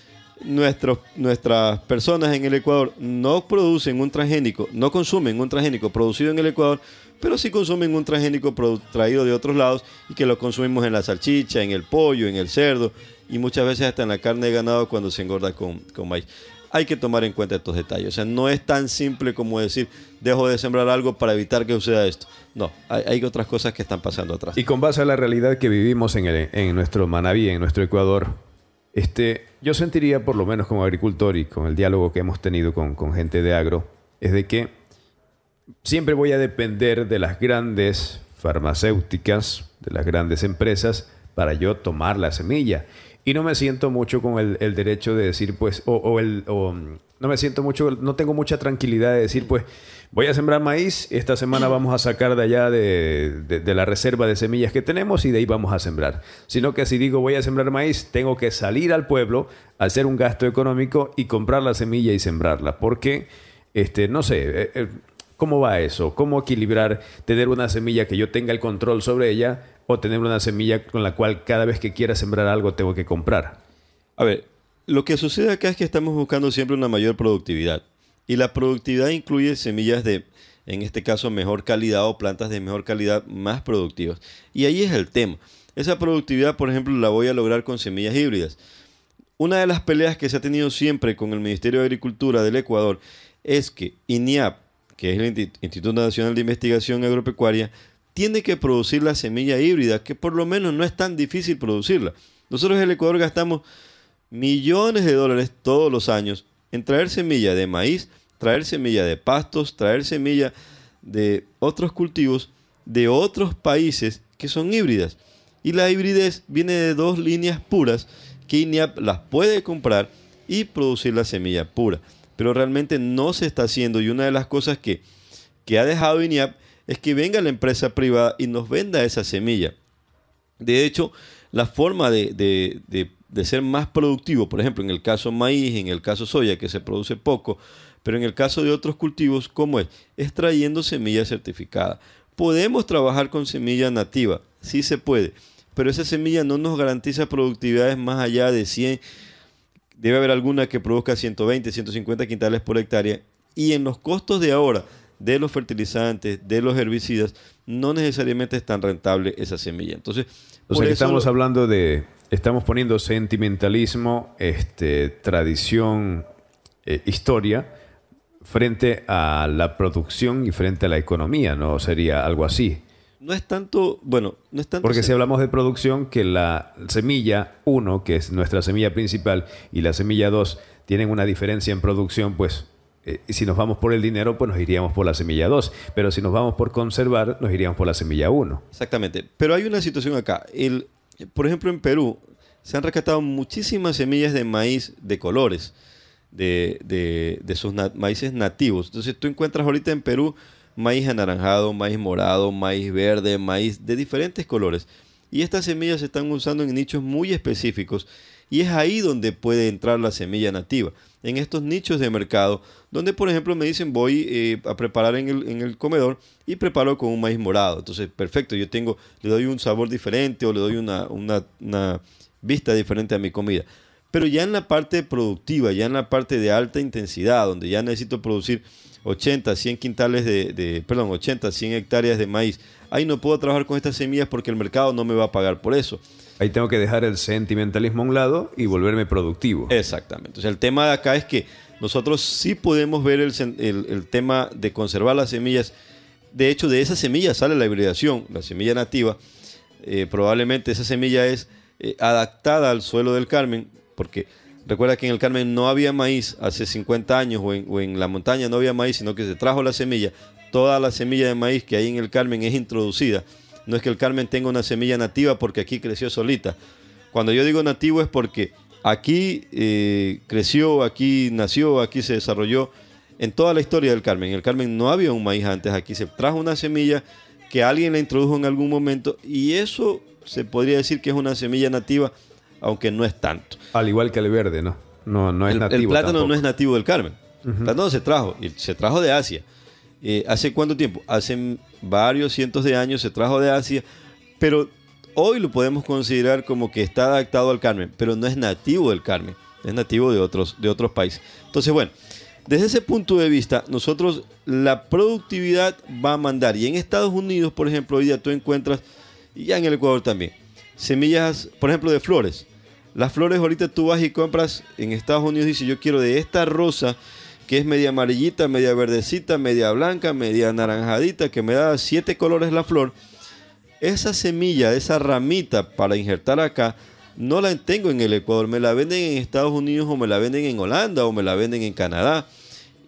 nuestras personas en el Ecuador no producen un transgénico, no consumen un transgénico producido en el Ecuador, pero sí consumen un transgénico traído de otros lados y que lo consumimos en la salchicha, en el pollo, en el cerdo y muchas veces hasta en la carne de ganado cuando se engorda con, con maíz. Hay que tomar en cuenta estos detalles. O sea, no es tan simple como decir, dejo de sembrar algo para evitar que suceda esto. No, hay, otras cosas que están pasando atrás. Y con base a la realidad que vivimos en, en nuestro Manaví, en nuestro Ecuador, este, yo sentiría, por lo menos como agricultor y con el diálogo que hemos tenido con, con gente de agro, es de que siempre voy a depender de las grandes farmacéuticas, de las grandes empresas, para yo tomar la semilla. Y no me siento mucho con el, derecho de decir, pues, o, el, no me siento mucho, no tengo mucha tranquilidad de decir, pues, voy a sembrar maíz, esta semana vamos a sacar de allá de, la reserva de semillas que tenemos y de ahí vamos a sembrar. Sino que si digo voy a sembrar maíz, tengo que salir al pueblo, hacer un gasto económico y comprar la semilla y sembrarla. Porque, este, no sé, eh, eh, ¿Cómo va eso? ¿Cómo equilibrar tener una semilla que yo tenga el control sobre ella o tener una semilla con la cual cada vez que quiera sembrar algo tengo que comprar? A ver, lo que sucede acá es que estamos buscando siempre una mayor productividad. Y la productividad incluye semillas de, en este caso, mejor calidad o plantas de mejor calidad más productivas. Y ahí es el tema. Esa productividad, por ejemplo, la voy a lograr con semillas híbridas. Una de las peleas que se ha tenido siempre con el Ministerio de Agricultura del Ecuador es que INIAP que es el Instituto Nacional de Investigación Agropecuaria, tiene que producir la semilla híbrida, que por lo menos no es tan difícil producirla. Nosotros en el Ecuador gastamos millones de dólares todos los años en traer semilla de maíz, traer semilla de pastos, traer semilla de otros cultivos de otros países que son híbridas. Y la hibridez viene de dos líneas puras que INEAP las puede comprar y producir la semilla pura pero realmente no se está haciendo. Y una de las cosas que, que ha dejado INIAP es que venga la empresa privada y nos venda esa semilla. De hecho, la forma de, de, ser más productivo, por ejemplo, en el caso maíz, en el caso soya, que se produce poco, pero en el caso de otros cultivos, ¿cómo es? Es trayendo semilla certificada. Podemos trabajar con semilla nativa, sí se puede, pero esa semilla no nos garantiza productividades más allá de 100, debe haber alguna que produzca 120, 150 quintales por hectárea. Y en los costos de ahora de los fertilizantes, de los herbicidas, no necesariamente es tan rentable esa semilla. Entonces, estamos hablando de, estamos poniendo sentimentalismo, este, tradición, eh, historia, frente a la producción y frente a la economía, ¿no? Sería algo así. No es tanto, bueno, no es tanto... Porque si hablamos de producción, que la semilla 1, que es nuestra semilla principal, y la semilla 2 tienen una diferencia en producción, pues eh, si nos vamos por el dinero, pues nos iríamos por la semilla 2, pero si nos vamos por conservar, nos iríamos por la semilla 1. Exactamente, pero hay una situación acá. El, por ejemplo, en Perú se han rescatado muchísimas semillas de maíz de colores, de, de, de sus maíces nativos. Entonces tú encuentras ahorita en Perú maíz anaranjado, maíz morado, maíz verde, maíz de diferentes colores. Y estas semillas se están usando en nichos muy específicos y es ahí donde puede entrar la semilla nativa, en estos nichos de mercado, donde por ejemplo me dicen voy eh, a preparar en el, comedor y preparo con un maíz morado. Entonces, perfecto, yo tengo, le doy un sabor diferente o le doy una vista diferente a mi comida. Pero ya en la parte productiva, ya en la parte de alta intensidad, donde ya necesito producir 80, 100 quintales de, perdón, 100 hectáreas de maíz. Ahí no puedo trabajar con estas semillas porque el mercado no me va a pagar por eso. Ahí tengo que dejar el sentimentalismo a un lado y volverme productivo. Exactamente. O sea, el tema de acá es que nosotros sí podemos ver el, tema de conservar las semillas. De hecho, de esas semillas sale la hibridación, la semilla nativa. Eh, probablemente esa semilla es eh, adaptada al suelo del Carmen, porque Recuerda que en el Carmen no había maíz hace 50 años o en, la montaña no había maíz, sino que se trajo la semilla. Toda la semilla de maíz que hay en el Carmen es introducida. No es que el Carmen tenga una semilla nativa porque aquí creció solita. Cuando yo digo nativo es porque aquí eh, creció, aquí nació, aquí se desarrolló. En toda la historia del Carmen, en el Carmen no había un maíz antes, aquí se trajo una semilla que alguien la introdujo en algún momento y eso se podría decir que es una semilla nativa aunque no es tanto. Al igual que el verde, ¿no? No, no es el, nativo. El plátano no es nativo del Carmen. El plátano se trajo, y se trajo de Asia. Eh, ¿Hace cuánto tiempo? Hace varios cientos de años se trajo de Asia, pero hoy lo podemos considerar como que está adaptado al Carmen, pero no es nativo del Carmen, es nativo de otros, de otros países. Entonces, bueno, desde ese punto de vista, nosotros la productividad va a mandar. Y en Estados Unidos, por ejemplo, hoy día tú encuentras, y ya en el Ecuador también, semillas, por ejemplo, de flores. Las flores ahorita tú vas y compras en Estados Unidos y dices, yo quiero de esta rosa que es media amarillita, media verdecita, media blanca, media naranjadita, que me da siete colores la flor. Esa semilla, esa ramita para injertar acá, no la tengo en el Ecuador, me la venden en Estados Unidos o me la venden en Holanda o me la venden en Canadá.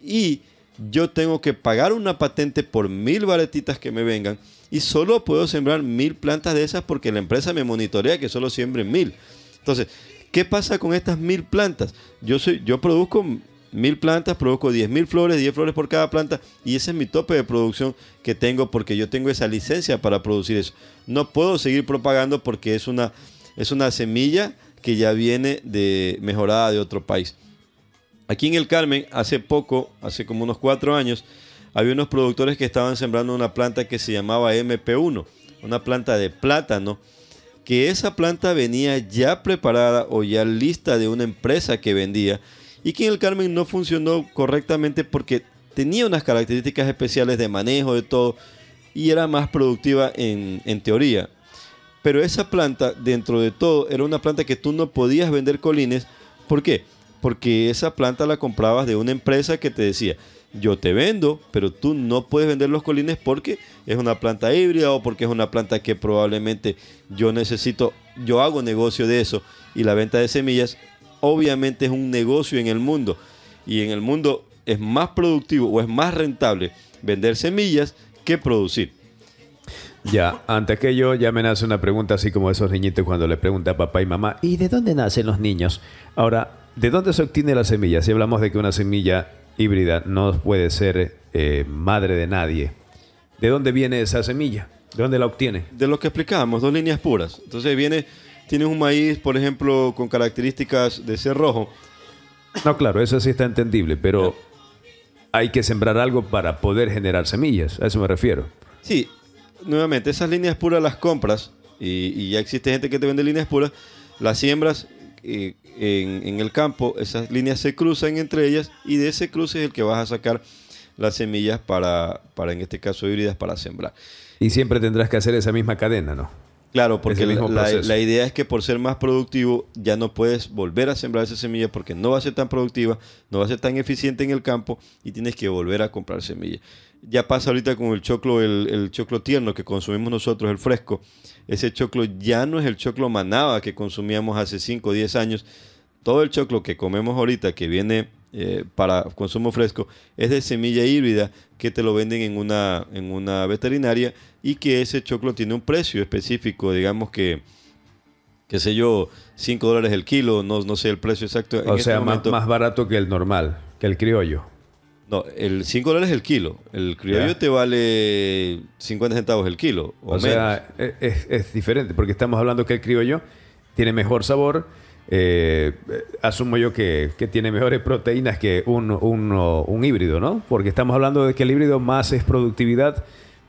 Y yo tengo que pagar una patente por mil valetitas que me vengan y solo puedo sembrar mil plantas de esas porque la empresa me monitorea que solo siembren mil. Entonces, ¿qué pasa con estas mil plantas? Yo, soy, yo produzco mil plantas, produzco diez mil flores, diez flores por cada planta y ese es mi tope de producción que tengo porque yo tengo esa licencia para producir eso. No puedo seguir propagando porque es una, es una semilla que ya viene de mejorada de otro país. Aquí en el Carmen, hace poco, hace como unos cuatro años, había unos productores que estaban sembrando una planta que se llamaba MP1, una planta de plátano, que esa planta venía ya preparada o ya lista de una empresa que vendía y que en el Carmen no funcionó correctamente porque tenía unas características especiales de manejo, de todo, y era más productiva en, en teoría. Pero esa planta, dentro de todo, era una planta que tú no podías vender colines. ¿Por qué? Porque esa planta la comprabas de una empresa que te decía, yo te vendo, pero tú no puedes vender los colines porque es una planta híbrida o porque es una planta que probablemente yo necesito, yo hago negocio de eso y la venta de semillas obviamente es un negocio en el mundo y en el mundo es más productivo o es más rentable vender semillas que producir. Ya, antes que yo, ya me nace una pregunta así como esos niñitos cuando le pregunta a papá y mamá, ¿y de dónde nacen los niños? Ahora, ¿de dónde se obtiene la semilla? Si hablamos de que una semilla híbrida, no puede ser eh, madre de nadie. ¿De dónde viene esa semilla? ¿De dónde la obtiene? De lo que explicábamos, dos líneas puras. Entonces viene, tienes un maíz, por ejemplo, con características de ser rojo. No, claro, eso sí está entendible, pero hay que sembrar algo para poder generar semillas, a eso me refiero. Sí, nuevamente, esas líneas puras las compras y, ya existe gente que te vende líneas puras, las siembras, en, el campo, esas líneas se cruzan entre ellas y de ese cruce es el que vas a sacar las semillas para, para en este caso, híbridas para sembrar. Y siempre tendrás que hacer esa misma cadena, ¿no? Claro, porque la, idea es que por ser más productivo ya no puedes volver a sembrar esa semilla porque no va a ser tan productiva, no va a ser tan eficiente en el campo y tienes que volver a comprar semilla. Ya pasa ahorita con el choclo, el, el choclo tierno que consumimos nosotros, el fresco. Ese choclo ya no es el choclo manaba que consumíamos hace 5 o 10 años, todo el choclo que comemos ahorita que viene eh, para consumo fresco es de semilla híbrida que te lo venden en una, en una veterinaria y que ese choclo tiene un precio específico, digamos que qué sé yo, 5 dólares el kilo, no, no sé el precio exacto. O este sea, más, barato que el normal, que el criollo. No, el 5 dólares el kilo. El criollo te vale 50 centavos el kilo. O, sea, e, es, es, diferente, porque estamos hablando que el criollo tiene mejor sabor, eh, asumo yo que, tiene mejores proteínas que un, un, híbrido, ¿no? Porque estamos hablando de que el híbrido más es productividad,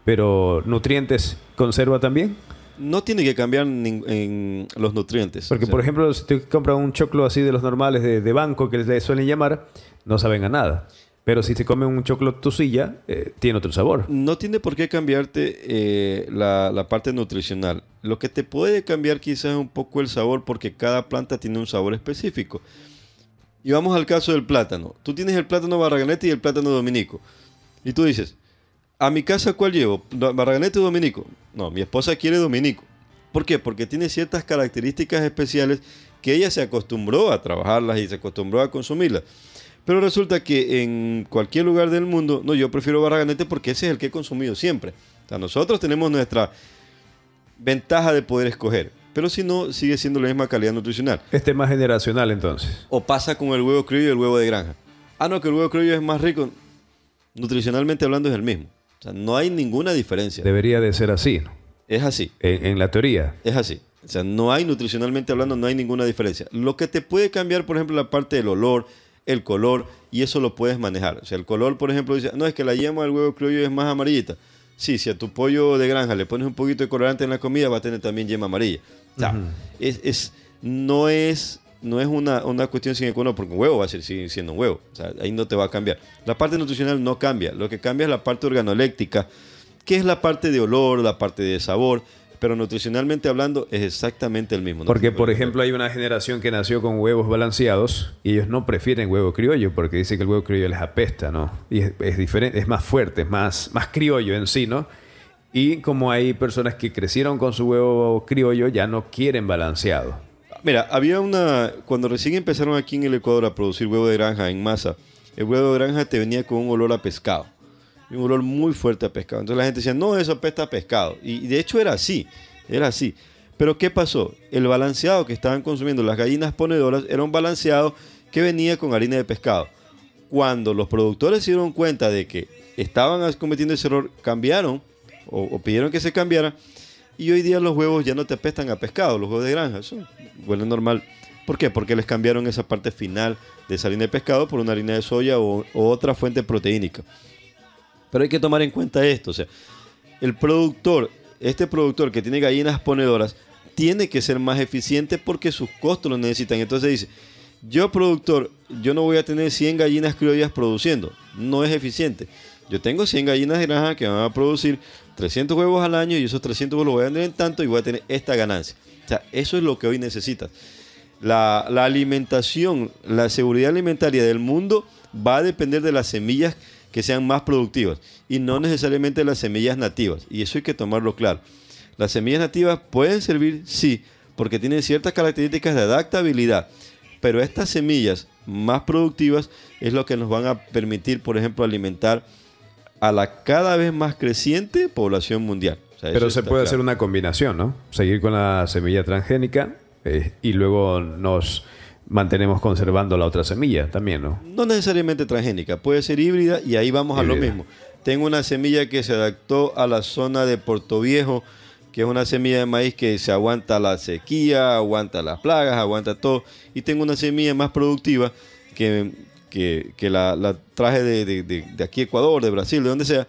pero nutrientes conserva también. No tiene que cambiar en, los nutrientes. Porque, por ejemplo, si tú compras un choclo así de los normales de, banco que les suelen llamar, no saben a nada. Pero si se come un choclo tosilla, eh, tiene otro sabor. No tiene por qué cambiarte eh, la, la, parte nutricional. Lo que te puede cambiar quizás es un poco el sabor porque cada planta tiene un sabor específico. Y vamos al caso del plátano. Tú tienes el plátano barraganete y el plátano dominico. Y tú dices, ¿a mi casa cuál llevo? ¿Barraganete o dominico? No, mi esposa quiere dominico. ¿Por qué? Porque tiene ciertas características especiales que ella se acostumbró a trabajarlas y se acostumbró a consumirlas. Pero resulta que en cualquier lugar del mundo, no, yo prefiero Barraganete porque ese es el que he consumido siempre. O sea, nosotros tenemos nuestra ventaja de poder escoger. Pero si no, sigue siendo la misma calidad nutricional. Este Es más generacional entonces. O pasa con el huevo crudo y el huevo de granja. Ah, no, que el huevo crudo es más rico. Nutricionalmente hablando es el mismo. O sea, no hay ninguna diferencia. Debería de ser así, Es así. en la teoría. Es así. O sea, no hay nutricionalmente hablando, no hay ninguna diferencia. Lo que te puede cambiar, por ejemplo, la parte del olor, el color y eso lo puedes manejar. O sea, el color, por ejemplo, dice, no, es que la yema del huevo criollo es más amarillita. Sí, si a tu pollo de granja le pones un poquito de colorante en la comida, va a tener también yema amarilla. es, no es, no es una, cuestión sin ecuador, porque un huevo va a ser, siendo un huevo. O sea, ahí no te va a cambiar. La parte nutricional no cambia. Lo que cambia es la parte organoléctica, que es la parte de olor, la parte de sabor pero nutricionalmente hablando es exactamente el mismo. Porque, por ejemplo, hay una generación que nació con huevos balanceados y ellos no prefieren huevo criollo porque dicen que el huevo criollo les apesta, ¿no? Y es, diferente, es más fuerte, es más, más criollo en sí, ¿no? Y como hay personas que crecieron con su huevo criollo, ya no quieren balanceado. Mira, había una. Cuando recién empezaron aquí en el Ecuador a producir huevo de granja en masa, el huevo de granja te venía con un olor a pescado un olor muy fuerte a pescado. Entonces la gente decía, no, eso apesta a pescado. Y, de hecho era así, era así. Pero ¿qué pasó? El balanceado que estaban consumiendo las gallinas ponedoras era un balanceado que venía con harina de pescado. Cuando los productores se dieron cuenta de que estaban cometiendo ese error, cambiaron o, pidieron que se cambiara. Y hoy día los huevos ya no te apestan a pescado, los huevos de granja, eso huele normal. ¿Por qué? Porque les cambiaron esa parte final de esa harina de pescado por una harina de soya o otra fuente proteínica. Pero hay que tomar en cuenta esto, o sea, el productor, este productor que tiene gallinas ponedoras, tiene que ser más eficiente porque sus costos lo necesitan. Entonces dice, yo productor, yo no voy a tener 100 gallinas criollas produciendo, no es eficiente. Yo tengo 100 gallinas de granja que van a producir 300 huevos al año y esos 300 huevos los voy a vender en tanto y voy a tener esta ganancia. O sea, eso es lo que hoy necesitas. La, la alimentación, la seguridad alimentaria del mundo va a depender de las semillas que sean más productivas y no necesariamente las semillas nativas. Y eso hay que tomarlo claro. Las semillas nativas pueden servir, sí, porque tienen ciertas características de adaptabilidad, pero estas semillas más productivas es lo que nos van a permitir, por ejemplo, alimentar a la cada vez más creciente población mundial. pero se puede hacer una combinación, ¿no? Seguir con la semilla transgénica eh, y luego nos mantenemos conservando la otra semilla también, ¿no? No necesariamente transgénica, puede ser híbrida y ahí vamos a lo mismo. Tengo una semilla que se adaptó a la zona de Puerto Viejo, que es una semilla de maíz que se aguanta la sequía, aguanta las plagas, aguanta todo. Y tengo una semilla más productiva que, que, la, la, traje de, de aquí Ecuador, de Brasil, de donde sea.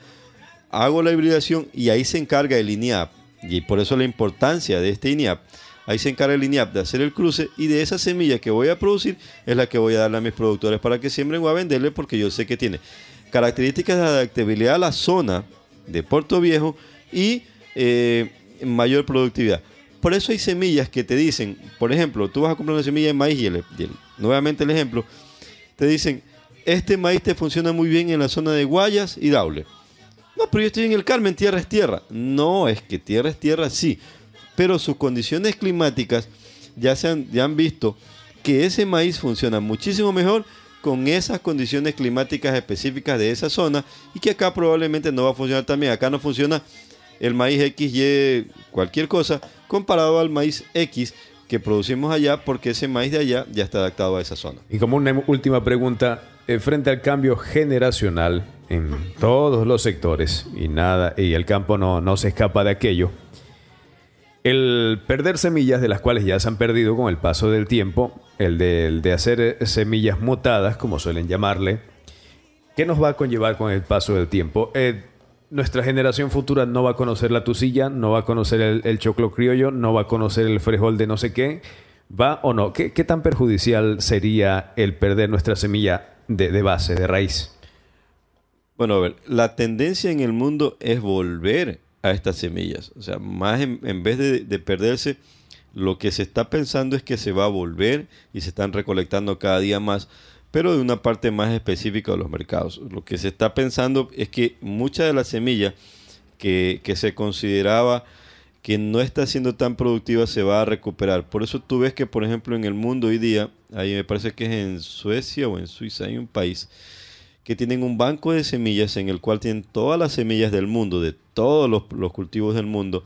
Hago la hibridación y ahí se encarga el INIAP. Y por eso la importancia de este INIAP Ahí se encarga el INIAP de hacer el cruce y de esa semilla que voy a producir es la que voy a darle a mis productores para que siembren o a venderle porque yo sé que tiene características de adaptabilidad a la zona de Puerto Viejo y eh, mayor productividad. Por eso hay semillas que te dicen, por ejemplo, tú vas a comprar una semilla de maíz y, nuevamente el ejemplo, te dicen, este maíz te funciona muy bien en la zona de Guayas y Daule. No, pero yo estoy en el Carmen, tierra es tierra. No, es que tierra es tierra, sí pero sus condiciones climáticas ya, se han, ya han visto que ese maíz funciona muchísimo mejor con esas condiciones climáticas específicas de esa zona y que acá probablemente no va a funcionar también. Acá no funciona el maíz X, Y, cualquier cosa, comparado al maíz X que producimos allá porque ese maíz de allá ya está adaptado a esa zona. Y como una última pregunta, eh, frente al cambio generacional en todos los sectores y nada y el campo no, no se escapa de aquello, el perder semillas de las cuales ya se han perdido con el paso del tiempo, el de, hacer eh, semillas mutadas, como suelen llamarle, ¿qué nos va a conllevar con el paso del tiempo? Eh, nuestra generación futura no va a conocer la tucilla? no va a conocer el, choclo criollo, no va a conocer el frijol de no sé qué. ¿Va o no? ¿Qué, tan perjudicial sería el perder nuestra semilla de, de base, de raíz? Bueno, a ver, la tendencia en el mundo es volver a estas semillas. O sea, más en, vez de, perderse, lo que se está pensando es que se va a volver y se están recolectando cada día más, pero de una parte más específica de los mercados. Lo que se está pensando es que mucha de las semillas que, que se consideraba que no está siendo tan productiva se va a recuperar. Por eso tú ves que, por ejemplo, en el mundo hoy día, ahí me parece que es en Suecia o en Suiza, hay un país que tienen un banco de semillas en el cual tienen todas las semillas del mundo, de todos los, cultivos del mundo,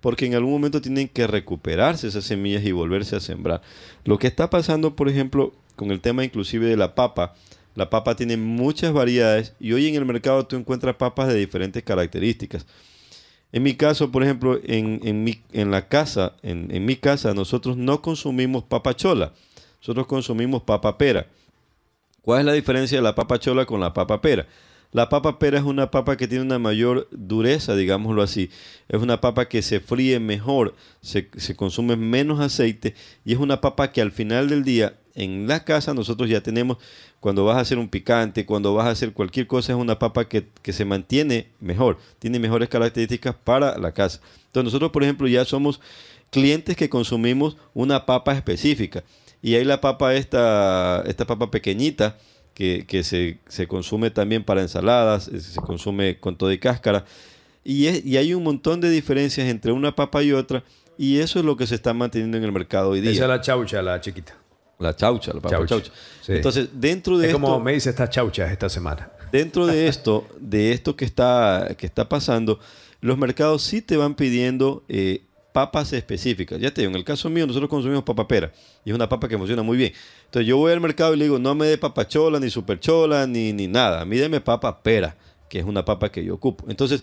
porque en algún momento tienen que recuperarse esas semillas y volverse a sembrar. Lo que está pasando, por ejemplo, con el tema inclusive de la papa, la papa tiene muchas variedades y hoy en el mercado tú encuentras papas de diferentes características. En mi caso, por ejemplo, en, la casa, en, en mi casa, nosotros no consumimos papa chola, nosotros consumimos papa pera. ¿Cuál es la diferencia de la papa chola con la papa pera? La papa pera es una papa que tiene una mayor dureza, digámoslo así. Es una papa que se fríe mejor, se, consume menos aceite y es una papa que al final del día en la casa nosotros ya tenemos, cuando vas a hacer un picante, cuando vas a hacer cualquier cosa, es una papa que, que se mantiene mejor, tiene mejores características para la casa. Entonces nosotros, por ejemplo, ya somos clientes que consumimos una papa específica. Y hay la papa esta, esta papa pequeñita que, se, consume también para ensaladas, eh, se consume con todo y cáscara. Y, es, y hay un montón de diferencias entre una papa y otra. Y eso es lo que se está manteniendo en el mercado hoy día. Esa es la chaucha, la chiquita. La chaucha, la papa chaucha. Entonces, dentro de es esto, como me dice esta chaucha esta semana. Dentro de esto, de esto que está, que está pasando, los mercados sí te van pidiendo eh, papas específicas. Ya te digo, en el caso mío nosotros consumimos papa pera y es una papa que funciona muy bien. Entonces yo voy al mercado y le digo, no me dé papachola, ni superchola, ni, ni nada. A mí deme papa pera, que es una papa que yo ocupo. Entonces,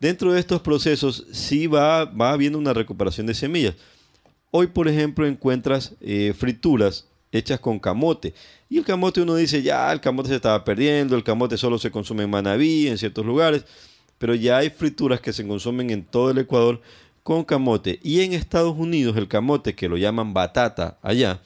dentro de estos procesos sí va, va habiendo una recuperación de semillas. Hoy, por ejemplo, encuentras eh, frituras hechas con camote. Y el camote uno dice, ya, el camote se estaba perdiendo, el camote solo se consume en Manabí, en ciertos lugares, pero ya hay frituras que se consumen en todo el Ecuador con camote. Y en Estados Unidos el camote, que lo llaman batata allá,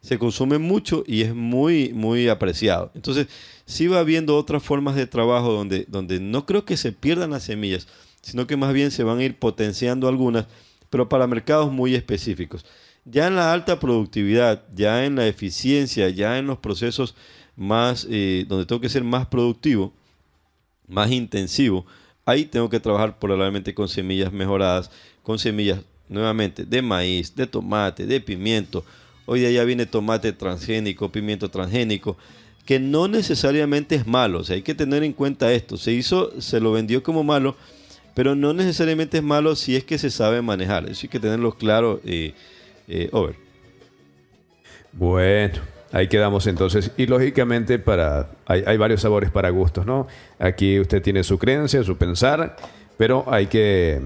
se consume mucho y es muy, muy apreciado. Entonces, si va habiendo otras formas de trabajo donde, donde no creo que se pierdan las semillas, sino que más bien se van a ir potenciando algunas, pero para mercados muy específicos. Ya en la alta productividad, ya en la eficiencia, ya en los procesos más, eh, donde tengo que ser más productivo, más intensivo, ahí tengo que trabajar probablemente con semillas mejoradas con semillas nuevamente de maíz, de tomate, de pimiento. Hoy de allá viene tomate transgénico, pimiento transgénico, que no necesariamente es malo. O hay que tener en cuenta esto. Se hizo, se lo vendió como malo, pero no necesariamente es malo si es que se sabe manejar. Eso hay que tenerlo claro. Eh, eh, over. Bueno, Ahí quedamos entonces. Y lógicamente para hay, hay, varios sabores para gustos, ¿no? Aquí usted tiene su creencia, su pensar, pero hay que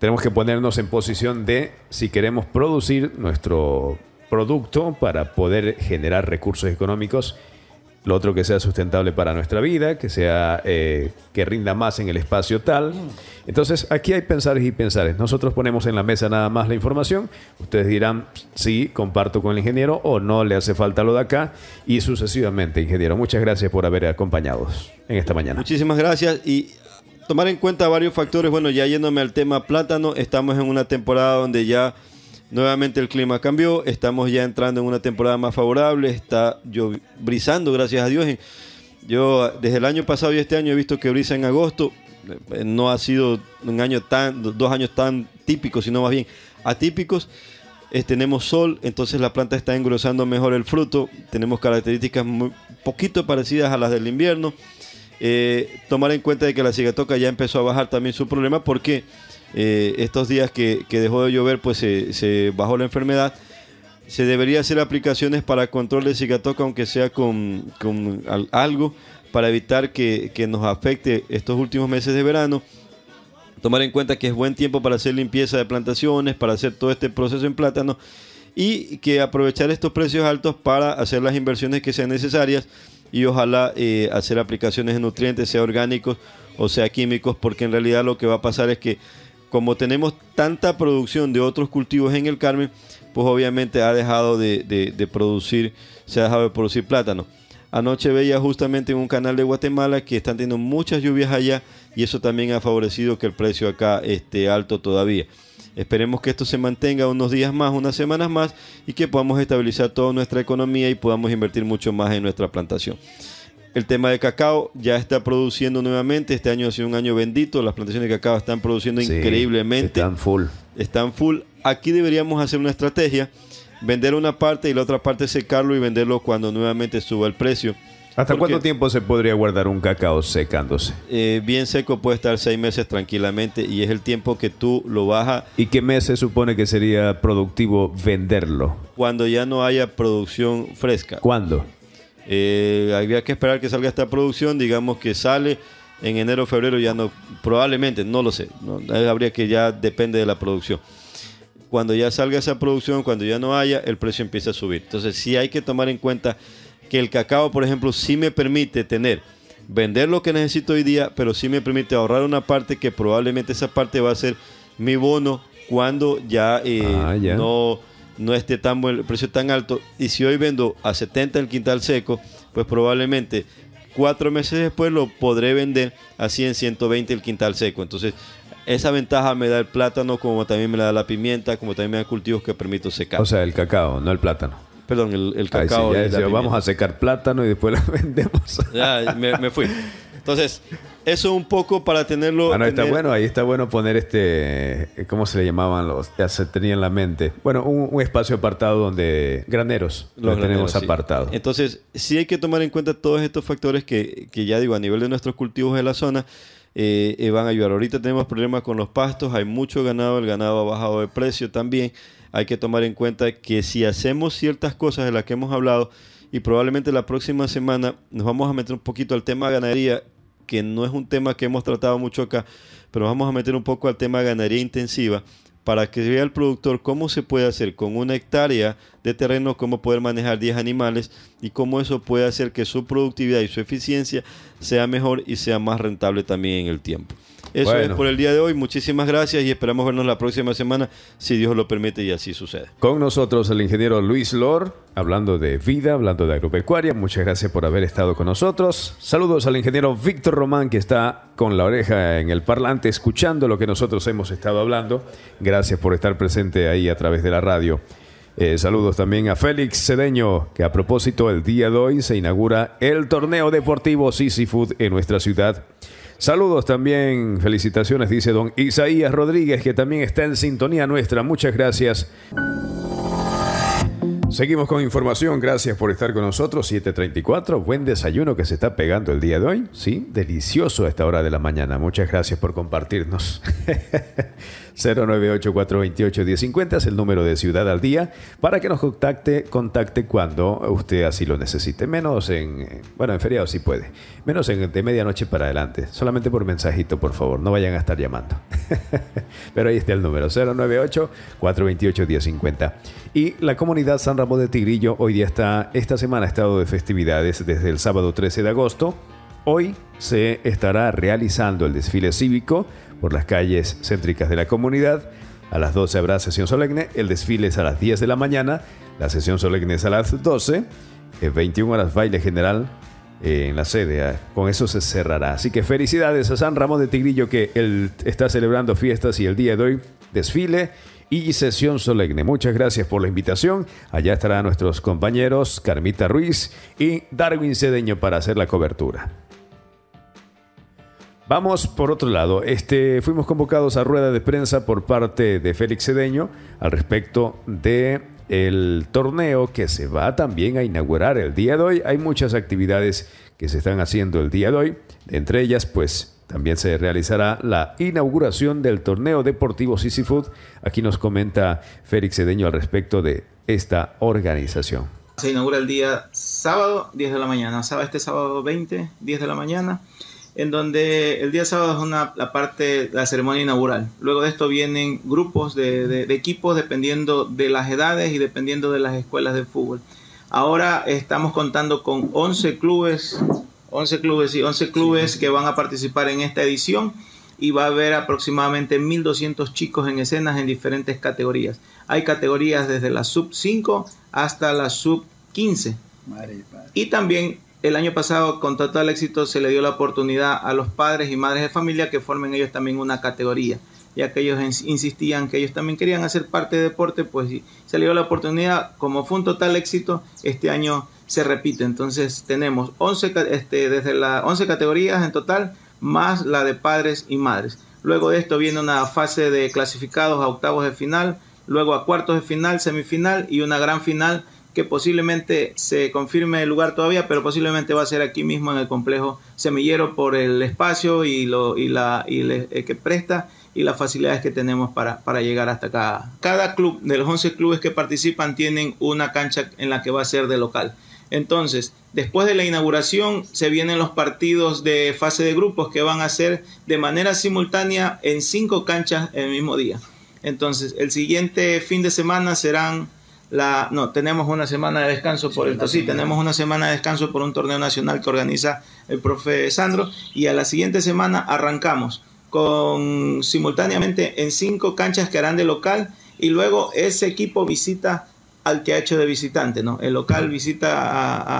tenemos que ponernos en posición de si queremos producir nuestro producto para poder generar recursos económicos, lo otro que sea sustentable para nuestra vida, que sea eh, que rinda más en el espacio tal. Entonces aquí hay pensares y pensares. Nosotros ponemos en la mesa nada más la información. Ustedes dirán sí comparto con el ingeniero o no le hace falta lo de acá y sucesivamente ingeniero. Muchas gracias por haber acompañado en esta mañana. Muchísimas gracias y tomar en cuenta varios factores. Bueno, ya yéndome al tema plátano, estamos en una temporada donde ya nuevamente el clima cambió, estamos ya entrando en una temporada más favorable, está yo brisando, gracias a Dios. Yo desde el año pasado y este año he visto que brisa en agosto, eh, no ha sido un año tan, dos años tan típicos, sino más bien atípicos. tenemos sol, entonces la planta está engrosando mejor el fruto. Tenemos características muy poquito parecidas a las del invierno. Eh, tomar en cuenta de que la cigatoca ya empezó a bajar también su problema porque eh, estos días que, dejó de llover pues se, bajó la enfermedad. Se debería hacer aplicaciones para control de cigatoca aunque sea con, algo para evitar que, que nos afecte estos últimos meses de verano. Tomar en cuenta que es buen tiempo para hacer limpieza de plantaciones, para hacer todo este proceso en plátano y que aprovechar estos precios altos para hacer las inversiones que sean necesarias y ojalá eh, hacer aplicaciones de nutrientes, sea orgánicos o sea químicos, porque en realidad lo que va a pasar es que como tenemos tanta producción de otros cultivos en el Carmen, pues obviamente ha dejado de, de producir, se ha dejado de producir plátano. Anoche veía justamente en un canal de Guatemala que están teniendo muchas lluvias allá y eso también ha favorecido que el precio acá esté alto todavía. Esperemos que esto se mantenga unos días más, unas semanas más y que podamos estabilizar toda nuestra economía y podamos invertir mucho más en nuestra plantación. El tema de cacao ya está produciendo nuevamente. Este año ha sido un año bendito. Las plantaciones de cacao están produciendo increíblemente. Están full. Están full. Aquí deberíamos hacer una estrategia. Vender una parte y la otra parte secarlo y venderlo cuando nuevamente suba el precio. ¿Hasta cuánto tiempo se podría guardar un cacao secándose? Eh, bien seco puede estar seis meses tranquilamente y es el tiempo que tú lo bajas. ¿Y qué mes se supone que sería productivo venderlo? Cuando ya no haya producción fresca. ¿Cuándo? Eh, habría que esperar que salga esta producción, digamos que sale en enero o febrero, ya no, probablemente, no lo sé, habría que ya depende de la producción. Cuando ya salga esa producción, cuando ya no haya, el precio empieza a subir. Entonces si hay que tomar en cuenta que el cacao, por ejemplo, sí me permite tener, vender lo que necesito hoy día, pero sí me permite ahorrar una parte que probablemente esa parte va a ser mi bono cuando ya, eh, ah, no no esté tan bueno, el precio tan alto y si hoy vendo a 70 el quintal seco pues probablemente cuatro meses después lo podré vender así en 120 el quintal seco. Entonces, esa ventaja me da el plátano, como también me la da la pimienta, como también me da cultivos que permito secar. O sea, el cacao, no el plátano. Perdón, el, cacao. vamos a secar plátano y después lo vendemos. Ya, me, fui. Entonces, eso un poco para tenerlo. Bueno, ah, está bueno, ahí está bueno poner este. Eh, ¿Cómo se le llamaban los? Ya se tenía en la mente. Bueno, un, espacio apartado donde. Graneros. Los tenemos apartado. Entonces, sí hay que tomar en cuenta todos estos factores que, que ya digo, a nivel de nuestros cultivos de la zona. Eh, eh, van a ayudar. Ahorita tenemos problemas con los pastos, hay mucho ganado, el ganado ha bajado de precio también hay que tomar en cuenta que si hacemos ciertas cosas de las que hemos hablado, y probablemente la próxima semana nos vamos a meter un poquito al tema ganadería, que no es un tema que hemos tratado mucho acá, pero vamos a meter un poco al tema ganadería intensiva para que vea el productor cómo se puede hacer con una hectárea de terreno, cómo poder manejar 10 animales y cómo eso puede hacer que su productividad y su eficiencia sea mejor y sea más rentable también en el tiempo. Eso es por el día de hoy. Muchísimas gracias y esperamos vernos la próxima semana, si Dios lo permite y así sucede. Con nosotros el ingeniero Luis Lor, hablando de vida, hablando de agropecuaria. Muchas gracias por haber estado con nosotros. Saludos al ingeniero Víctor Román, que está con la oreja en el parlante, escuchando lo que nosotros hemos estado hablando. Gracias por estar presente ahí a través de la radio. Eh, saludos también a Félix Cedeño, que a propósito el día de hoy se inaugura el torneo deportivo Sisi Food en nuestra ciudad. Saludos también, felicitaciones, dice don Isaías Rodríguez, que también está en sintonía nuestra. Muchas gracias. Seguimos con información, gracias por estar con nosotros. 734, buen desayuno que se está pegando el día de hoy, ¿sí? Delicioso a esta hora de la mañana, muchas gracias por compartirnos. 098-428-1050 es el número de Ciudad al Día para que nos contacte, contacte cuando usted así lo necesite. Menos en, bueno, en feriado si puede. Menos en, de medianoche para adelante. Solamente por mensajito, por favor. No vayan a estar llamando. Pero ahí está el número. 098-428-1050. Y la comunidad San Ramón de Tigrillo hoy día está, esta semana ha estado de festividades desde el sábado 13 de agosto. Hoy se estará realizando el desfile cívico por las calles céntricas de la comunidad. A las 12 habrá sesión solemne, el desfile es a las 10 de la mañana, la sesión solemne es a las 12, el 21 horas baile general eh, en la sede. Ah, con eso se cerrará. Así que felicidades a San Ramón de Tigrillo que él está celebrando fiestas y el día de hoy desfile y sesión solemne. Muchas gracias por la invitación. Allá estarán nuestros compañeros Carmita Ruiz y Darwin Cedeño para hacer la cobertura. Vamos por otro lado. Este, fuimos convocados a rueda de prensa por parte de Félix Cedeño al respecto del torneo que se va también a inaugurar el día de hoy. Hay muchas actividades que se están haciendo el día de hoy. Entre ellas, pues, también se realizará la inauguración del torneo deportivo Sisifood. Aquí nos comenta Félix Cedeño al respecto de esta organización. Se inaugura el día sábado, 10 de la mañana. Sábado, este sábado 20, 10 de la mañana en donde el día sábado es una, la parte, la ceremonia inaugural. Luego de esto vienen grupos de, equipos dependiendo de las edades y dependiendo de las escuelas de fútbol. Ahora estamos contando con 11 clubes, 11 clubes y 11 clubes que van a participar en esta edición y va a haber aproximadamente 1.200 chicos en escenas en diferentes categorías. Hay categorías desde la sub 5 hasta la sub 15. y también el año pasado con total éxito se le dio la oportunidad a los padres y madres de familia que formen ellos también una categoría, ya que ellos insistían que ellos también querían hacer parte de deporte, pues se le dio la oportunidad, como fue un total éxito, este año se repite. Entonces tenemos 11, este, desde las 11 categorías en total, más la de padres y madres. Luego de esto viene una fase de clasificados a octavos de final, luego a cuartos de final, semifinal y una gran final que posiblemente se confirme el lugar todavía, pero posiblemente va a ser aquí mismo en el complejo semillero por el espacio y lo y la y eh, que presta y las facilidades que tenemos para, para, llegar hasta acá. Cada club de los 11 clubes que participan tienen una cancha en la que va a ser de local. Entonces, después de la inauguración se vienen los partidos de fase de grupos que van a ser de manera simultánea en cinco canchas el mismo día. Entonces, el siguiente fin de semana serán la, no, tenemos una semana de descanso por esto. Sí, tenemos una semana de descanso por un torneo nacional que organiza el profe Sandro. Y a la siguiente semana arrancamos con simultáneamente en cinco canchas que harán de local. Y luego ese equipo visita al que ha hecho de visitante, ¿no? El local visita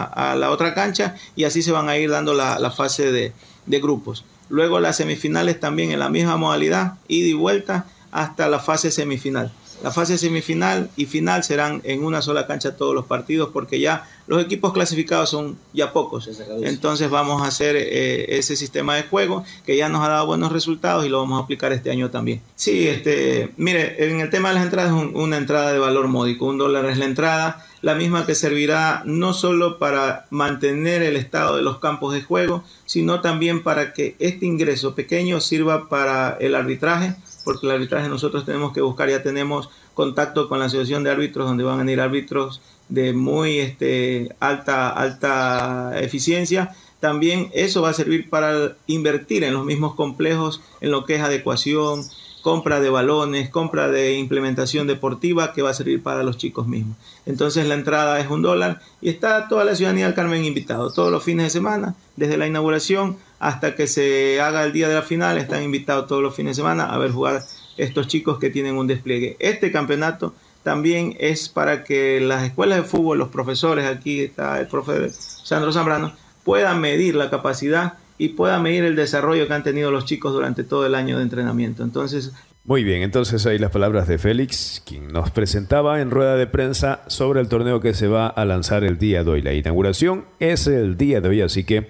a, la otra cancha y así se van a ir dando la, fase de, de grupos. Luego las semifinales también en la misma modalidad, ida y vuelta hasta la fase semifinal. La fase semifinal y final serán en una sola cancha todos los partidos porque ya los equipos clasificados son ya pocos. Entonces vamos a hacer eh, ese sistema de juego que ya nos ha dado buenos resultados y lo vamos a aplicar este año también. Sí, este, mire, en el tema de las entradas es una entrada de valor módico, un dólar es la entrada, la misma que servirá no solo para mantener el estado de los campos de juego, sino también para que este ingreso pequeño sirva para el arbitraje porque la arbitraje nosotros tenemos que buscar, ya tenemos contacto con la asociación de árbitros, donde van a venir árbitros de muy este, alta, alta eficiencia. También eso va a servir para invertir en los mismos complejos, en lo que es adecuación, compra de balones, compra de implementación deportiva que va a servir para los chicos mismos. Entonces la entrada es un dólar y está toda la ciudadanía del Carmen invitado todos los fines de semana, desde la inauguración hasta que se haga el día de la final. Están invitados todos los fines de semana a ver jugar estos chicos que tienen un despliegue. Este campeonato también es para que las escuelas de fútbol, los profesores, aquí está el profe Sandro Zambrano, puedan medir la capacidad y puedan medir el desarrollo que han tenido los chicos durante todo el año de entrenamiento. Entonces, muy bien, entonces ahí las palabras de Félix, quien nos presentaba en rueda de prensa sobre el torneo que se va a lanzar el día de hoy. La inauguración es el día de hoy, así que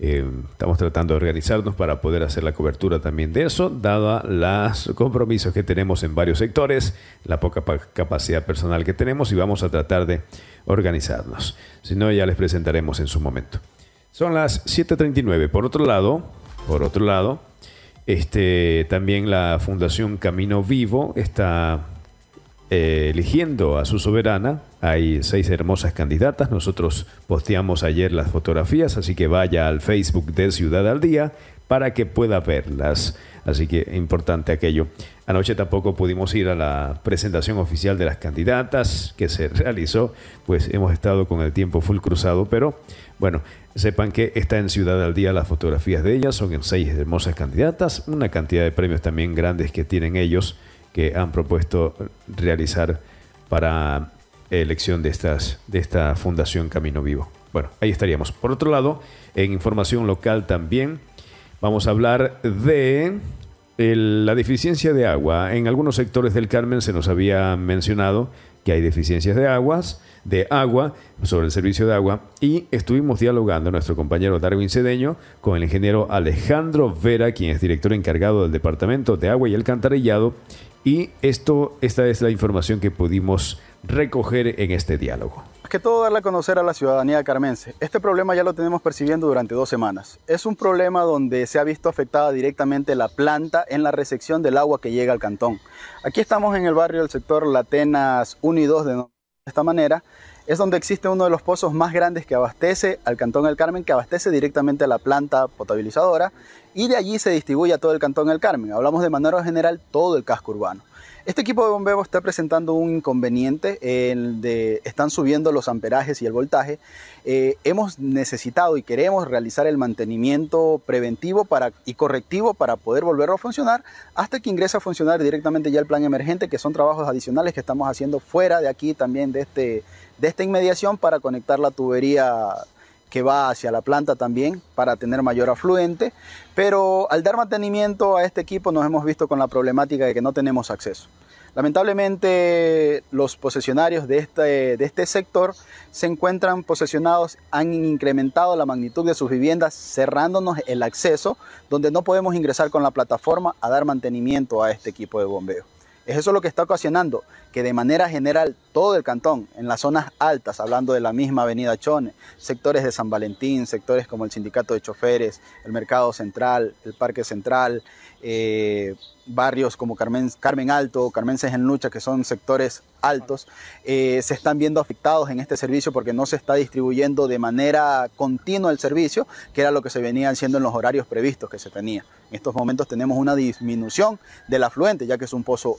eh, estamos tratando de organizarnos para poder hacer la cobertura también de eso, dada los compromisos que tenemos en varios sectores, la poca capacidad personal que tenemos y vamos a tratar de organizarnos. Si no, ya les presentaremos en su momento. Son las 7.39. Por otro lado, por otro lado, este, también la Fundación Camino Vivo está eh, eligiendo a su soberana. Hay seis hermosas candidatas. Nosotros posteamos ayer las fotografías, así que vaya al Facebook de Ciudad al Día para que pueda verlas. Así que importante aquello. Anoche tampoco pudimos ir a la presentación oficial de las candidatas que se realizó, pues hemos estado con el tiempo full cruzado, pero bueno, sepan que está en Ciudad al Día las fotografías de ellas, son seis hermosas candidatas, una cantidad de premios también grandes que tienen ellos que han propuesto realizar para elección de, estas, de esta Fundación Camino Vivo. Bueno, ahí estaríamos. Por otro lado, en información local también vamos a hablar de la deficiencia de agua. En algunos sectores del Carmen se nos había mencionado que hay deficiencias de aguas, de agua, sobre el servicio de agua, y estuvimos dialogando nuestro compañero Darwin Cedeño con el ingeniero Alejandro Vera, quien es director encargado del Departamento de Agua y Alcantarillado, y esto, esta es la información que pudimos recoger en este diálogo. Es que todo darle a conocer a la ciudadanía carmense. Este problema ya lo tenemos percibiendo durante dos semanas. Es un problema donde se ha visto afectada directamente la planta en la recepción del agua que llega al cantón. Aquí estamos en el barrio del sector Latenas 1 y 2 de esta manera es donde existe uno de los pozos más grandes que abastece al Cantón El Carmen, que abastece directamente a la planta potabilizadora y de allí se distribuye a todo el Cantón El Carmen. Hablamos de manera general todo el casco urbano. Este equipo de bombeo está presentando un inconveniente, de, están subiendo los amperajes y el voltaje. Eh, hemos necesitado y queremos realizar el mantenimiento preventivo para, y correctivo para poder volverlo a funcionar hasta que ingrese a funcionar directamente ya el plan emergente, que son trabajos adicionales que estamos haciendo fuera de aquí también de este, de esta inmediación para conectar la tubería que va hacia la planta también para tener mayor afluente, pero al dar mantenimiento a este equipo nos hemos visto con la problemática de que no tenemos acceso. Lamentablemente los posesionarios de este, de este sector se encuentran posesionados, han incrementado la magnitud de sus viviendas cerrándonos el acceso donde no podemos ingresar con la plataforma a dar mantenimiento a este equipo de bombeo. Es eso lo que está ocasionando que de manera general todo el cantón, en las zonas altas, hablando de la misma avenida Chone, sectores de San Valentín, sectores como el sindicato de choferes, el mercado central, el parque central, eh, barrios como Carmen, Carmen Alto, Carmen en Lucha, que son sectores altos, eh, se están viendo afectados en este servicio porque no se está distribuyendo de manera continua el servicio, que era lo que se venía haciendo en los horarios previstos que se tenía. En estos momentos tenemos una disminución del afluente, ya que es un pozo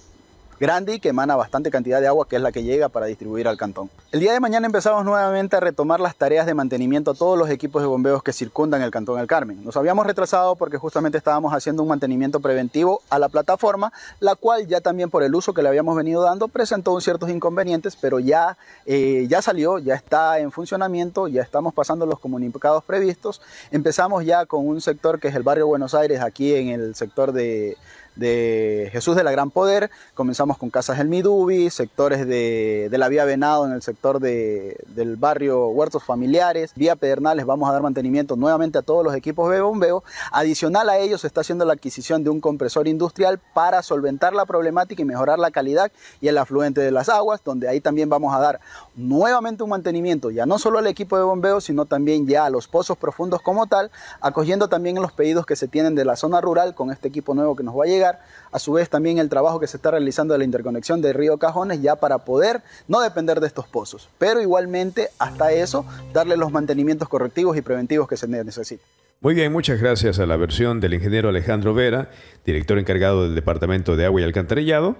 grande y que emana bastante cantidad de agua que es la que llega para distribuir al cantón. El día de mañana empezamos nuevamente a retomar las tareas de mantenimiento a todos los equipos de bombeos que circundan el cantón El Carmen. Nos habíamos retrasado porque justamente estábamos haciendo un mantenimiento preventivo a la plataforma, la cual ya también por el uso que le habíamos venido dando presentó ciertos inconvenientes, pero ya, eh, ya salió, ya está en funcionamiento, ya estamos pasando los comunicados previstos. Empezamos ya con un sector que es el barrio Buenos Aires, aquí en el sector de de Jesús de la Gran Poder, comenzamos con Casas El Midubi, sectores de, la vía Venado en el sector del barrio Huertos Familiares, vía Pedernales, vamos a dar mantenimiento nuevamente a todos los equipos de bombeo. Adicional a ello se está haciendo la adquisición de un compresor industrial para solventar la problemática y mejorar la calidad y el afluente de las aguas, donde ahí también vamos a dar nuevamente un mantenimiento, ya no solo al equipo de bombeo, sino también ya a los pozos profundos como tal, acogiendo también los pedidos que se tienen de la zona rural con este equipo nuevo que nos va a llegar a su vez también el trabajo que se está realizando de la interconexión de Río Cajones ya para poder no depender de estos pozos, pero igualmente hasta eso darle los mantenimientos correctivos y preventivos que se necesiten. Muy bien, muchas gracias a la versión del ingeniero Alejandro Vera, director encargado del Departamento de Agua y Alcantarillado,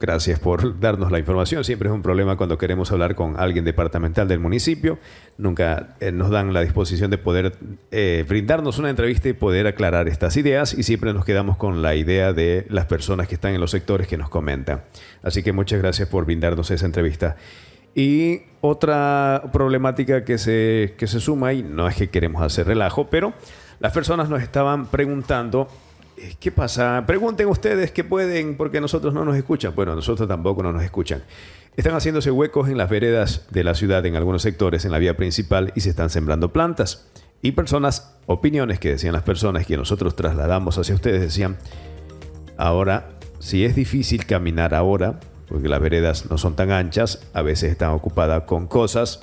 Gracias por darnos la información. Siempre es un problema cuando queremos hablar con alguien departamental del municipio. Nunca eh, nos dan la disposición de poder eh, brindarnos una entrevista y poder aclarar estas ideas y siempre nos quedamos con la idea de las personas que están en los sectores que nos comentan. Así que muchas gracias por brindarnos esa entrevista. Y otra problemática que se, que se suma, y no es que queremos hacer relajo, pero las personas nos estaban preguntando eh, ¿Qué pasa? Pregunten ustedes que pueden, porque nosotros no nos escuchan. Bueno, nosotros tampoco no nos escuchan. Están haciéndose huecos en las veredas de la ciudad, en algunos sectores, en la vía principal, y se están sembrando plantas. Y personas, opiniones que decían las personas que nosotros trasladamos hacia ustedes, decían, ahora, si es difícil caminar ahora, porque las veredas no son tan anchas, a veces están ocupadas con cosas,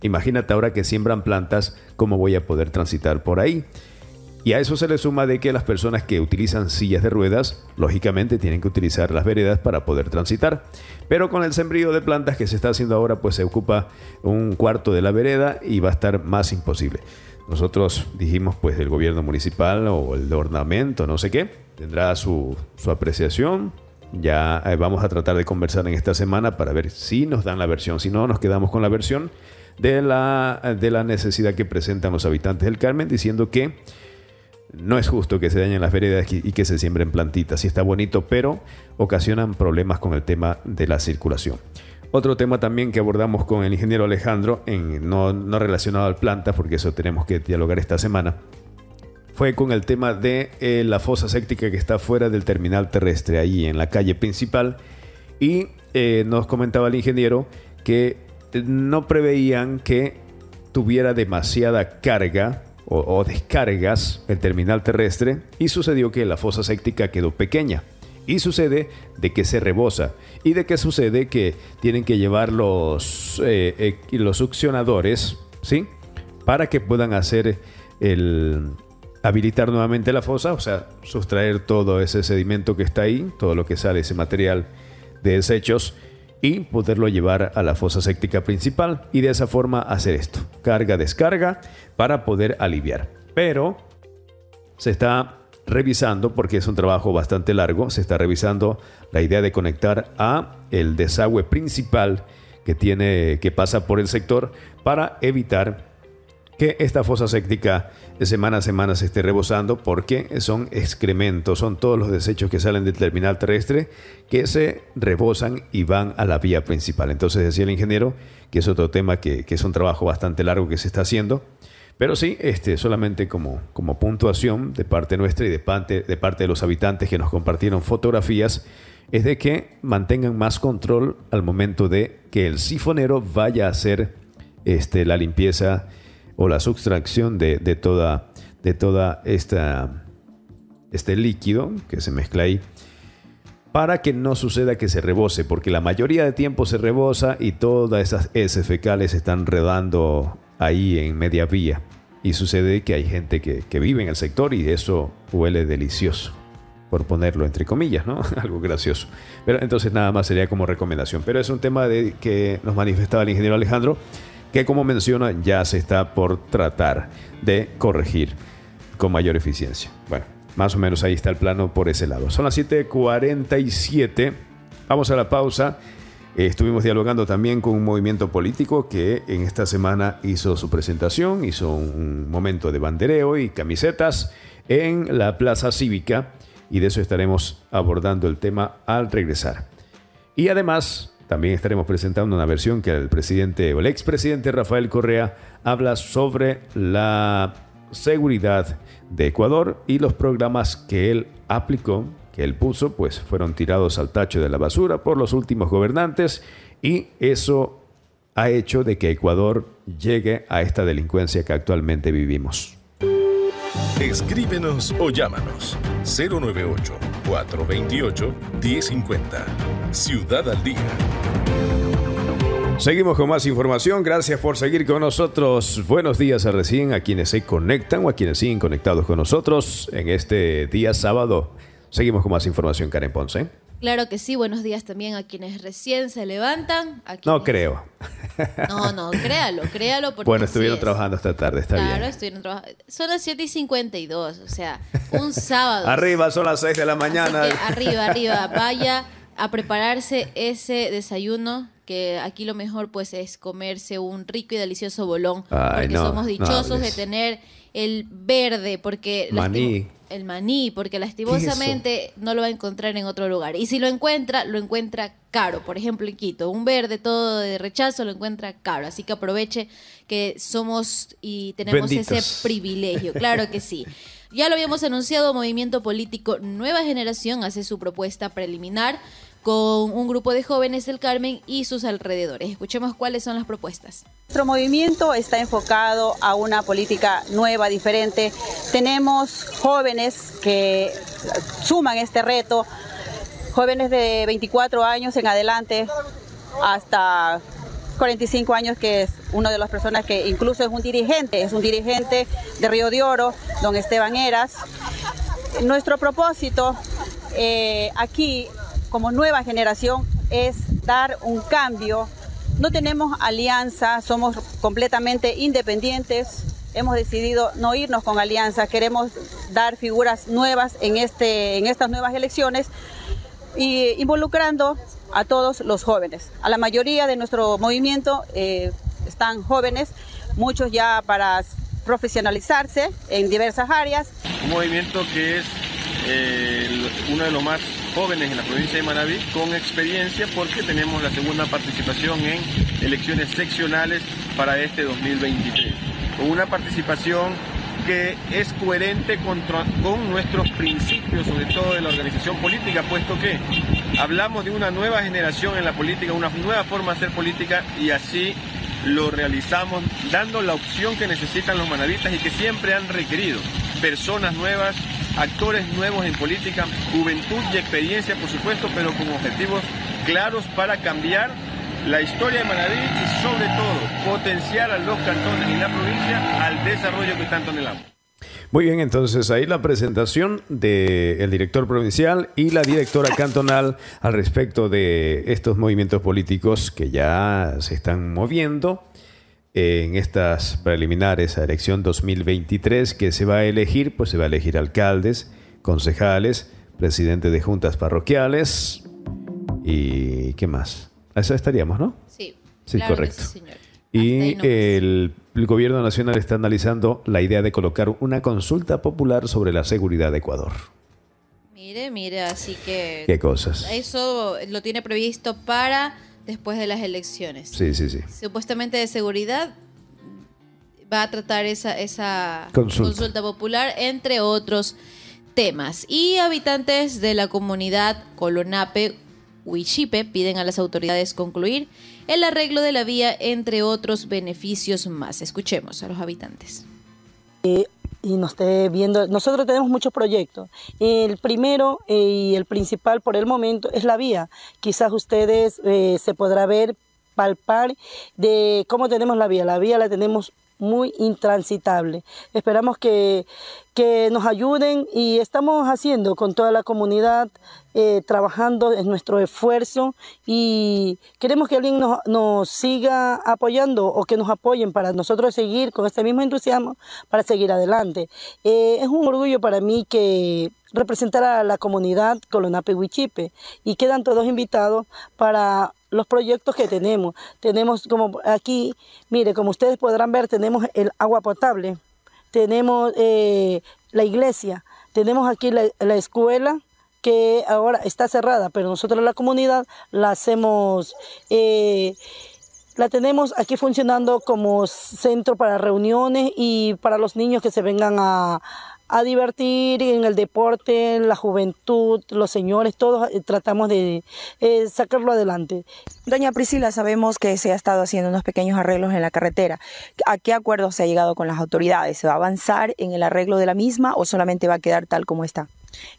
imagínate ahora que siembran plantas, ¿cómo voy a poder transitar por ahí? Y a eso se le suma de que las personas que utilizan sillas de ruedas, lógicamente tienen que utilizar las veredas para poder transitar. Pero con el sembrío de plantas que se está haciendo ahora, pues se ocupa un cuarto de la vereda y va a estar más imposible. Nosotros dijimos, pues el gobierno municipal o el de ornamento, no sé qué, tendrá su, apreciación, ya eh, vamos a tratar de conversar en esta semana para ver si nos dan la versión, si no nos quedamos con la versión de la, de la necesidad que presentan los habitantes del Carmen, diciendo que no es justo que se dañen las veredas y que se siembren plantitas. Sí está bonito, pero ocasionan problemas con el tema de la circulación. Otro tema también que abordamos con el ingeniero Alejandro, en, no, relacionado al planta, porque eso tenemos que dialogar esta semana, fue con el tema de eh, la fosa séptica que está fuera del terminal terrestre, ahí en la calle principal. Y eh, nos comentaba el ingeniero que eh, no preveían que tuviera demasiada carga o, descargas el terminal terrestre y sucedió que la fosa séptica quedó pequeña. Y sucede de que se rebosa. Y de que sucede que tienen que llevar los, eh, los succionadores, ¿sí? Para que puedan hacer el, habilitar nuevamente la fosa, o sea, sustraer todo ese sedimento que está ahí, todo lo que sale, ese material de desechos, y poderlo llevar a la fosa séptica principal y de esa forma hacer esto, carga-descarga para poder aliviar. Pero se está revisando, porque es un trabajo bastante largo, se está revisando la idea de conectar a el desagüe principal que tiene que pasa por el sector para evitar que esta fosa séptica de semana a semana se esté rebosando porque son excrementos, son todos los desechos que salen del terminal terrestre que se rebosan y van a la vía principal. Entonces decía el ingeniero que es otro tema que, es un trabajo bastante largo que se está haciendo. Pero sí, este, solamente como, como puntuación de parte nuestra y de parte, de parte de los habitantes que nos compartieron fotografías, es de que mantengan más control al momento de que el sifonero vaya a hacer este, la limpieza o la sustracción de, de toda, de toda esta, este líquido que se mezcla ahí para que no suceda que se rebose, porque la mayoría de tiempo se rebosa y todas esas heces fecales están redando ahí en media vía. Y sucede que hay gente que, que vive en el sector y eso huele delicioso, por ponerlo entre comillas, ¿no? Algo gracioso. Pero entonces nada más sería como recomendación. Pero es un tema de que nos manifestaba el ingeniero Alejandro que como menciona ya se está por tratar de corregir con mayor eficiencia. Bueno, más o menos ahí está el plano por ese lado. Son las 7.47, vamos a la pausa. Estuvimos dialogando también con un movimiento político que en esta semana hizo su presentación, hizo un momento de bandereo y camisetas en la Plaza Cívica y de eso estaremos abordando el tema al regresar. Y además también estaremos presentando una versión que el presidente o el expresidente Rafael Correa habla sobre la seguridad de Ecuador y los programas que él aplicó, que él puso, pues fueron tirados al tacho de la basura por los últimos gobernantes y eso ha hecho de que Ecuador llegue a esta delincuencia que actualmente vivimos. Escríbenos o llámanos 098 428 1050. Ciudad al Día. Seguimos con más información. Gracias por seguir con nosotros. Buenos días a recién a quienes se conectan o a quienes siguen conectados con nosotros en este día sábado. Seguimos con más información, Karen Ponce. Claro que sí, buenos días también a quienes recién se levantan. No creo. No, no, créalo, créalo. bueno, estuvieron trabajando esta tarde, está bien. Claro, estuvieron trabajando. Son las 7 y 52, o sea, un sábado. arriba, son las 6 de la mañana. arriba, arriba, vaya a prepararse ese desayuno que aquí lo mejor pues es comerse un rico y delicioso bolón porque somos dichosos de tener el verde porque el maní porque lastimosamente no lo va a encontrar en otro lugar y si lo encuentra lo encuentra caro por ejemplo en Quito un verde todo de rechazo lo encuentra caro así que aproveche que somos y tenemos ese privilegio claro que sí ya lo habíamos anunciado movimiento político Nueva Generación hace su propuesta preliminar con un grupo de jóvenes del Carmen y sus alrededores. Escuchemos cuáles son las propuestas. Nuestro movimiento está enfocado a una política nueva, diferente. Tenemos jóvenes que suman este reto, jóvenes de 24 años en adelante hasta 45 años, que es una de las personas que incluso es un dirigente, es un dirigente de Río de Oro, don Esteban Eras. Nuestro propósito eh, aquí como nueva generación es dar un cambio. No tenemos alianza, somos completamente independientes. Hemos decidido no irnos con alianza queremos dar figuras nuevas en, este, en estas nuevas elecciones y involucrando a todos los jóvenes. A la mayoría de nuestro movimiento eh, están jóvenes, muchos ya para profesionalizarse en diversas áreas. Un movimiento que es uno de los más jóvenes en la provincia de Manaví, con experiencia porque tenemos la segunda participación en elecciones seccionales para este 2023. una participación que es coherente con, nuestros principios, sobre todo de la organización política, puesto que hablamos de una nueva generación en la política, una nueva forma de hacer política y así lo realizamos dando la opción que necesitan los manavistas y que siempre han requerido. Personas nuevas, actores nuevos en política, juventud y experiencia, por supuesto, pero con objetivos claros para cambiar la historia de Manaví y sobre todo potenciar a los cantones y la provincia al desarrollo que tanto anhelamos. Muy bien, entonces ahí la presentación del director provincial y la directora cantonal al respecto de estos movimientos políticos que ya se están moviendo en estas preliminares a elección 2023 que se va a elegir, pues se va a elegir alcaldes, concejales, presidente de juntas parroquiales y ¿qué más? A eso estaríamos, ¿no? Sí. Sí, correcto. señor. Y el el gobierno nacional está analizando la idea de colocar una consulta popular sobre la seguridad de Ecuador. Mire, mire, así que... ¿Qué cosas? Eso lo tiene previsto para después de las elecciones. Sí, sí, sí. Supuestamente de seguridad va a tratar esa, consulta. consulta popular, entre otros temas. Y habitantes de la comunidad Colonape Huichipe piden a las autoridades concluir el arreglo de la vía, entre otros beneficios más. Escuchemos a los habitantes. Y, nos esté viendo, nosotros tenemos muchos proyectos. El primero eh, y el principal por el momento es la vía. Quizás ustedes eh, se podrá ver palpar de cómo tenemos la vía. La vía la tenemos muy intransitable. Esperamos que, nos ayuden y estamos haciendo con toda la comunidad, eh, trabajando en nuestro esfuerzo y queremos que alguien nos, siga apoyando o que nos apoyen para nosotros seguir con este mismo entusiasmo, para seguir adelante. Eh, es un orgullo para mí que representar a la comunidad Colonape Huichipe y quedan todos invitados para los proyectos que tenemos. Tenemos como aquí, mire, como ustedes podrán ver, tenemos el agua potable, tenemos eh, la iglesia, tenemos aquí la, escuela que ahora está cerrada, pero nosotros la comunidad la hacemos, eh, la tenemos aquí funcionando como centro para reuniones y para los niños que se vengan a, a divertir en el deporte, en la juventud, los señores, todos eh, tratamos de eh, sacarlo adelante. Doña Priscila, sabemos que se ha estado haciendo unos pequeños arreglos en la carretera. ¿A qué acuerdo se ha llegado con las autoridades? ¿Se va a avanzar en el arreglo de la misma o solamente va a quedar tal como está?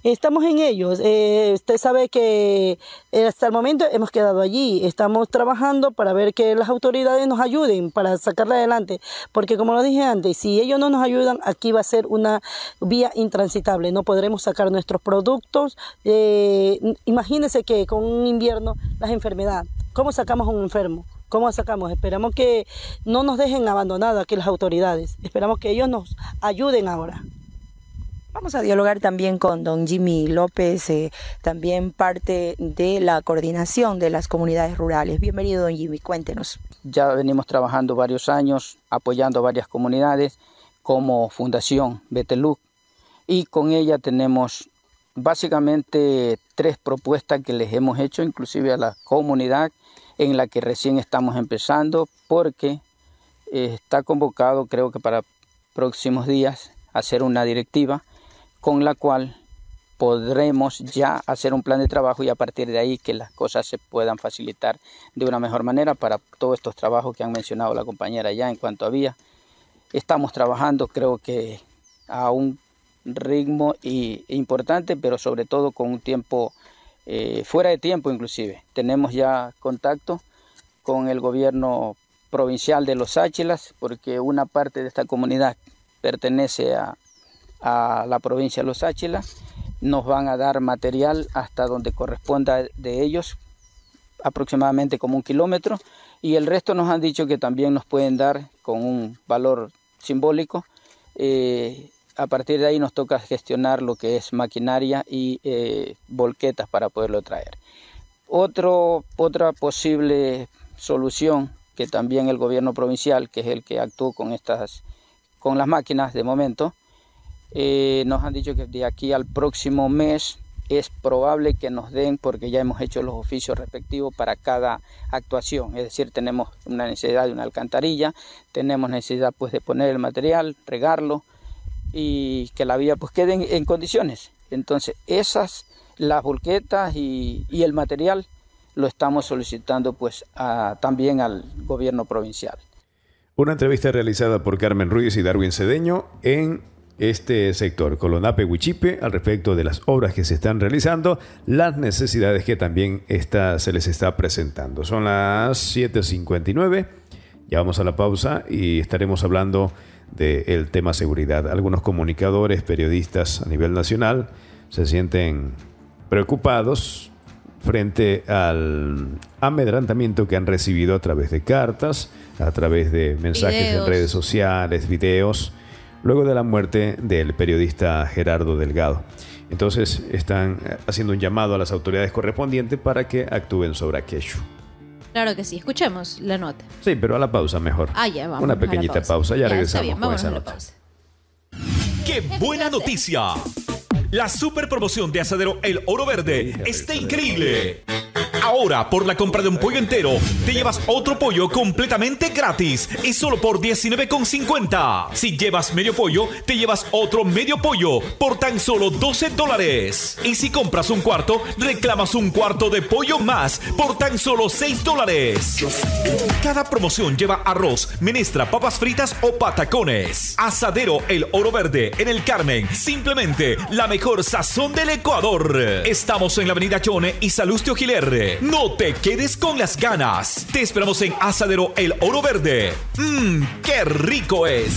Estamos en ellos. Eh, usted sabe que eh, hasta el momento hemos quedado allí. Estamos trabajando para ver que las autoridades nos ayuden para sacarla adelante. Porque como lo dije antes, si ellos no nos ayudan, aquí va a ser una vía intransitable. No podremos sacar nuestros productos. Eh, imagínense que con un invierno las enfermedades. ¿Cómo sacamos a un enfermo? ¿Cómo sacamos? Esperamos que no nos dejen abandonados aquí las autoridades. Esperamos que ellos nos ayuden ahora. Vamos a dialogar también con don Jimmy López, eh, también parte de la coordinación de las comunidades rurales. Bienvenido, don Jimmy, cuéntenos. Ya venimos trabajando varios años apoyando a varias comunidades como Fundación Beteluc. y con ella tenemos básicamente tres propuestas que les hemos hecho inclusive a la comunidad en la que recién estamos empezando porque eh, está convocado creo que para próximos días hacer una directiva con la cual podremos ya hacer un plan de trabajo y a partir de ahí que las cosas se puedan facilitar de una mejor manera para todos estos trabajos que han mencionado la compañera ya en cuanto había. Estamos trabajando creo que a un ritmo importante, pero sobre todo con un tiempo eh, fuera de tiempo inclusive. Tenemos ya contacto con el gobierno provincial de Los Áchilas porque una parte de esta comunidad pertenece a, a la provincia de Los Áchilas. Nos van a dar material hasta donde corresponda de ellos, aproximadamente como un kilómetro, y el resto nos han dicho que también nos pueden dar con un valor simbólico. Eh, a partir de ahí nos toca gestionar lo que es maquinaria y eh, volquetas para poderlo traer. otra posible solución que también el gobierno provincial, que es el que actuó con estas con las máquinas de momento, eh, nos han dicho que de aquí al próximo mes es probable que nos den, porque ya hemos hecho los oficios respectivos para cada actuación. Es decir, tenemos una necesidad de una alcantarilla, tenemos necesidad pues de poner el material, regarlo y que la vía pues quede en, condiciones. Entonces, esas, las volquetas y, y el material lo estamos solicitando pues también al gobierno provincial. Una entrevista realizada por Carmen Ruiz y Darwin Cedeño en este sector, Colonape Huichipe, al respecto de las obras que se están realizando, las necesidades que también esta se les está presentando. Son las 7.59, ya vamos a la pausa y estaremos hablando del tema seguridad. Algunos comunicadores, periodistas a nivel nacional se sienten preocupados frente al amedrantamiento que han recibido a través de cartas, a través de mensajes en redes sociales, videos luego de la muerte del periodista Gerardo Delgado. Entonces están haciendo un llamado a las autoridades correspondientes para que actúen sobre aquello. Claro que sí, escuchemos la nota. Sí, pero a la pausa mejor. Ah, ya vamos. Una pequeñita pausa. ya, regresamos con esa nota. ¡Qué buena noticia! La super promoción de Asadero El Oro Verde está increíble. Ahora, por la compra de un pollo entero, te llevas otro pollo completamente gratis y solo por $19,50. Si llevas medio pollo, te llevas otro medio pollo por tan solo 12 dólares. Y si compras un cuarto, reclamas un cuarto de pollo más por tan solo 6 dólares. Cada promoción lleva arroz, menestra, papas fritas o patacones. Asadero El Oro Verde en el Carmen. Simplemente la mejor sazón del Ecuador. Estamos en la avenida Chone y Salustio Gilerre. No te quedes con las ganas. Te esperamos en Asadero El Oro Verde. Mmm, qué rico es.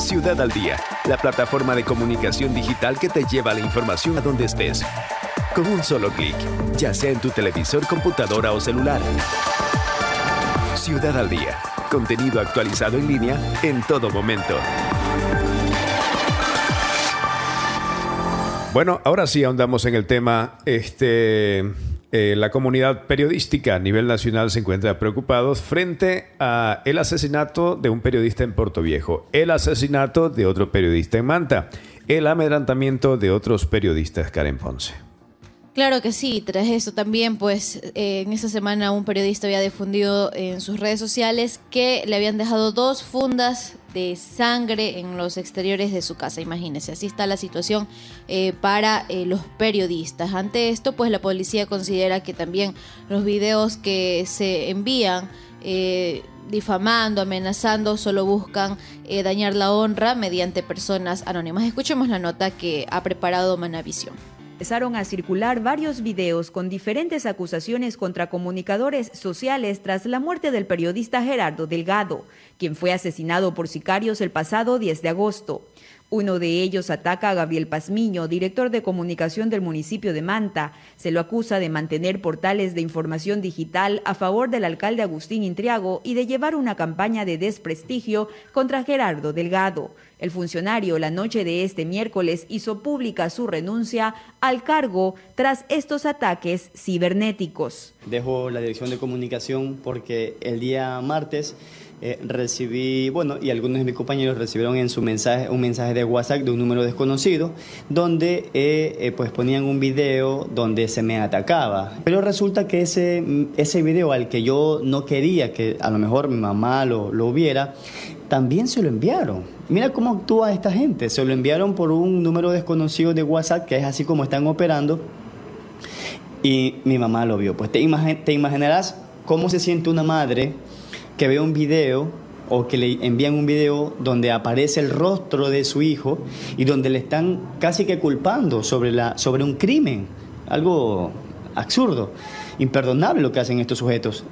Ciudad al Día, la plataforma de comunicación digital que te lleva la información a donde estés. Con un solo clic, ya sea en tu televisor, computadora o celular. Ciudad al Día, contenido actualizado en línea en todo momento. Bueno, ahora sí ahondamos en el tema. Este, eh, la comunidad periodística a nivel nacional se encuentra preocupados frente a el asesinato de un periodista en Puerto Viejo, el asesinato de otro periodista en Manta, el amedrantamiento de otros periodistas, Karen Ponce. Claro que sí, tras eso también, pues eh, en esta semana un periodista había difundido en sus redes sociales que le habían dejado dos fundas de sangre en los exteriores de su casa. Imagínense, así está la situación eh, para eh, los periodistas. Ante esto, pues la policía considera que también los videos que se envían eh, difamando, amenazando, solo buscan dañar la honra mediante personas anónimas. Escuchemos la nota que ha preparado Manavisión. Empezaron a circular varios videos con diferentes acusaciones contra comunicadores sociales tras la muerte del periodista Gerardo Delgado, quien fue asesinado por sicarios el pasado 10 de agosto. Uno de ellos ataca a Gabriel Pazmiño, director de comunicación del municipio de Manta. Se lo acusa de mantener portales de información digital a favor del alcalde Agustín Intriago y de llevar una campaña de desprestigio contra Gerardo Delgado. El funcionario la noche de este miércoles hizo pública su renuncia al cargo tras estos ataques cibernéticos. Dejo la dirección de comunicación porque el día martes eh, recibí, bueno, y algunos de mis compañeros recibieron en su mensaje un mensaje de WhatsApp de un número desconocido, donde eh, eh, pues ponían un video donde se me atacaba. Pero resulta que ese, ese video al que yo no quería que a lo mejor mi mamá lo, lo viera, también se lo enviaron. Mira cómo actúa esta gente. Se lo enviaron por un número desconocido de WhatsApp, que es así como están operando. Y mi mamá lo vio. Pues te, te imaginarás cómo se siente una madre que ve un video o que le envían un video donde aparece el rostro de su hijo y donde le están casi que culpando sobre, la, sobre un crimen, algo absurdo, imperdonable lo que hacen estos sujetos.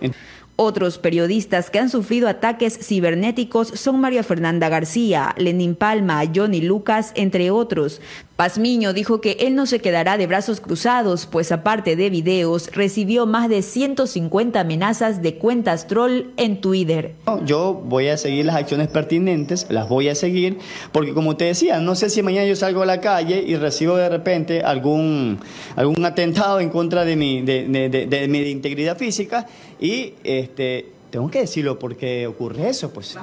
Otros periodistas que han sufrido ataques cibernéticos son María Fernanda García, Lenín Palma, Johnny Lucas, entre otros, Pazmiño dijo que él no se quedará de brazos cruzados, pues aparte de videos, recibió más de 150 amenazas de cuentas troll en Twitter. Yo voy a seguir las acciones pertinentes, las voy a seguir, porque como te decía, no sé si mañana yo salgo a la calle y recibo de repente algún, algún atentado en contra de mi, de mi integridad física y este, tengo que decirlo porque ocurre eso, pues.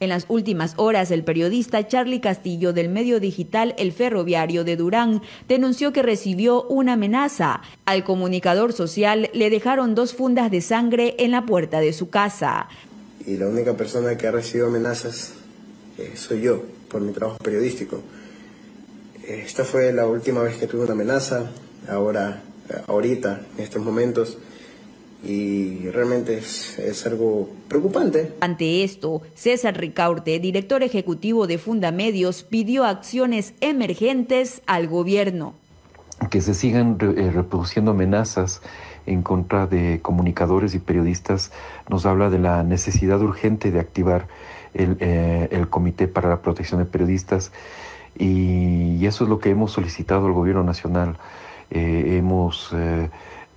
En las últimas horas, el periodista Charlie Castillo del medio digital El Ferroviario de Durán denunció que recibió una amenaza. Al comunicador social le dejaron dos fundas de sangre en la puerta de su casa. Y la única persona que ha recibido amenazas eh, soy yo, por mi trabajo periodístico. Eh, esta fue la última vez que tuve una amenaza, ahora, eh, ahorita, en estos momentos, y realmente es, algo preocupante. Ante esto, César Ricaurte, director ejecutivo de Fundamedios, pidió acciones emergentes al gobierno. Que se sigan eh, reproduciendo amenazas en contra de comunicadores y periodistas nos habla de la necesidad urgente de activar el, eh, Comité para la Protección de Periodistas y, eso es lo que hemos solicitado al Gobierno Nacional. Eh, hemos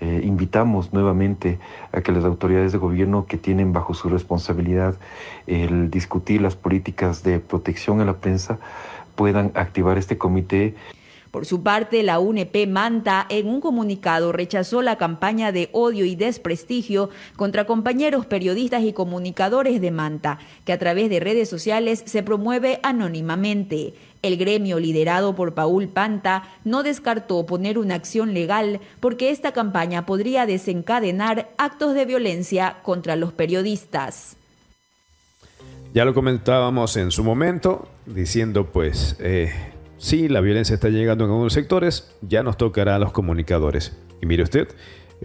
eh, invitamos nuevamente a que las autoridades de gobierno que tienen bajo su responsabilidad el discutir las políticas de protección a la prensa puedan activar este comité. Por su parte, la UNP Manta en un comunicado rechazó la campaña de odio y desprestigio contra compañeros periodistas y comunicadores de Manta, que a través de redes sociales se promueve anónimamente. El gremio, liderado por Paul Panta, no descartó poner una acción legal porque esta campaña podría desencadenar actos de violencia contra los periodistas. Ya lo comentábamos en su momento, diciendo pues, si eh, sí, la violencia está llegando en algunos sectores, ya nos tocará a los comunicadores. Y mire usted,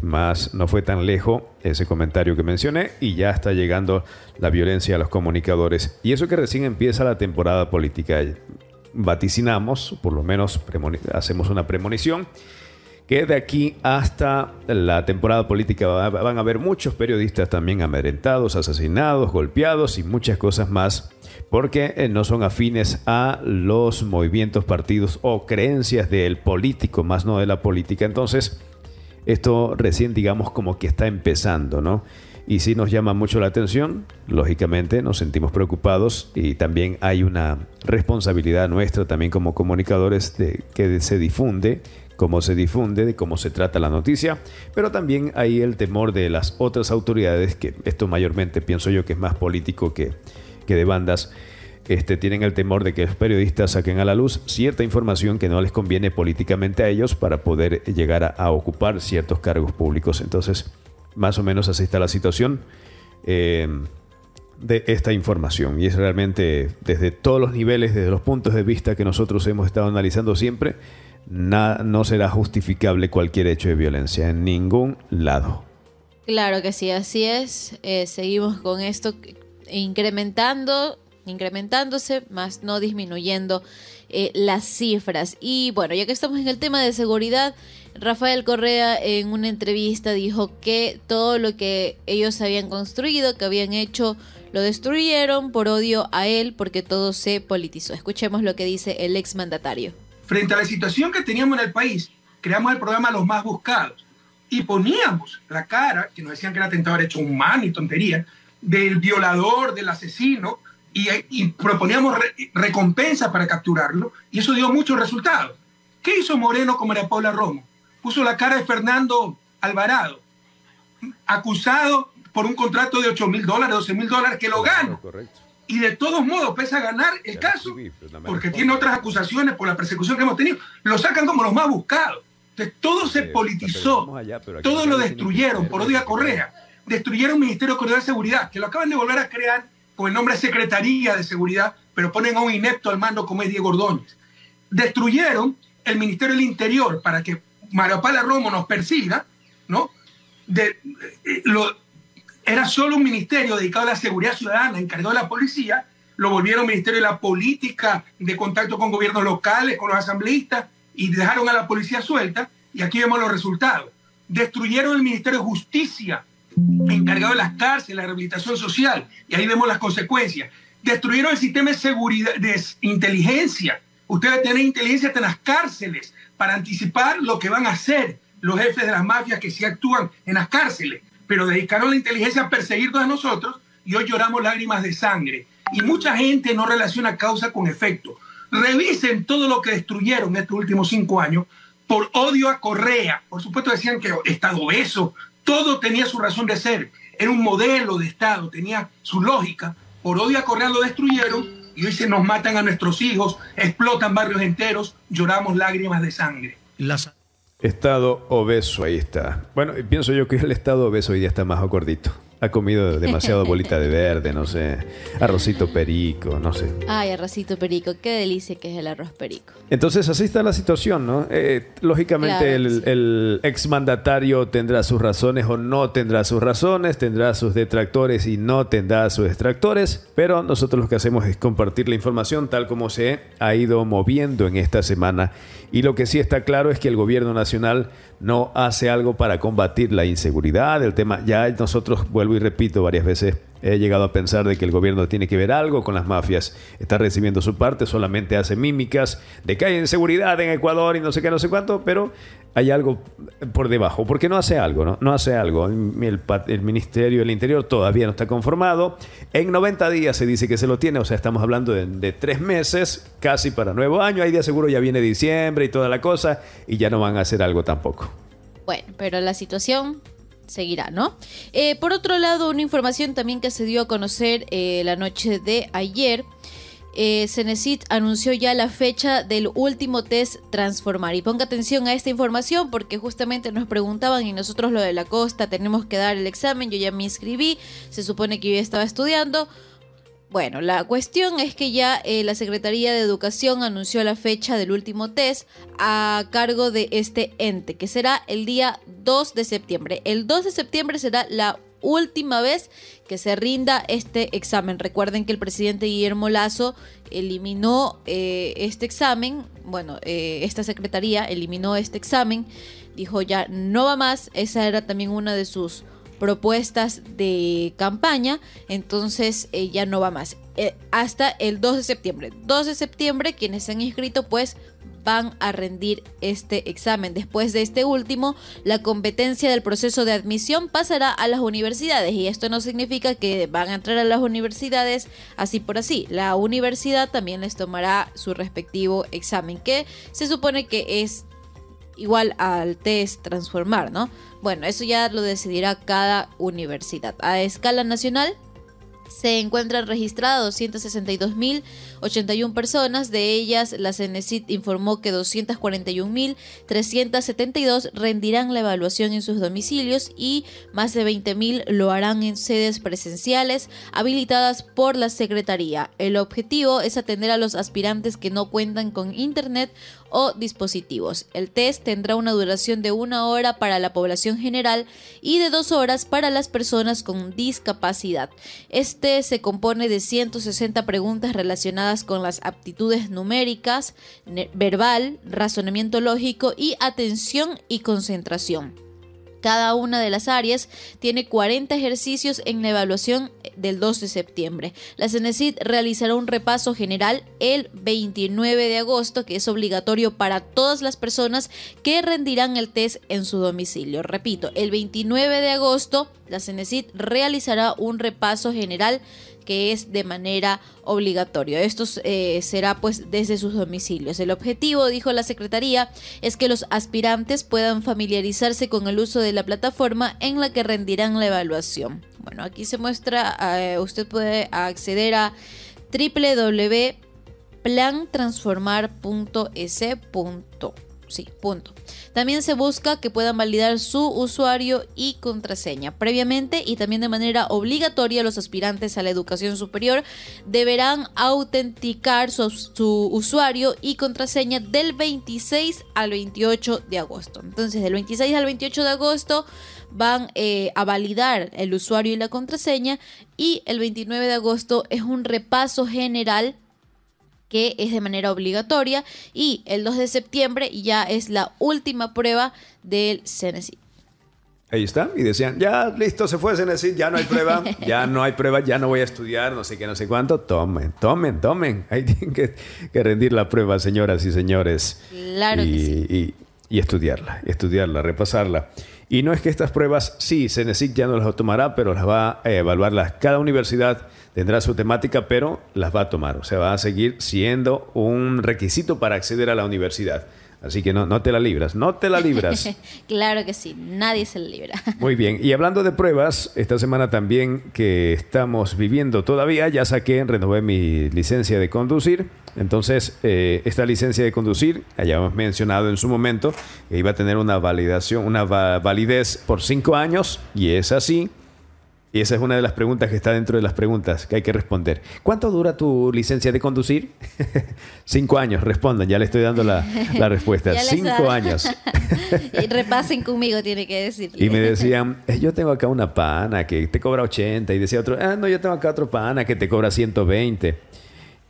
más no fue tan lejos ese comentario que mencioné y ya está llegando la violencia a los comunicadores. Y eso que recién empieza la temporada política vaticinamos, por lo menos hacemos una premonición, que de aquí hasta la temporada política van a haber muchos periodistas también amedrentados, asesinados, golpeados y muchas cosas más, porque eh, no son afines a los movimientos, partidos o creencias del político, más no de la política. Entonces, esto recién digamos como que está empezando, ¿no? y sí nos llama mucho la atención. Lógicamente nos sentimos preocupados y también hay una responsabilidad nuestra también como comunicadores de que se difunde cómo se difunde, de cómo se trata la noticia, pero también hay el temor de las otras autoridades, que esto mayormente pienso yo que es más político que, que de bandas, este, tienen el temor de que los periodistas saquen a la luz cierta información que no les conviene políticamente a ellos para poder llegar a, a ocupar ciertos cargos públicos. Entonces, más o menos así está la situación eh, de esta información. Y es realmente desde todos los niveles, desde los puntos de vista que nosotros hemos estado analizando siempre, no será justificable cualquier hecho de violencia en ningún lado. Claro que sí, así es. Eh, seguimos con esto incrementando incrementándose, más no disminuyendo eh, las cifras. Y bueno, ya que estamos en el tema de seguridad, Rafael Correa en una entrevista dijo que todo lo que ellos habían construido, que habían hecho, lo destruyeron por odio a él porque todo se politizó. Escuchemos lo que dice el exmandatario. Frente a la situación que teníamos en el país, creamos el programa Los Más Buscados y poníamos la cara, que nos decían que era atentado a derecho humano y tontería, del violador, del asesino, y, proponíamos recompensa para capturarlo, y eso dio muchos resultados. ¿Qué hizo Moreno como era Paula Romo? puso la cara de Fernando Alvarado, acusado por un contrato de 8 mil dólares, 12 mil dólares, que lo gana. Y de todos modos pese a ganar el caso, pues, porque tiene otras acusaciones por la persecución que hemos tenido. Lo sacan como los más buscados. Entonces todo se politizó, todo lo destruyeron por odio a Correa. Destruyeron el Ministerio de de Seguridad, que lo acaban de volver a crear con el nombre de Secretaría de Seguridad, pero ponen a un inepto al mando como es Diego Ordóñez. Destruyeron el Ministerio del Interior para que Mario Pala Romo nos persiga, ¿no? Eh, era solo un ministerio dedicado a la seguridad ciudadana, encargado de la policía, lo volvieron ministerio de la política, de contacto con gobiernos locales, con los asambleístas, y dejaron a la policía suelta, y aquí vemos los resultados. Destruyeron el Ministerio de Justicia, encargado de las cárceles, la rehabilitación social, y ahí vemos las consecuencias. Destruyeron el sistema de seguridad, de inteligencia. Ustedes tienen inteligencia hasta las cárceles, para anticipar lo que van a hacer los jefes de las mafias que sí actúan en las cárceles, pero dedicaron la inteligencia a perseguirnos a nosotros y hoy lloramos lágrimas de sangre. Y mucha gente no relaciona causa con efecto. Revisen todo lo que destruyeron estos últimos cinco años por odio a Correa. Por supuesto decían que Estado eso, todo tenía su razón de ser. Era un modelo de Estado, tenía su lógica. Por odio a Correa lo destruyeron y hoy se nos matan a nuestros hijos, explotan barrios enteros, lloramos lágrimas de sangre. Estado obeso, ahí está. Bueno, pienso yo que el estado obeso hoy día está más acordito ha comido demasiado bolita de verde, no sé, arrocito perico, no sé. Ay, arrocito perico, qué delicia que es el arroz perico. Entonces así está la situación, ¿no? Eh, lógicamente el, ex el exmandatario tendrá sus razones o no tendrá sus razones, tendrá sus detractores y no tendrá sus detractores, pero nosotros lo que hacemos es compartir la información tal como se ha ido moviendo en esta semana y lo que sí está claro es que el gobierno nacional no hace algo para combatir la inseguridad. El tema, ya nosotros, vuelvo y repito varias veces, He llegado a pensar de que el gobierno tiene que ver algo con las mafias. Está recibiendo su parte, solamente hace mímicas de que hay inseguridad en Ecuador y no sé qué, no sé cuánto, pero hay algo por debajo. Porque no hace algo, ¿no? No hace algo. El, Ministerio del Interior todavía no está conformado. En 90 días se dice que se lo tiene, o sea, estamos hablando de, de tres meses, casi para nuevo año. Ahí de seguro ya viene diciembre y toda la cosa, y ya no van a hacer algo tampoco. Bueno, pero la situación seguirá, ¿no? Eh, por otro lado, una información también que se dio a conocer eh, la noche de ayer. Eh, Cenecit anunció ya la fecha del último test Transformar. Y ponga atención a esta información porque justamente nos preguntaban y nosotros lo de la costa tenemos que dar el examen. Yo ya me inscribí, se supone que yo ya estaba estudiando. Bueno, la cuestión es que ya eh, la Secretaría de Educación anunció la fecha del último test a cargo de este ente, que será el día 2 de septiembre. El 2 de septiembre será la última vez que se rinda este examen. Recuerden que el presidente Guillermo Lazo eliminó eh, este examen, bueno, eh, esta secretaría eliminó este examen, dijo ya no va más, esa era también una de sus propuestas de campaña, entonces eh, ya no va más. Eh, hasta el 2 de septiembre. 2 de septiembre quienes se han inscrito pues van a rendir este examen. Después de este último, la competencia del proceso de admisión pasará a las universidades y esto no significa que van a entrar a las universidades así por así. La universidad también les tomará su respectivo examen que se supone que es igual al test transformar, ¿no? Bueno, eso ya lo decidirá cada universidad. A escala nacional, se encuentran registradas 262.081 personas, de ellas la CNECIT informó que 241.372 rendirán la evaluación en sus domicilios y más de 20.000 lo harán en sedes presenciales habilitadas por la Secretaría. El objetivo es atender a los aspirantes que no cuentan con internet dispositivos. El test tendrá una duración de una hora para la población general y de dos horas para las personas con discapacidad. Este se compone de 160 preguntas relacionadas con las aptitudes numéricas, verbal, razonamiento lógico y atención y concentración. Cada una de las áreas tiene 40 ejercicios en la evaluación del 2 de septiembre. La Cenecit realizará un repaso general el 29 de agosto, que es obligatorio para todas las personas que rendirán el test en su domicilio. Repito, el 29 de agosto la Cenecit realizará un repaso general que es de manera obligatoria. Esto eh, será pues desde sus domicilios. El objetivo, dijo la Secretaría, es que los aspirantes puedan familiarizarse con el uso de la plataforma en la que rendirán la evaluación. Bueno, aquí se muestra, eh, usted puede acceder a www.plantransformar.es. E sí, punto. También se busca que puedan validar su usuario y contraseña. Previamente y también de manera obligatoria, los aspirantes a la educación superior deberán autenticar su, usuario y contraseña del 26 al 28 de agosto. Entonces, del 26 al 28 de agosto van eh, a validar el usuario y la contraseña y el 29 de agosto es un repaso general que es de manera obligatoria y el 2 de septiembre ya es la última prueba del CNC. Ahí está, y decían, ya listo, se fue CNC, ya no hay prueba, ya no hay prueba, ya no voy a estudiar, no sé qué, no sé cuánto, tomen, tomen, tomen, ahí tienen que, rendir la prueba, señoras y señores. Claro que y, y estudiarla, estudiarla, repasarla. Y no es que estas pruebas, sí, CENESIC ya no las tomará, pero las va a evaluar. Cada universidad tendrá su temática, pero las va a tomar. O sea, va a seguir siendo un requisito para acceder a la universidad. Así que no, te la libras, no te la libras. claro que sí, nadie se la libra. Muy bien, y hablando de pruebas, esta semana también que estamos viviendo todavía, ya saqué, renové mi licencia de conducir. Entonces, eh, esta licencia de conducir, hayamos mencionado en su momento, iba a tener una validación, una validez por cinco años, y es así. Y esa es una de las preguntas que está dentro de las preguntas que hay que responder. ¿Cuánto dura tu licencia de conducir? Cinco años, respondan, ya le estoy dando la, respuesta. Cinco años. y repasen conmigo, tiene que decir. Y me decían, eh, yo tengo acá una pana que te cobra 80. Y decía otro, ah, no, yo tengo acá otro pana que te cobra 120.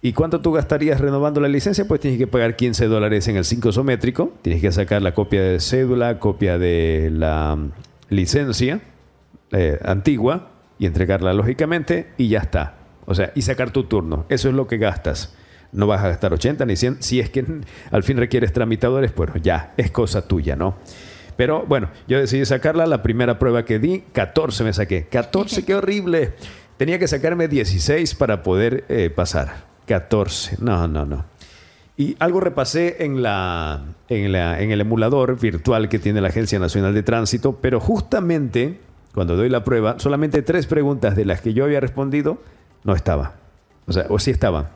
¿Y cuánto tú gastarías renovando la licencia? Pues tienes que pagar 15 dólares en el 5 sométrico, tienes que sacar la copia de cédula, copia de la mm, licencia eh, antigua, y entregarla lógicamente y ya está. O sea, y sacar tu turno. Eso es lo que gastas. No vas a gastar 80 ni 100. Si es que al fin requieres tramitadores, pues ya, es cosa tuya, ¿no? Pero bueno, yo decidí sacarla. La primera prueba que di, 14 me saqué. 14, qué horrible. Tenía que sacarme 16 para poder eh, pasar. 14. No, no, no. Y algo repasé en, la, la, en el emulador virtual que tiene la Agencia Nacional de Tránsito, pero justamente cuando doy la prueba, solamente tres preguntas de las que yo había respondido no estaba. O sea, o sí estaba.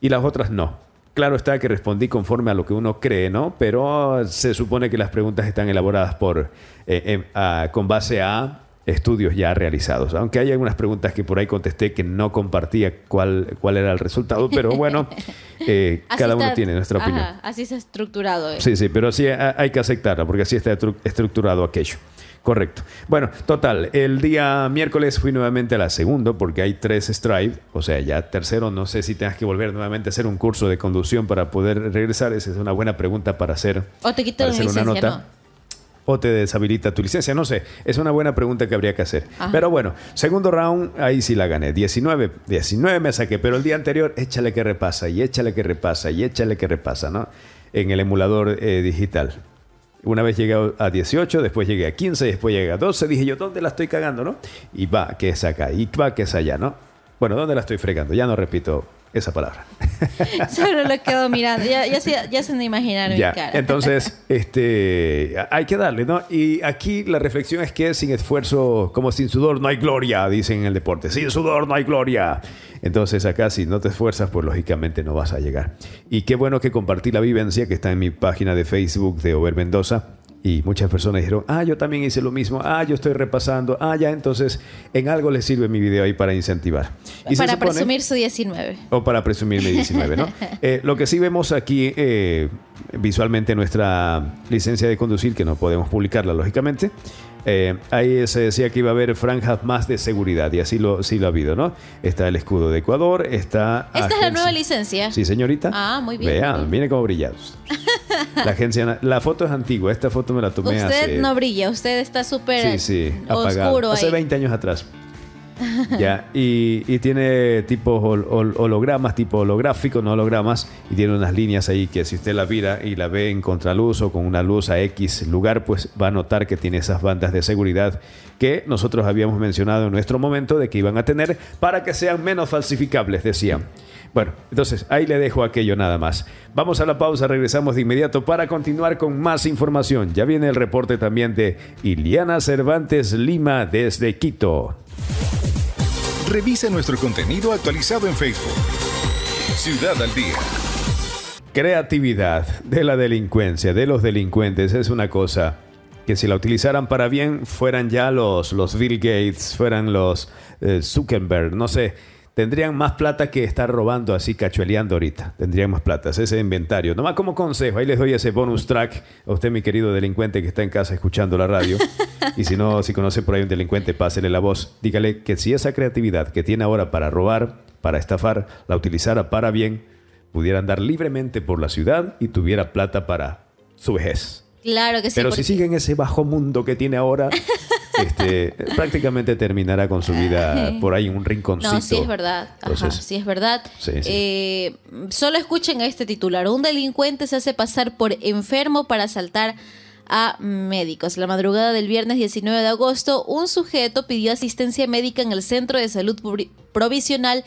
Y las otras no. Claro está que respondí conforme a lo que uno cree, ¿no? Pero se supone que las preguntas están elaboradas por, eh, eh, con base a estudios ya realizados. Aunque hay algunas preguntas que por ahí contesté que no compartía cuál, cuál era el resultado, pero bueno, eh, cada uno tiene nuestra opinión. Así se ha estructurado. Sí, sí, pero así hay que aceptarla, porque así está estructurado aquello. Correcto. Bueno, total, el día miércoles fui nuevamente a la segunda porque hay tres Stripe, o sea, ya tercero, no sé si tengas que volver nuevamente a hacer un curso de conducción para poder regresar, esa es una buena pregunta para hacer. O te la licencia, una nota. o te deshabilita tu licencia. No sé, es una buena pregunta que habría que hacer. Pero bueno, segundo round, ahí sí la gané. 19, 19 me saqué, pero el día anterior, échale que repasa, y échale que repasa, y échale que repasa, ¿no? En el emulador eh, digital. Una vez llegué a 18, después llegué a 15, después llegué a 12, dije yo, ¿dónde la estoy cagando, no? Y va, que es acá, y va, que es allá, ¿no? Bueno, ¿dónde la estoy fregando? Ya no repito esa palabra. Solo lo quedo mirando. Ya, se, ya se Entonces, este, hay que darle, ¿no? Y aquí la reflexión es que sin esfuerzo, como sin sudor no hay gloria, dicen en el deporte. Sin sudor no hay gloria. Entonces, acá si no te esfuerzas, pues lógicamente no vas a llegar. Y qué bueno que compartí la vivencia que está en mi página de Facebook de Over Mendoza y muchas personas dijeron, ah, yo también hice lo mismo, ah, yo estoy repasando, ah, ya, entonces en algo les sirve mi video ahí para incentivar. para presumir su 19. O para presumir mi 19, ¿no? Eh, lo que sí vemos aquí eh, visualmente nuestra licencia de conducir, que no podemos publicarla, lógicamente, eh, ahí se decía que iba a haber franjas más de seguridad y así lo, sí lo ha habido, ¿no? Está el escudo de Ecuador, está... Esta es la nueva licencia. Sí, señorita. Ah, muy bien. Vean, viene como brillados. La agencia, la foto es antigua, esta foto me la tomé hace... Usted no brilla, usted está súper sí, sí, apagado. oscuro Hace 20 años atrás. ya, y, tiene tipos hologramas, tipo holográfico, no hologramas, y tiene unas líneas ahí que si usted la mira y la ve en contraluz o con una luz a X lugar, pues va a notar que tiene esas bandas de seguridad que nosotros habíamos mencionado en nuestro momento de que iban a tener para que sean menos falsificables, decían. Bueno, entonces ahí le dejo aquello nada más. Vamos a la pausa, regresamos de inmediato para continuar con más información. Ya viene el reporte también de Iliana Cervantes Lima desde Quito. Revisa nuestro contenido actualizado en Facebook. Ciudad al Día. Creatividad de la delincuencia, de los delincuentes, es una cosa que si la utilizaran para bien fueran ya los, los Bill Gates, fueran los eh, Zuckerberg, no sé tendrían más plata que estar robando así, cachueleando ahorita. Tendrían más plata, ese inventario. Nomás como consejo, ahí les doy ese bonus track a usted, mi querido delincuente que está en casa escuchando la radio. Y si no, si conoce por ahí un delincuente, pásenle la voz. Dígale que si esa creatividad que tiene ahora para robar, para estafar, la utilizara para bien, pudiera andar libremente por la ciudad y tuviera plata para su vejez. Claro que sí. Pero si siguen ese bajo mundo que tiene ahora, este, prácticamente terminará con su vida por ahí en un rinconcito. No, sí es verdad. es verdad. Eh, solo escuchen a este titular. Un delincuente se hace pasar por enfermo para asaltar a médicos. La madrugada del viernes 19 de agosto, un sujeto pidió asistencia médica en el Centro de Salud Provisional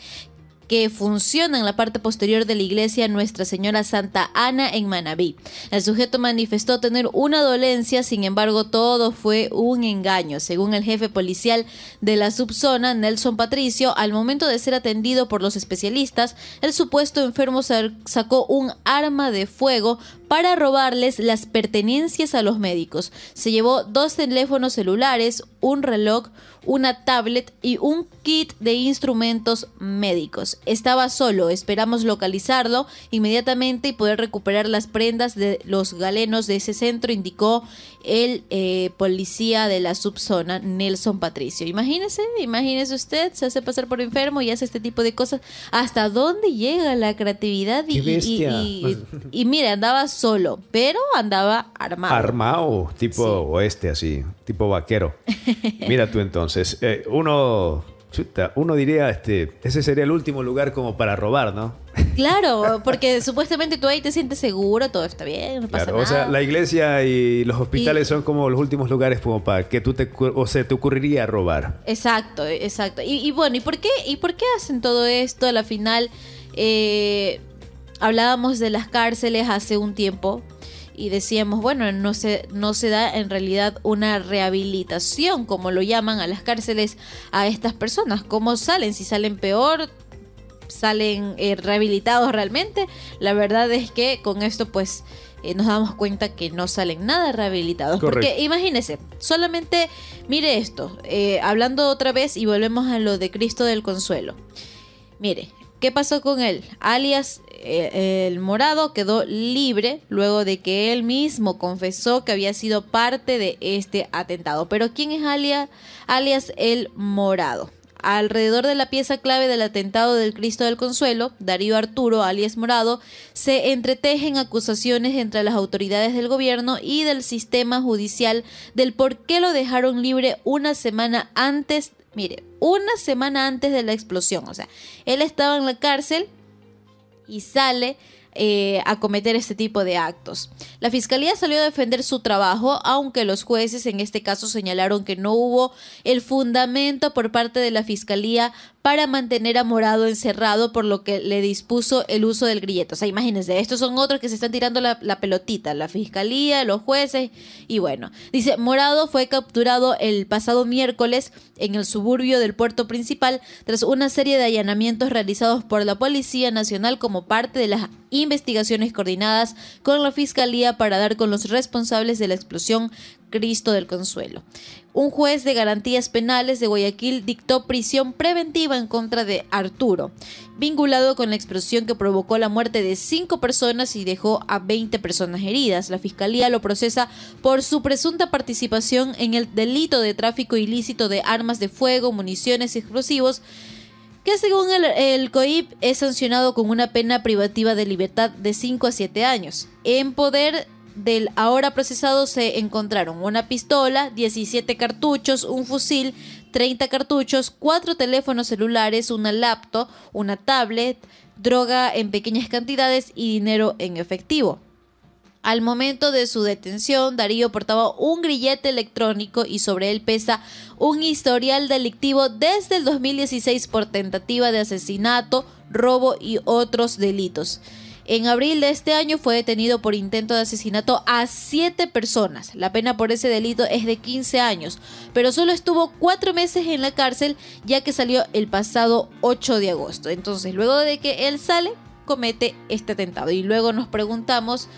que funciona en la parte posterior de la iglesia Nuestra Señora Santa Ana en Manabí. El sujeto manifestó tener una dolencia, sin embargo todo fue un engaño. Según el jefe policial de la subzona, Nelson Patricio, al momento de ser atendido por los especialistas, el supuesto enfermo sacó un arma de fuego para robarles las pertenencias a los médicos. Se llevó dos teléfonos celulares, un reloj, una tablet y un kit de instrumentos médicos. Estaba solo, esperamos localizarlo inmediatamente y poder recuperar las prendas de los galenos de ese centro, indicó el eh, policía de la subzona, Nelson Patricio. Imagínese, imagínese usted, se hace pasar por enfermo y hace este tipo de cosas. ¿Hasta dónde llega la creatividad? Y, y, y, mire, andaba solo, pero andaba armado. Armado, tipo oeste, así, tipo vaquero. Mira tú entonces, eh, uno uno diría, este, ese sería el último lugar como para robar, ¿no? Claro, porque supuestamente tú ahí te sientes seguro, todo está bien, no pasa O sea, la iglesia y los hospitales son como los últimos lugares como para que tú te, o sea, te ocurriría robar. Exacto, exacto. Y, bueno, ¿y por qué, y por qué hacen todo esto? A la final, eh, hablábamos de las cárceles hace un tiempo, y decíamos, bueno, no se, no se da en realidad una rehabilitación, como lo llaman a las cárceles, a estas personas. ¿Cómo salen? Si salen peor, salen eh, rehabilitados realmente. La verdad es que con esto pues eh, nos damos cuenta que no salen nada rehabilitados. Porque imagínense, solamente mire esto, eh, hablando otra vez y volvemos a lo de Cristo del Consuelo. Mire, ¿qué pasó con él? Alias eh, el morado quedó libre luego de que él mismo confesó que había sido parte de este atentado. Pero ¿quién es alias, alias el morado? Alrededor de la pieza clave del atentado del Cristo del Consuelo, Darío Arturo, alias Morado, se entretejen acusaciones entre las autoridades del gobierno y del sistema judicial del por qué lo dejaron libre una semana antes, mire, una semana antes de la explosión. O sea, él estaba en la cárcel y sale eh, a cometer este tipo de actos. La fiscalía salió a defender su trabajo, aunque los jueces en este caso señalaron que no hubo el fundamento por parte de la fiscalía para mantener a Morado encerrado, por lo que le dispuso el uso del grillete. O sea, de estos son otros que se están tirando la, la pelotita, la fiscalía, los jueces, y bueno. Dice, Morado fue capturado el pasado miércoles en el suburbio del puerto principal tras una serie de allanamientos realizados por la Policía Nacional como parte de las investigaciones coordinadas con la Fiscalía para dar con los responsables de la explosión Cristo del Consuelo. Un juez de garantías penales de Guayaquil dictó prisión preventiva en contra de Arturo, vinculado con la explosión que provocó la muerte de cinco personas y dejó a 20 personas heridas. La fiscalía lo procesa por su presunta participación en el delito de tráfico ilícito de armas de fuego, municiones y explosivos que según el, COIP es sancionado con una pena privativa de libertad de 5 a siete años, en poder del ahora procesado se encontraron una pistola, 17 cartuchos, un fusil, 30 cartuchos, cuatro teléfonos celulares, una laptop, una tablet, droga en pequeñas cantidades y dinero en efectivo. Al momento de su detención, Darío portaba un grillete electrónico y sobre él pesa un historial delictivo desde el 2016 por tentativa de asesinato, robo y otros delitos. En abril de este año fue detenido por intento de asesinato a siete personas. La pena por ese delito es de 15 años, pero solo estuvo cuatro meses en la cárcel ya que salió el pasado 8 de agosto. Entonces, luego de que él sale, comete este atentado. Y luego nos preguntamos...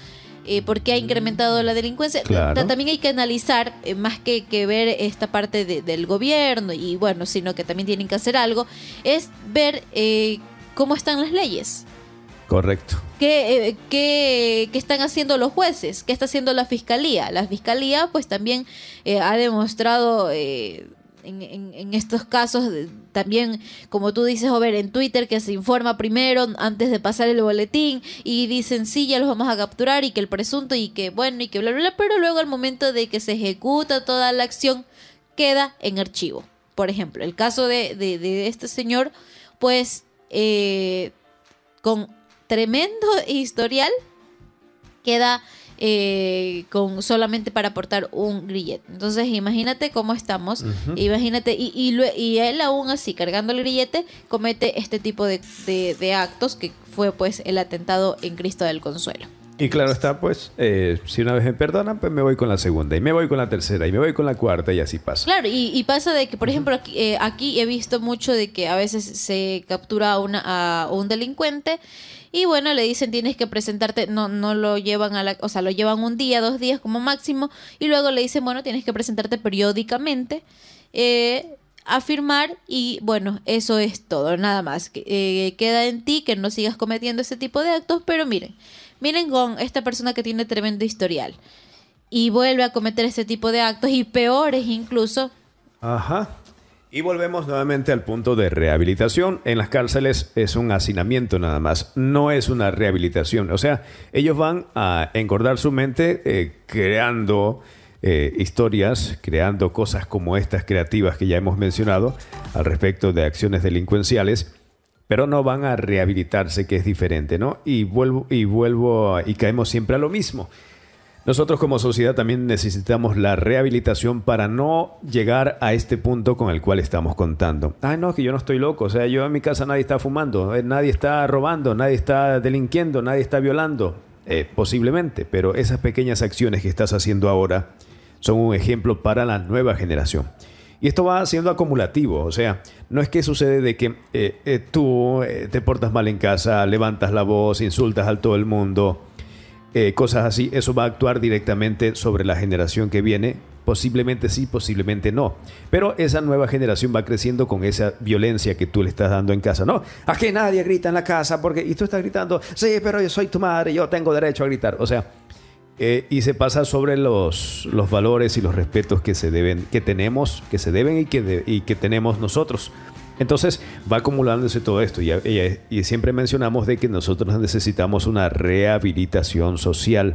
Eh, por qué ha incrementado la delincuencia. También hay que analizar, eh, más que, que, ver esta parte del gobierno y bueno, sino que también tienen que hacer algo, es ver eh, cómo están las leyes. Correcto. ¿Qué, eh, qué, ¿Qué, están haciendo los jueces? ¿Qué está haciendo la fiscalía? La fiscalía pues también eh, ha demostrado eh, en, estos casos, también como tú dices, Over, en Twitter que se informa primero antes de pasar el boletín y dicen sí, ya los vamos a capturar y que el presunto y que bueno y que bla, bla, bla, pero luego al momento de que se ejecuta toda la acción queda en archivo. Por ejemplo, el caso de, de este señor pues con tremendo historial queda eh, con solamente para aportar un grillete. Entonces, imagínate cómo estamos. Imagínate, y, y, él aún así, cargando el grillete, comete este tipo de, actos que fue pues el atentado en Cristo del Consuelo. Y claro está, pues, eh, si una vez me perdonan, pues me voy con la segunda, y me voy con la tercera, y me voy con la cuarta, y así pasa. Claro, y, pasa de que, por ejemplo, eh, aquí, he visto mucho de que a veces se captura a un delincuente y bueno, le dicen tienes que presentarte, no, no lo llevan a la, o sea, lo llevan un día, dos días como máximo, y luego le dicen, bueno, tienes que presentarte periódicamente, eh, firmar y bueno, eso es todo, nada más. Eh, queda en ti que no sigas cometiendo ese tipo de actos, pero miren, miren con esta persona que tiene tremendo historial y vuelve a cometer ese tipo de actos y peores incluso. Ajá. Y volvemos nuevamente al punto de rehabilitación. En las cárceles es un hacinamiento nada más, no es una rehabilitación. O sea, ellos van a engordar su mente eh, creando eh, historias, creando cosas como estas creativas que ya hemos mencionado al respecto de acciones delincuenciales, pero no van a rehabilitarse, que es diferente, ¿no? Y vuelvo y vuelvo y caemos siempre a lo mismo. Nosotros como sociedad también necesitamos la rehabilitación para no llegar a este punto con el cual estamos contando. Ay ah, no, que yo no estoy loco. O sea, yo en mi casa nadie está fumando, eh, nadie está robando, nadie está delinquiendo, nadie está violando. Eh, posiblemente, pero esas pequeñas acciones que estás haciendo ahora son un ejemplo para la nueva generación. Y esto va siendo acumulativo, o sea, no es que sucede de que eh, tú te portas mal en casa, levantas la voz, insultas a todo el mundo, eh, cosas así, eso va a actuar directamente sobre la generación que viene. Posiblemente sí, posiblemente no. Pero esa nueva generación va creciendo con esa violencia que tú le estás dando en casa. No, a que nadie grita en la casa porque... Y tú estás gritando, sí, pero yo soy tu madre, yo tengo derecho a gritar. O sea, eh, y se pasa sobre los, los valores y los respetos que se deben, que tenemos, que se deben y que, y que tenemos nosotros. Entonces va acumulándose todo esto y, siempre mencionamos de que nosotros necesitamos una rehabilitación social.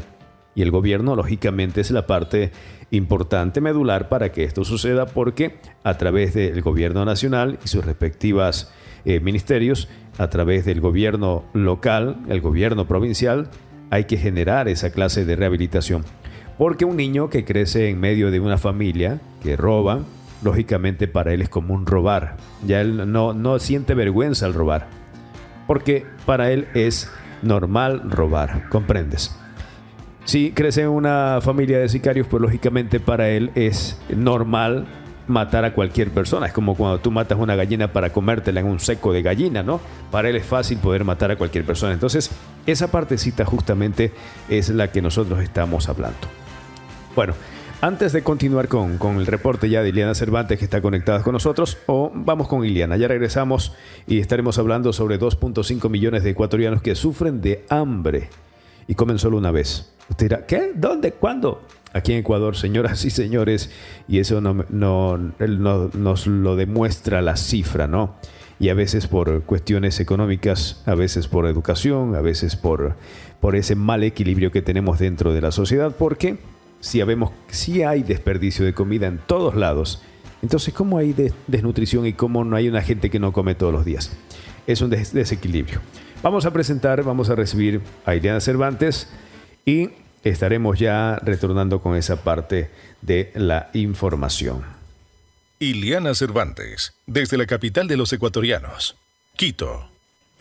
Y el gobierno, lógicamente, es la parte importante medular para que esto suceda porque a través del gobierno nacional y sus respectivas eh, ministerios, a través del gobierno local, el gobierno provincial, hay que generar esa clase de rehabilitación. Porque un niño que crece en medio de una familia que roba, lógicamente para él es común robar. Ya él no, no siente vergüenza al robar, porque para él es normal robar, ¿comprendes? Si crece en una familia de sicarios, pues lógicamente para él es normal matar a cualquier persona. Es como cuando tú matas una gallina para comértela en un seco de gallina, ¿no? Para él es fácil poder matar a cualquier persona. Entonces, esa partecita justamente es la que nosotros estamos hablando. Bueno, antes de continuar con, el reporte ya de Iliana Cervantes que está conectada con nosotros, o vamos con Iliana, ya regresamos y estaremos hablando sobre 2.5 millones de ecuatorianos que sufren de hambre y comen solo una vez. Usted dirá, ¿qué? ¿Dónde? ¿Cuándo? Aquí en Ecuador, señoras y señores, y eso nos lo demuestra la cifra, ¿no? Y a veces por cuestiones económicas, a veces por educación, a veces por, por ese mal equilibrio que tenemos dentro de la sociedad, porque si si hay desperdicio de comida en todos lados, entonces cómo hay desnutrición y cómo no hay una gente que no come todos los días. Es un desequilibrio. Vamos a presentar, vamos a recibir a Ileana Cervantes y estaremos ya retornando con esa parte de la información. Ileana Cervantes, desde la capital de los ecuatorianos, Quito.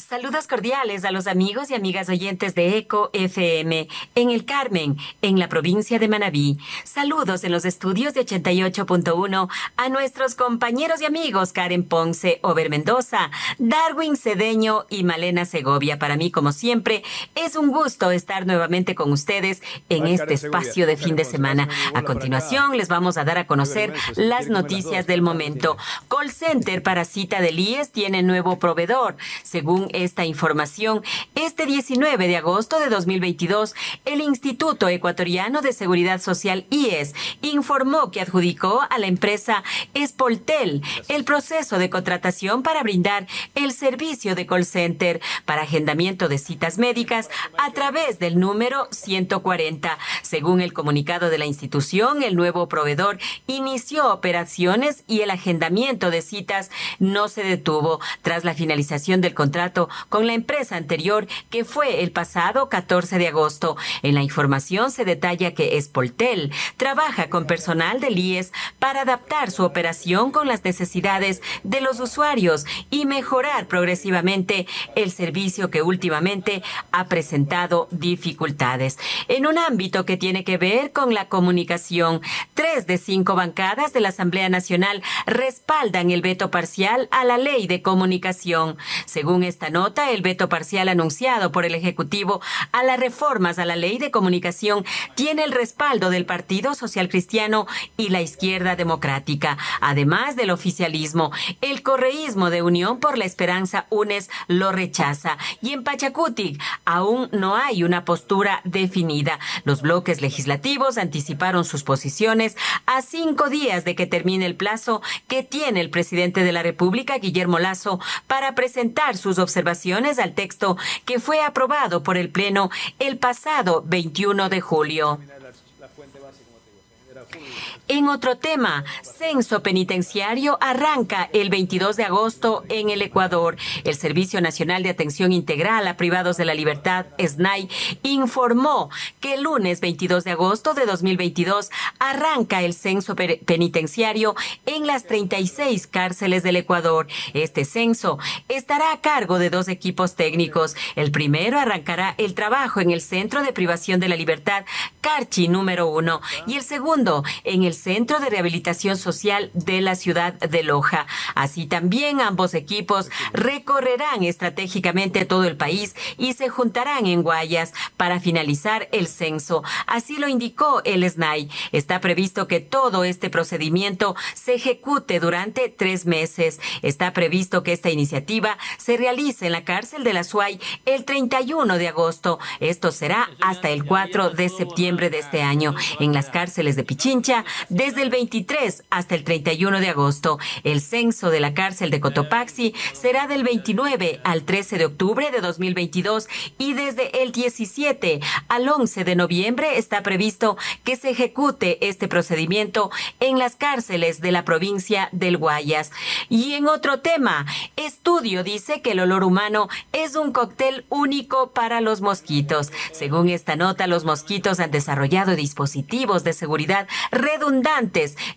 Saludos cordiales a los amigos y amigas oyentes de ECO FM en El Carmen, en la provincia de Manabí. Saludos en los estudios de 88.1 a nuestros compañeros y amigos Karen Ponce, Over Mendoza, Darwin Cedeño y Malena Segovia. Para mí, como siempre, es un gusto estar nuevamente con ustedes en este espacio de fin de semana. A continuación, les vamos a dar a conocer las noticias del momento. Call Center para cita del IES tiene nuevo proveedor. Según esta información, este 19 de agosto de 2022, el Instituto Ecuatoriano de Seguridad Social IES informó que adjudicó a la empresa Espoltel el proceso de contratación para brindar el servicio de call center para agendamiento de citas médicas a través del número 140. Según el comunicado de la institución, el nuevo proveedor inició operaciones y el agendamiento de citas no se detuvo tras la finalización del contrato con la empresa anterior que fue el pasado 14 de agosto. En la información se detalla que Espoltel trabaja con personal del IES para adaptar su operación con las necesidades de los usuarios y mejorar progresivamente el servicio que últimamente ha presentado dificultades. En un ámbito que tiene que ver con la comunicación, tres de cinco bancadas de la Asamblea Nacional respaldan el veto parcial a la ley de comunicación. Según esta nota el veto parcial anunciado por el Ejecutivo a las reformas a la ley de comunicación tiene el respaldo del Partido Social Cristiano y la izquierda democrática, además del oficialismo. El correísmo de Unión por la Esperanza UNES lo rechaza y en Pachacutic aún no hay una postura definida. Los bloques legislativos anticiparon sus posiciones a cinco días de que termine el plazo que tiene el presidente de la República, Guillermo Lazo, para presentar sus observaciones observaciones al texto que fue aprobado por el Pleno el pasado 21 de julio. En otro tema, censo penitenciario arranca el 22 de agosto en el Ecuador. El Servicio Nacional de Atención Integral a Privados de la Libertad, SNAI, informó que el lunes 22 de agosto de 2022 arranca el censo penitenciario en las 36 cárceles del Ecuador. Este censo estará a cargo de dos equipos técnicos. El primero arrancará el trabajo en el Centro de Privación de la Libertad, Carchi número uno, y el segundo en el Centro de Rehabilitación Social de la ciudad de Loja. Así también ambos equipos recorrerán estratégicamente todo el país y se juntarán en Guayas para finalizar el censo. Así lo indicó el SNAI. Está previsto que todo este procedimiento se ejecute durante tres meses. Está previsto que esta iniciativa se realice en la cárcel de la SUAY el 31 de agosto. Esto será hasta el 4 de septiembre de este año. En las cárceles de Pichincha desde el 23 hasta el 31 de agosto. El censo de la cárcel de Cotopaxi será del 29 al 13 de octubre de 2022 y desde el 17 al 11 de noviembre está previsto que se ejecute este procedimiento en las cárceles de la provincia del Guayas. Y en otro tema, estudio dice que el olor humano es un cóctel único para los mosquitos. Según esta nota, los mosquitos han desarrollado dispositivos de seguridad redundantes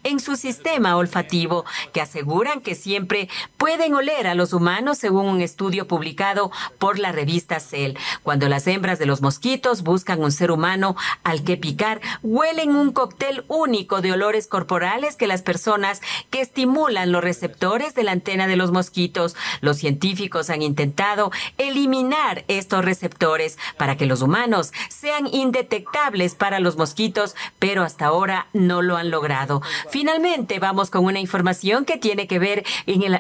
en su sistema olfativo, que aseguran que siempre pueden oler a los humanos según un estudio publicado por la revista Cell. Cuando las hembras de los mosquitos buscan un ser humano al que picar, huelen un cóctel único de olores corporales que las personas que estimulan los receptores de la antena de los mosquitos. Los científicos han intentado eliminar estos receptores para que los humanos sean indetectables para los mosquitos, pero hasta ahora no lo han logrado. Finalmente, vamos con una información que tiene que ver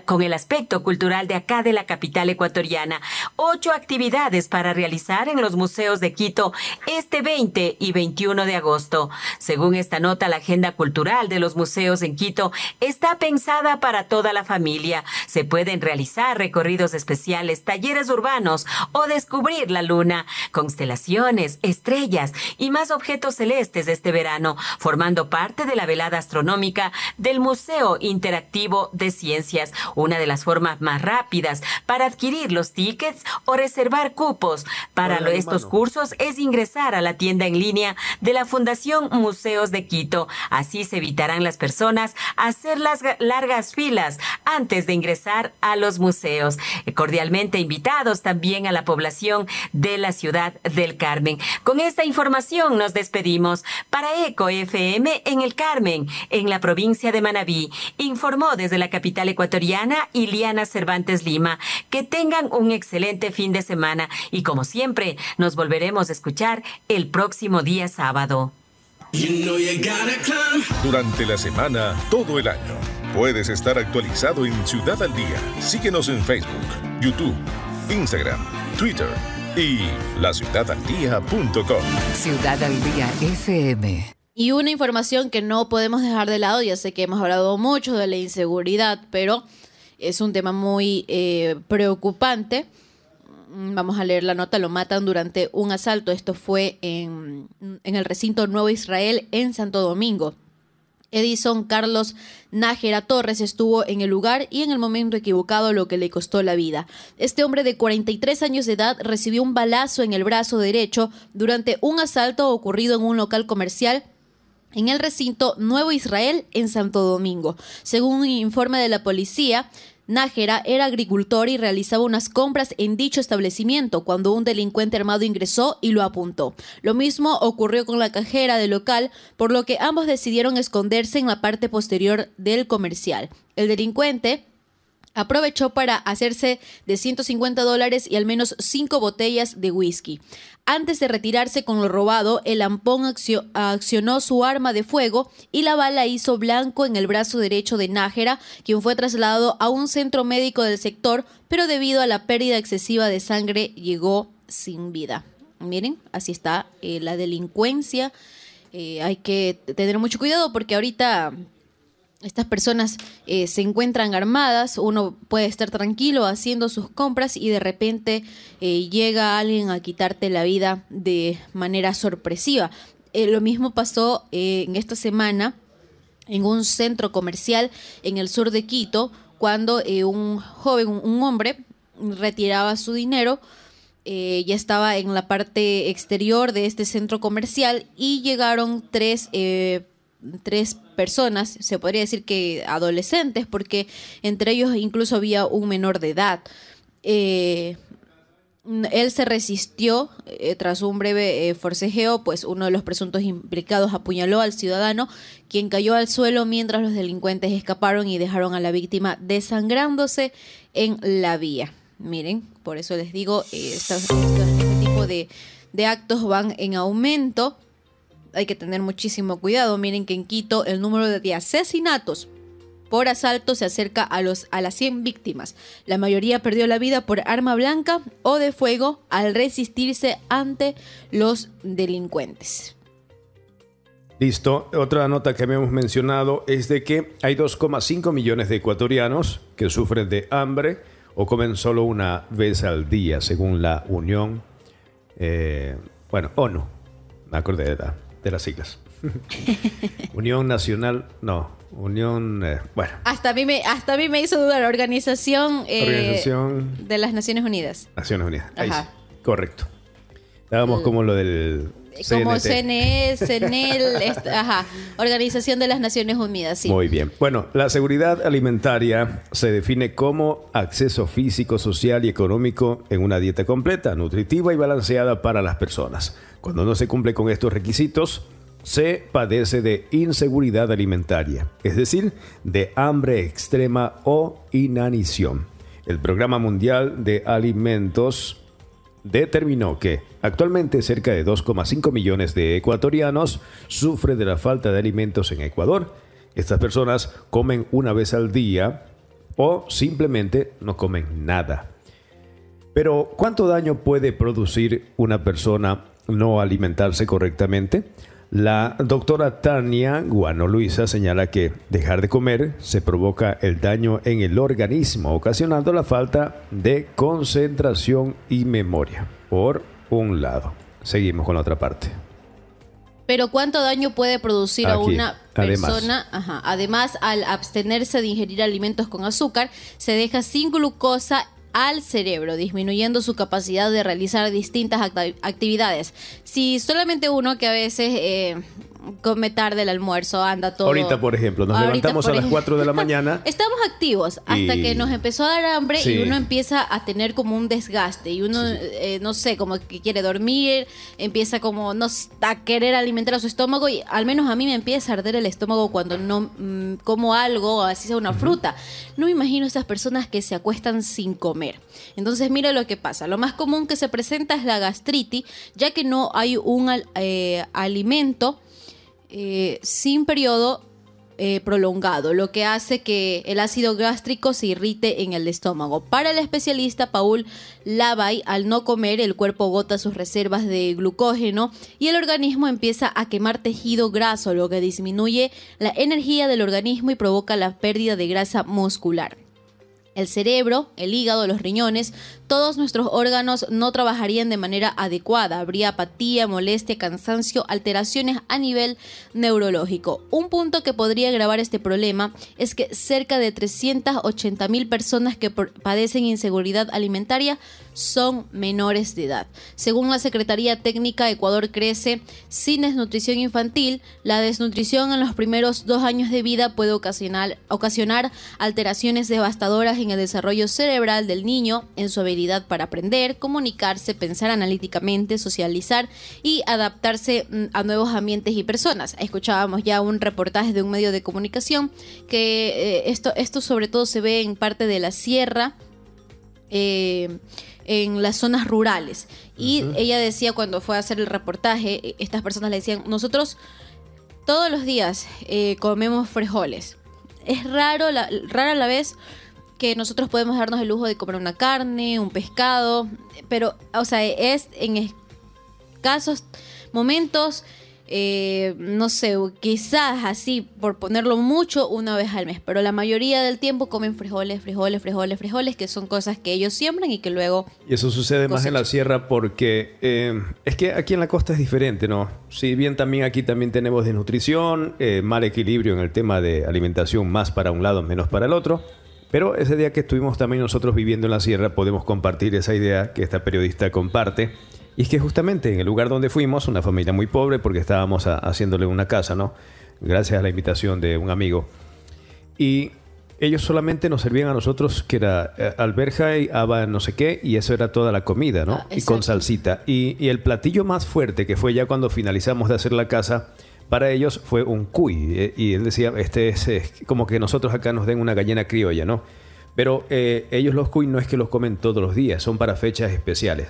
con el aspecto cultural de acá de la capital ecuatoriana. Ocho actividades para realizar en los museos de Quito este 20 y 21 de agosto. Según esta nota, la agenda cultural de los museos en Quito está pensada para toda la familia. Se pueden realizar recorridos especiales, talleres urbanos o descubrir la luna, constelaciones, estrellas y más objetos celestes este verano, formando parte de la velada astronómica del Museo Interactivo de Ciencias, una de las formas más rápidas para adquirir los tickets o reservar cupos. Para estos cursos es ingresar a la tienda en línea de la Fundación Museos de Quito. Así se evitarán las personas hacer las largas filas antes de ingresar a los museos. Cordialmente invitados también a la población de la ciudad del Carmen. Con esta información nos despedimos para EcoFM en el Carmen, en la provincia de Manabí, informó desde la capital ecuatoriana Iliana Cervantes Lima. Que tengan un excelente fin de semana y como siempre, nos volveremos a escuchar el próximo día sábado. Durante la semana, todo el año, puedes estar actualizado en Ciudad al Día. Síguenos en Facebook, YouTube, Instagram, Twitter y laciudadaldía.com. Ciudad al Día FM. Y una información que no podemos dejar de lado, ya sé que hemos hablado mucho de la inseguridad, pero es un tema muy eh, preocupante. Mm, vamos a leer la nota, lo matan durante un asalto. Esto fue en, en el recinto Nuevo Israel en Santo Domingo. Edison Carlos Nájera Torres estuvo en el lugar y en el momento equivocado lo que le costó la vida. Este hombre de 43 años de edad recibió un balazo en el brazo derecho durante un asalto ocurrido en un local comercial en el recinto Nuevo Israel en Santo Domingo. Según un informe de la policía, Nájera era agricultor y realizaba unas compras en dicho establecimiento cuando un delincuente armado ingresó y lo apuntó. Lo mismo ocurrió con la cajera del local, por lo que ambos decidieron esconderse en la parte posterior del comercial. El delincuente aprovechó para hacerse de 150 dólares y al menos 5 botellas de whisky. Antes de retirarse con lo robado, el ampón accionó su arma de fuego y la bala hizo blanco en el brazo derecho de Nájera, quien fue trasladado a un centro médico del sector, pero debido a la pérdida excesiva de sangre llegó sin vida. Miren, así está eh, la delincuencia. Eh, hay que tener mucho cuidado porque ahorita estas personas eh, se encuentran armadas, uno puede estar tranquilo haciendo sus compras y de repente eh, llega alguien a quitarte la vida de manera sorpresiva. Eh, lo mismo pasó en esta semana en un centro comercial en el sur de Quito, cuando un joven, un hombre, retiraba su dinero. ya estaba en la parte exterior de este centro comercial y llegaron tres, personas. tres personas, se podría decir que adolescentes, porque entre ellos incluso había un menor de edad. Eh, él se resistió eh, tras un breve eh, forcejeo, pues uno de los presuntos implicados apuñaló al ciudadano, quien cayó al suelo mientras los delincuentes escaparon y dejaron a la víctima desangrándose en la vía. Miren, por eso les digo, este tipo de, de actos van en aumento hay que tener muchísimo cuidado. Miren que en Quito el número de asesinatos por asalto se acerca a, los, a las 100 víctimas. La mayoría perdió la vida por arma blanca o de fuego al resistirse ante los delincuentes. Listo, otra nota que habíamos mencionado es de que hay 2,5 millones de ecuatorianos que sufren de hambre o comen solo una vez al día, según la Unión, eh, bueno, ONU, me acordé de edad de las siglas. Unión Nacional, no, Unión, eh, bueno. Hasta a, mí me, hasta mí me hizo dudar, Organización, eh, Organización de las Naciones Unidas. Naciones Unidas, Ajá. ahí correcto. Estábamos mm. como lo del como CNE, CNEL, e ajá, Organización de las Naciones Unidas. Sí. Muy bien. Bueno, la seguridad alimentaria se define como acceso físico, social y económico en una dieta completa, nutritiva y balanceada para las personas. Cuando no se cumple con estos requisitos, se padece de inseguridad alimentaria, es decir, de hambre extrema o inanición. El Programa Mundial de Alimentos determinó que Actualmente cerca de 2,5 millones de ecuatorianos sufren de la falta de alimentos en Ecuador. Estas personas comen una vez al día o simplemente no comen nada. Pero, ¿cuánto daño puede producir una persona no alimentarse correctamente? La doctora Tania Guano Luisa señala que dejar de comer se provoca el daño en el organismo, ocasionando la falta de concentración y memoria. Por un lado. Seguimos con la otra parte. Pero ¿cuánto daño puede producir a una persona? Además. además, al abstenerse de ingerir alimentos con azúcar, se deja sin glucosa al cerebro, disminuyendo su capacidad de realizar distintas actividades. Si solamente uno que a veces eh, come tarde el almuerzo, anda todo. Ahorita, por ejemplo, nos levantamos a las 4 de la mañana. Estamos activos hasta que nos empezó a dar hambre y uno empieza a tener como un desgaste y uno, eh, no sé, como que quiere dormir, empieza como no, a querer alimentar a su estómago y al menos a mí me empieza a arder el estómago cuando no mm, como algo, así sea una fruta. No me imagino esas personas que se acuestan sin comer. Entonces, mira lo que pasa. Lo más común que se presenta es la gastritis, ya que no hay un eh, alimento eh, sin periodo eh, prolongado, lo que hace que el ácido gástrico se irrite en el estómago. Para el especialista Paul Lavay, al no comer, el cuerpo gota sus reservas de glucógeno y el organismo empieza a quemar tejido graso, lo que disminuye la energía del organismo y provoca la pérdida de grasa muscular. El cerebro, el hígado, los riñones todos nuestros órganos no trabajarían de manera adecuada, habría apatía, molestia, cansancio, alteraciones a nivel neurológico. Un punto que podría agravar este problema es que cerca de 380.000 mil personas que padecen inseguridad alimentaria son menores de edad. Según la Secretaría Técnica, Ecuador crece sin desnutrición infantil. La desnutrición en los primeros dos años de vida puede ocasionar, alteraciones devastadoras en el desarrollo cerebral del niño, en su para aprender, comunicarse, pensar analíticamente, socializar y adaptarse mm, a nuevos ambientes y personas. Escuchábamos ya un reportaje de un medio de comunicación que eh, esto, esto sobre todo se ve en parte de la sierra. Eh, en las zonas rurales. Y ella decía cuando fue a hacer el reportaje, eh, estas personas le decían, nosotros todos los días comemos frijoles. Es raro, la, rara la vez que nosotros podemos darnos el lujo de comer una carne, un pescado, pero, o sea, es en casos, momentos, eh, no sé, quizás así, por ponerlo mucho, una vez al mes, pero la mayoría del tiempo comen frijoles, frijoles, frijoles, frijoles, que son cosas que ellos siembran y que luego... Y eso sucede más en la sierra porque eh, es que aquí en la costa es diferente, ¿no? Si bien también aquí también tenemos desnutrición, eh, mal equilibrio en el tema de alimentación, más para un lado, menos para el otro pero ese día que estuvimos también nosotros viviendo en la sierra, podemos compartir esa idea que esta periodista comparte. Y es que justamente en el lugar donde fuimos, una familia muy pobre, porque estábamos haciéndole una casa, ¿no? Gracias a la invitación de un amigo. Y ellos solamente nos servían a nosotros, que era eh, alberja y haba, no sé qué, y eso era toda la comida, ¿no? Ah, y con salsita. Y, y el platillo más fuerte, que fue ya cuando finalizamos de hacer la casa, para ellos fue un cuy. Eh, y él decía, este es, como que nosotros acá nos den una gallina criolla, ¿no? Pero eh, ellos los cuy no es que los comen todos los días, son para fechas especiales.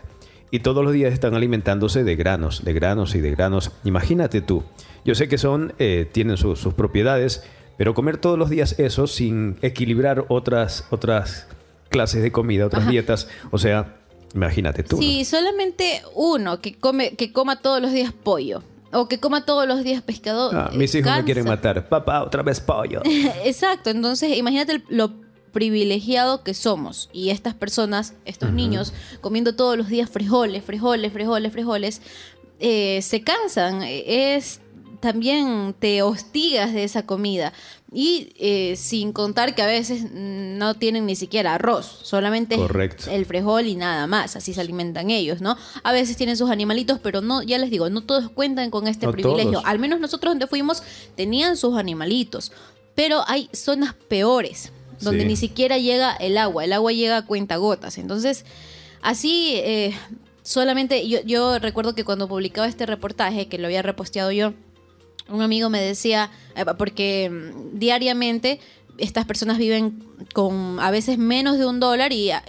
Y todos los días están alimentándose de granos, de granos y de granos. Imagínate tú, yo sé que son, eh, tienen sus propiedades, pero comer todos los días eso sin equilibrar otras, otras clases de comida, otras dietas, o sea, imagínate tú. Sí, solamente uno que, come, que coma todos los días pollo o que coma todos los días pescado. Ah, eh, mis hijos me quieren matar. Papá, otra vez pollo. Exacto. Entonces, imagínate lo privilegiado que somos. Y estas personas, estos niños, comiendo todos los días frijoles, frijoles, frijoles, frijoles, eh, se cansan. Es también te hostigas de esa comida. Y eh, sin contar que a veces no tienen ni siquiera arroz, solamente el frijol y nada más, así se alimentan ellos, ¿no? A veces tienen sus animalitos, pero no, ya les digo, no todos cuentan con este privilegio. Al menos nosotros donde fuimos tenían sus animalitos, pero hay zonas peores, donde ni siquiera llega el agua, el agua llega a cuentagotas. Entonces, así... Eh, solamente yo recuerdo que cuando publicaba este reportaje, que lo había reposteado yo, un amigo me decía, eh, porque mm, diariamente estas personas viven con a veces menos de un dólar y ah,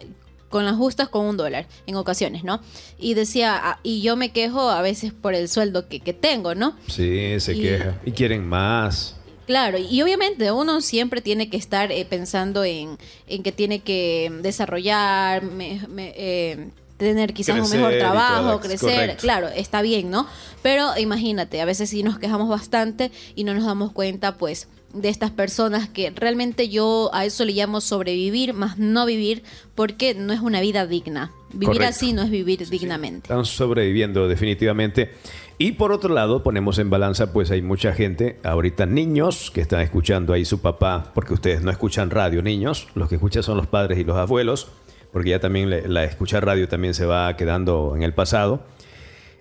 con las justas con un dólar en ocasiones, ¿no? Y decía, ah, y yo me quejo a veces por el sueldo que, tengo, ¿no? Sí, se queja. Y quieren más. Claro, y obviamente uno siempre tiene que estar eh, pensando en, en, que tiene que desarrollar, eh, tener quizás un mejor trabajo, crecer, claro, está bien, ¿no? Pero imagínate, a veces sí nos quejamos bastante y no nos damos cuenta, pues, de estas personas que realmente yo a eso le llamo sobrevivir, más no vivir, porque no es una vida digna. Vivir así no es vivir dignamente. Están sobreviviendo definitivamente. Y por otro lado, ponemos en balanza, pues hay mucha gente, ahorita niños que están escuchando ahí su papá, porque ustedes no escuchan radio, niños, los que escuchan son los padres y los abuelos porque ya también la escucha radio también se va quedando en el pasado.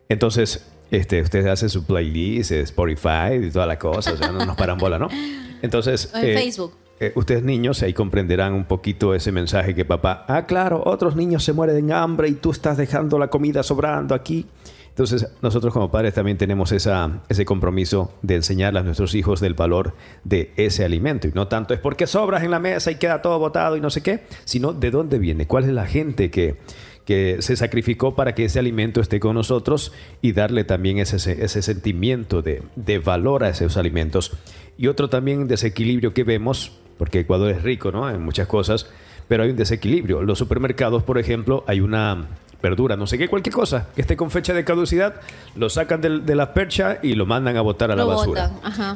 Entonces, este, ustedes hacen su playlist, eh, Spotify y toda la cosa, o sea, no nos paran bola, ¿no? Entonces... Eh, eh, ustedes niños ahí comprenderán un poquito ese mensaje que papá, ah, claro, otros niños se mueren de hambre y tú estás dejando la comida sobrando aquí. Entonces, nosotros como padres también tenemos esa, ese compromiso de enseñar a nuestros hijos del valor de ese alimento. Y no tanto es porque sobras en la mesa y queda todo botado y no sé qué, sino de dónde viene, cuál es la gente que, que se sacrificó para que ese alimento esté con nosotros y darle también ese, ese sentimiento de, valor a esos alimentos. Y otro también desequilibrio que vemos, porque Ecuador es rico ¿no? en muchas cosas, pero hay un desequilibrio. Los supermercados, por ejemplo, hay una Verdura, no sé qué, cualquier cosa que esté con fecha de caducidad, lo sacan de, la percha y lo mandan a botar a la basura.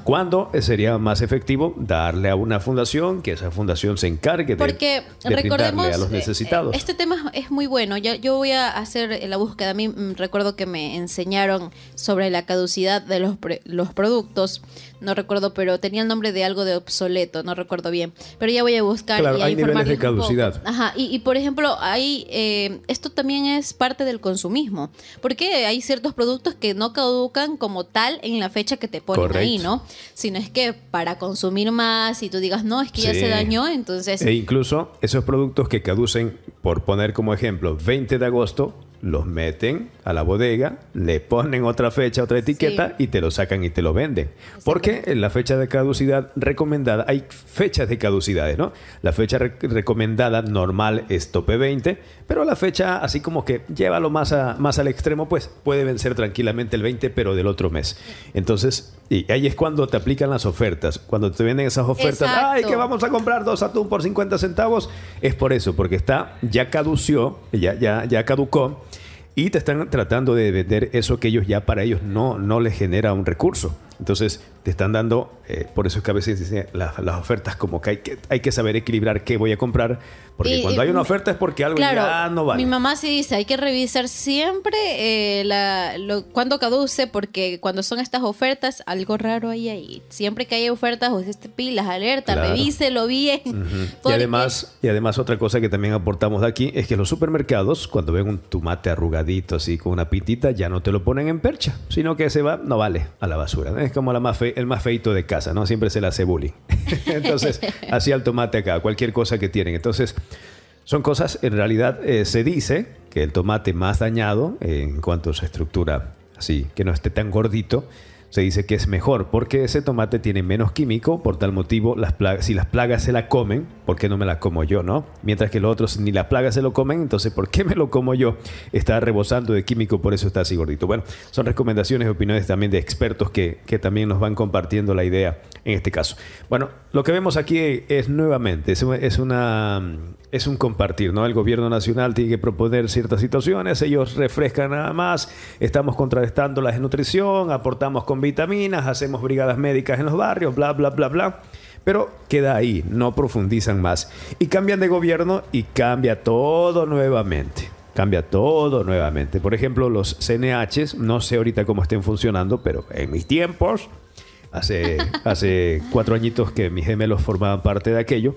¿Cuándo sería más efectivo darle a una fundación que esa fundación se encargue de, de a los eh, necesitados? Este tema es muy bueno. Yo, yo voy a hacer la búsqueda. A mí mm, recuerdo que me enseñaron sobre la caducidad de los, los productos no recuerdo, pero tenía el nombre de algo de obsoleto, no recuerdo bien. Pero ya voy a buscar. y hay niveles de caducidad. Ajá, y, por ejemplo, hay, eh, esto también es parte del consumismo, porque hay ciertos productos que no caducan como tal en la fecha que te ponen ahí, ¿no? Sino es que para consumir más y tú digas, no, es que ya se dañó, entonces... E incluso esos productos que caducen, por poner como ejemplo, 20 de agosto, los meten a la bodega, le ponen otra fecha, otra etiqueta y te lo sacan y te lo venden. Porque en la fecha de caducidad recomendada, hay fechas de caducidades, ¿no? La fecha recomendada normal es tope 20, pero la fecha así como que llévalo más, más al extremo, pues puede vencer tranquilamente el 20, pero del otro mes. Entonces, y ahí es cuando te aplican las ofertas. Cuando te venden esas ofertas, ay, que vamos a comprar dos atún por 50 centavos, es por eso, porque está, ya cadució, ya, ya, ya caducó y te están tratando de vender eso que ellos ya para ellos no, no les genera un recurso. Entonces, te están dando, eh, por eso es que a veces dicen las, ofertas como que hay, que hay que saber equilibrar qué voy a comprar, porque cuando hay una oferta es porque algo ya no vale. Mi mamá sí dice, hay que revisar siempre eh, la, cuando caduce, porque cuando son estas ofertas, algo raro hay ahí. Siempre que hay ofertas, o este pilas, alerta, revíselo bien. y, además, y además, otra cosa que también aportamos de aquí es que los supermercados, cuando ven un tomate arrugadito así con una pitita, ya no te lo ponen en percha, sino que se va, no vale, a la basura. ¿eh? es como la más el más feito de casa, ¿no? Siempre se la hace bullying. Entonces, así al tomate acá, cualquier cosa que tienen. Entonces, son cosas, en realidad eh, se dice que el tomate más dañado eh, en cuanto a su estructura, así, que no esté tan gordito, se dice que es mejor porque ese tomate tiene menos químico, por tal motivo las plagas, si las plagas se la comen, ¿por qué no me la como yo, no? Mientras que los otros ni las plagas se lo comen, entonces ¿por qué me lo como yo? Está rebosando de químico, por eso está así gordito. Bueno, son recomendaciones y opiniones también de expertos que, que también nos van compartiendo la idea en este caso. Bueno, lo que vemos aquí es nuevamente, es una es un compartir, ¿no? El gobierno nacional tiene que proponer ciertas situaciones, ellos refrescan nada más, estamos contrarrestando la desnutrición, aportamos con vitaminas, hacemos brigadas médicas en los barrios, bla, bla, bla, bla. Pero queda ahí, no profundizan más. Y cambian de gobierno y cambia todo nuevamente. Cambia todo nuevamente. Por ejemplo, los CNHs, no sé ahorita cómo estén funcionando, pero en mis tiempos, hace, hace cuatro añitos que mis gemelos formaban parte de aquello,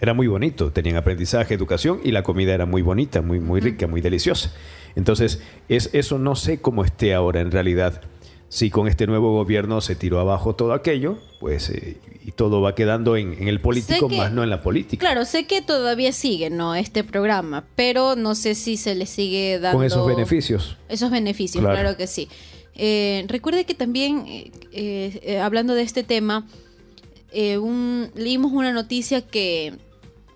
era muy bonito, tenían aprendizaje, educación y la comida era muy bonita, muy, muy rica, muy deliciosa. Entonces, es, eso no sé cómo esté ahora en realidad. Si con este nuevo gobierno se tiró abajo todo aquello, pues eh, y todo va quedando en, el político más no en la política. Claro, sé que todavía sigue, ¿no? Este programa, pero no sé si se le sigue dando... Con esos beneficios. Esos beneficios, claro, que sí. Eh, recuerde que también, eh, hablando de este tema, leímos una noticia que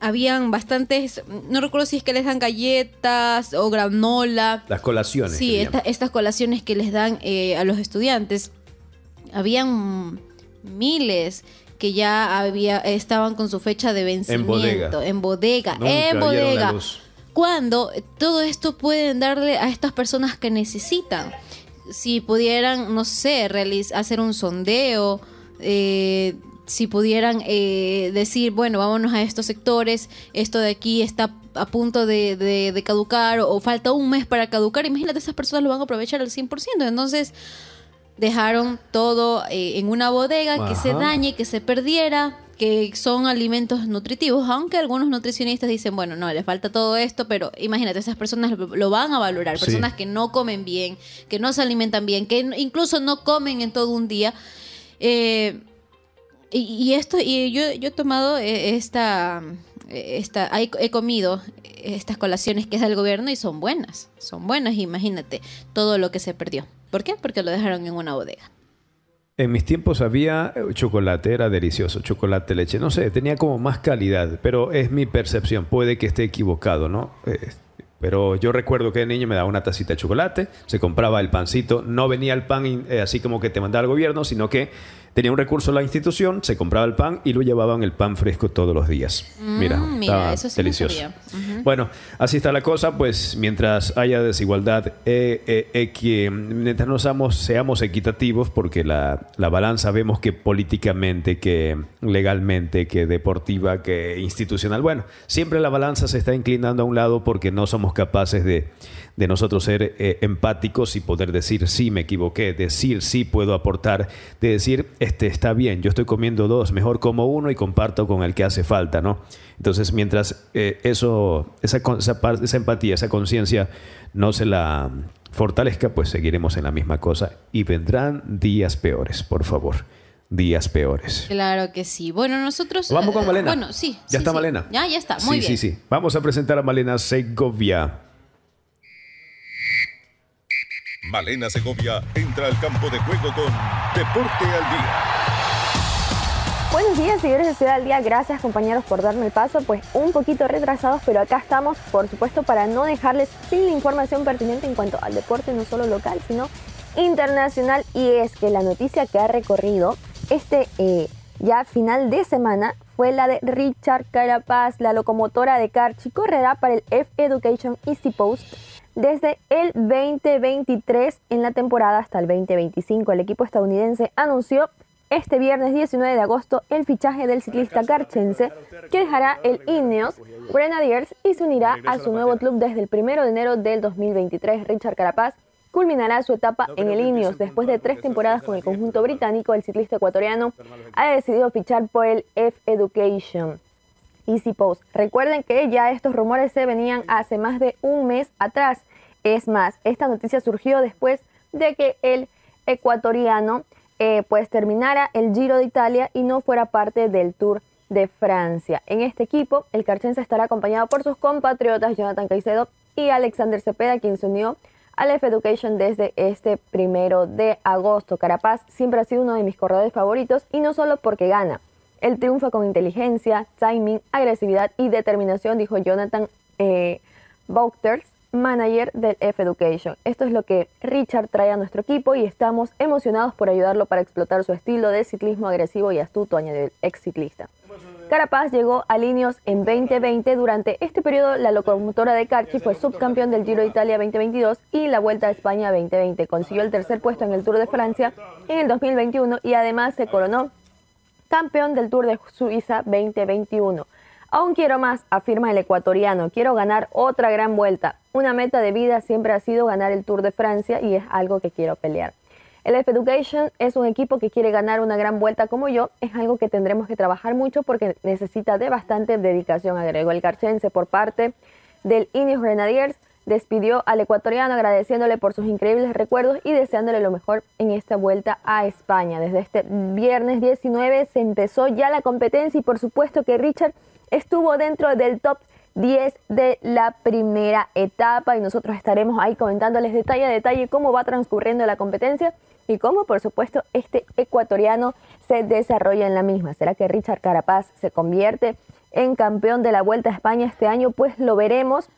habían bastantes, no recuerdo si es que les dan galletas o granola. Las colaciones. Sí, estas colaciones que les dan eh, a los estudiantes. Habían miles que ya había, estaban con su fecha de vencimiento. En bodega. En bodega. en bodega. Cuando todo esto pueden darle a estas personas que necesitan. Si pudieran, no sé, hacer un sondeo. Eh, si pudieran eh, decir, bueno, vámonos a estos sectores, esto de aquí está a punto de, caducar o, falta un mes para caducar, imagínate, esas personas lo van a aprovechar al 100%. Entonces, dejaron todo eh, en una bodega que se dañe, que se perdiera, que son alimentos nutritivos, aunque algunos nutricionistas dicen, bueno, no, les falta todo esto, pero imagínate, esas personas lo, van a valorar, personas que no comen bien, que no se alimentan bien, que incluso no comen en todo un día. Eh, y, esto, y yo, he tomado eh, esta, eh, esta he, comido estas colaciones que es del gobierno y son buenas, son buenas, imagínate todo lo que se perdió. ¿Por qué? Porque lo dejaron en una bodega. En mis tiempos había eh, chocolate, era delicioso, chocolate, leche, no sé, tenía como más calidad, pero es mi percepción, puede que esté equivocado, ¿no? pero yo recuerdo que de niño me daba una tacita de chocolate, se compraba el pancito, no venía el pan así como que te mandaba el gobierno, sino que tenía un recurso la institución, se compraba el pan y lo llevaban el pan fresco todos los días. Mm, mira, mira delicioso. Bueno, así está la cosa, pues mientras haya desigualdad, eh, eh, eh, que, mientras no seamos, seamos equitativos, porque la, balanza vemos que políticamente, que legalmente, que deportiva, que institucional, bueno, siempre la balanza se está inclinando a un lado porque no somos capaces de, de nosotros ser eh, empáticos y poder decir, sí, me equivoqué, decir, sí, puedo aportar, de decir, este está bien, yo estoy comiendo dos, mejor como uno y comparto con el que hace falta, ¿no? Entonces, mientras eh, eso, esa, esa, esa empatía, esa conciencia no se la fortalezca, pues seguiremos en la misma cosa y vendrán días peores, por favor días peores. Claro que sí. Bueno, nosotros. Vamos con eh, Malena. Bueno, sí. Ya está Malena. Ya, ya está. Muy sí, Sí, sí, Vamos a presentar a Malena Segovia. Malena Segovia entra al campo de juego con Deporte al Día. Buenos días, seguidores de Ciudad al Día. Gracias, compañeros, por darme el paso. Pues un poquito retrasados, pero acá estamos, por supuesto, para no dejarles sin la información pertinente en cuanto al deporte, no solo local, sino internacional. Y es que la noticia que ha recorrido este eh, ya final de semana fue la de Richard Carapaz, la locomotora de Carchi, correrá para el F Education Easy Post desde el 2023 en la temporada hasta el 2025. El equipo estadounidense anunció este viernes 19 de agosto el fichaje del ciclista carchense que dejará el Ineos Grenadiers y se unirá a su nuevo club desde el 1 de enero del 2023. Richard Carapaz culminará su etapa en el Ineos. Después de tres temporadas con el conjunto británico, el ciclista ecuatoriano ha decidido fichar por el F Education. Recuerden que ya estos rumores se venían hace más de un mes atrás. Es más, esta noticia surgió después de que el ecuatoriano eh, pues terminara el Giro de Italia y no fuera parte del Tour de Francia. En este equipo, el carchense estará acompañado por sus compatriotas Jonathan Caicedo y Alexander Cepeda, quien se unió al F Education desde este primero de agosto. Carapaz siempre ha sido uno de mis corredores favoritos y no solo porque gana, el triunfa con inteligencia, timing, agresividad y determinación, dijo Jonathan eh, manager del F Education. Esto es lo que Richard trae a nuestro equipo y estamos emocionados por ayudarlo para explotar su estilo de ciclismo agresivo y astuto, añadió el ex ciclista. Carapaz llegó a Linios en 2020. Durante este periodo, la locomotora de Carchi fue subcampeón del Giro de Italia 2022 y la Vuelta a España 2020. Consiguió el tercer puesto en el Tour de Francia en el 2021 y además se coronó campeón del Tour de Suiza 2021. Aún quiero más, afirma el ecuatoriano, quiero ganar otra gran vuelta. Una meta de vida siempre ha sido ganar el Tour de Francia y es algo que quiero pelear. El F Education es un equipo que quiere ganar una gran vuelta como yo, es algo que tendremos que trabajar mucho porque necesita de bastante dedicación, agregó el carchense por parte del Ineos Grenadiers despidió al ecuatoriano agradeciéndole por sus increíbles recuerdos y deseándole lo mejor en esta vuelta a España. Desde este viernes 19 se empezó ya la competencia y por supuesto que Richard estuvo dentro del top 10 de la primera etapa y nosotros estaremos ahí comentándoles detalle a detalle cómo va transcurriendo la competencia y cómo por supuesto este ecuatoriano se desarrolla en la misma. ¿Será que Richard Carapaz se convierte en campeón de la Vuelta a España este año? Pues lo veremos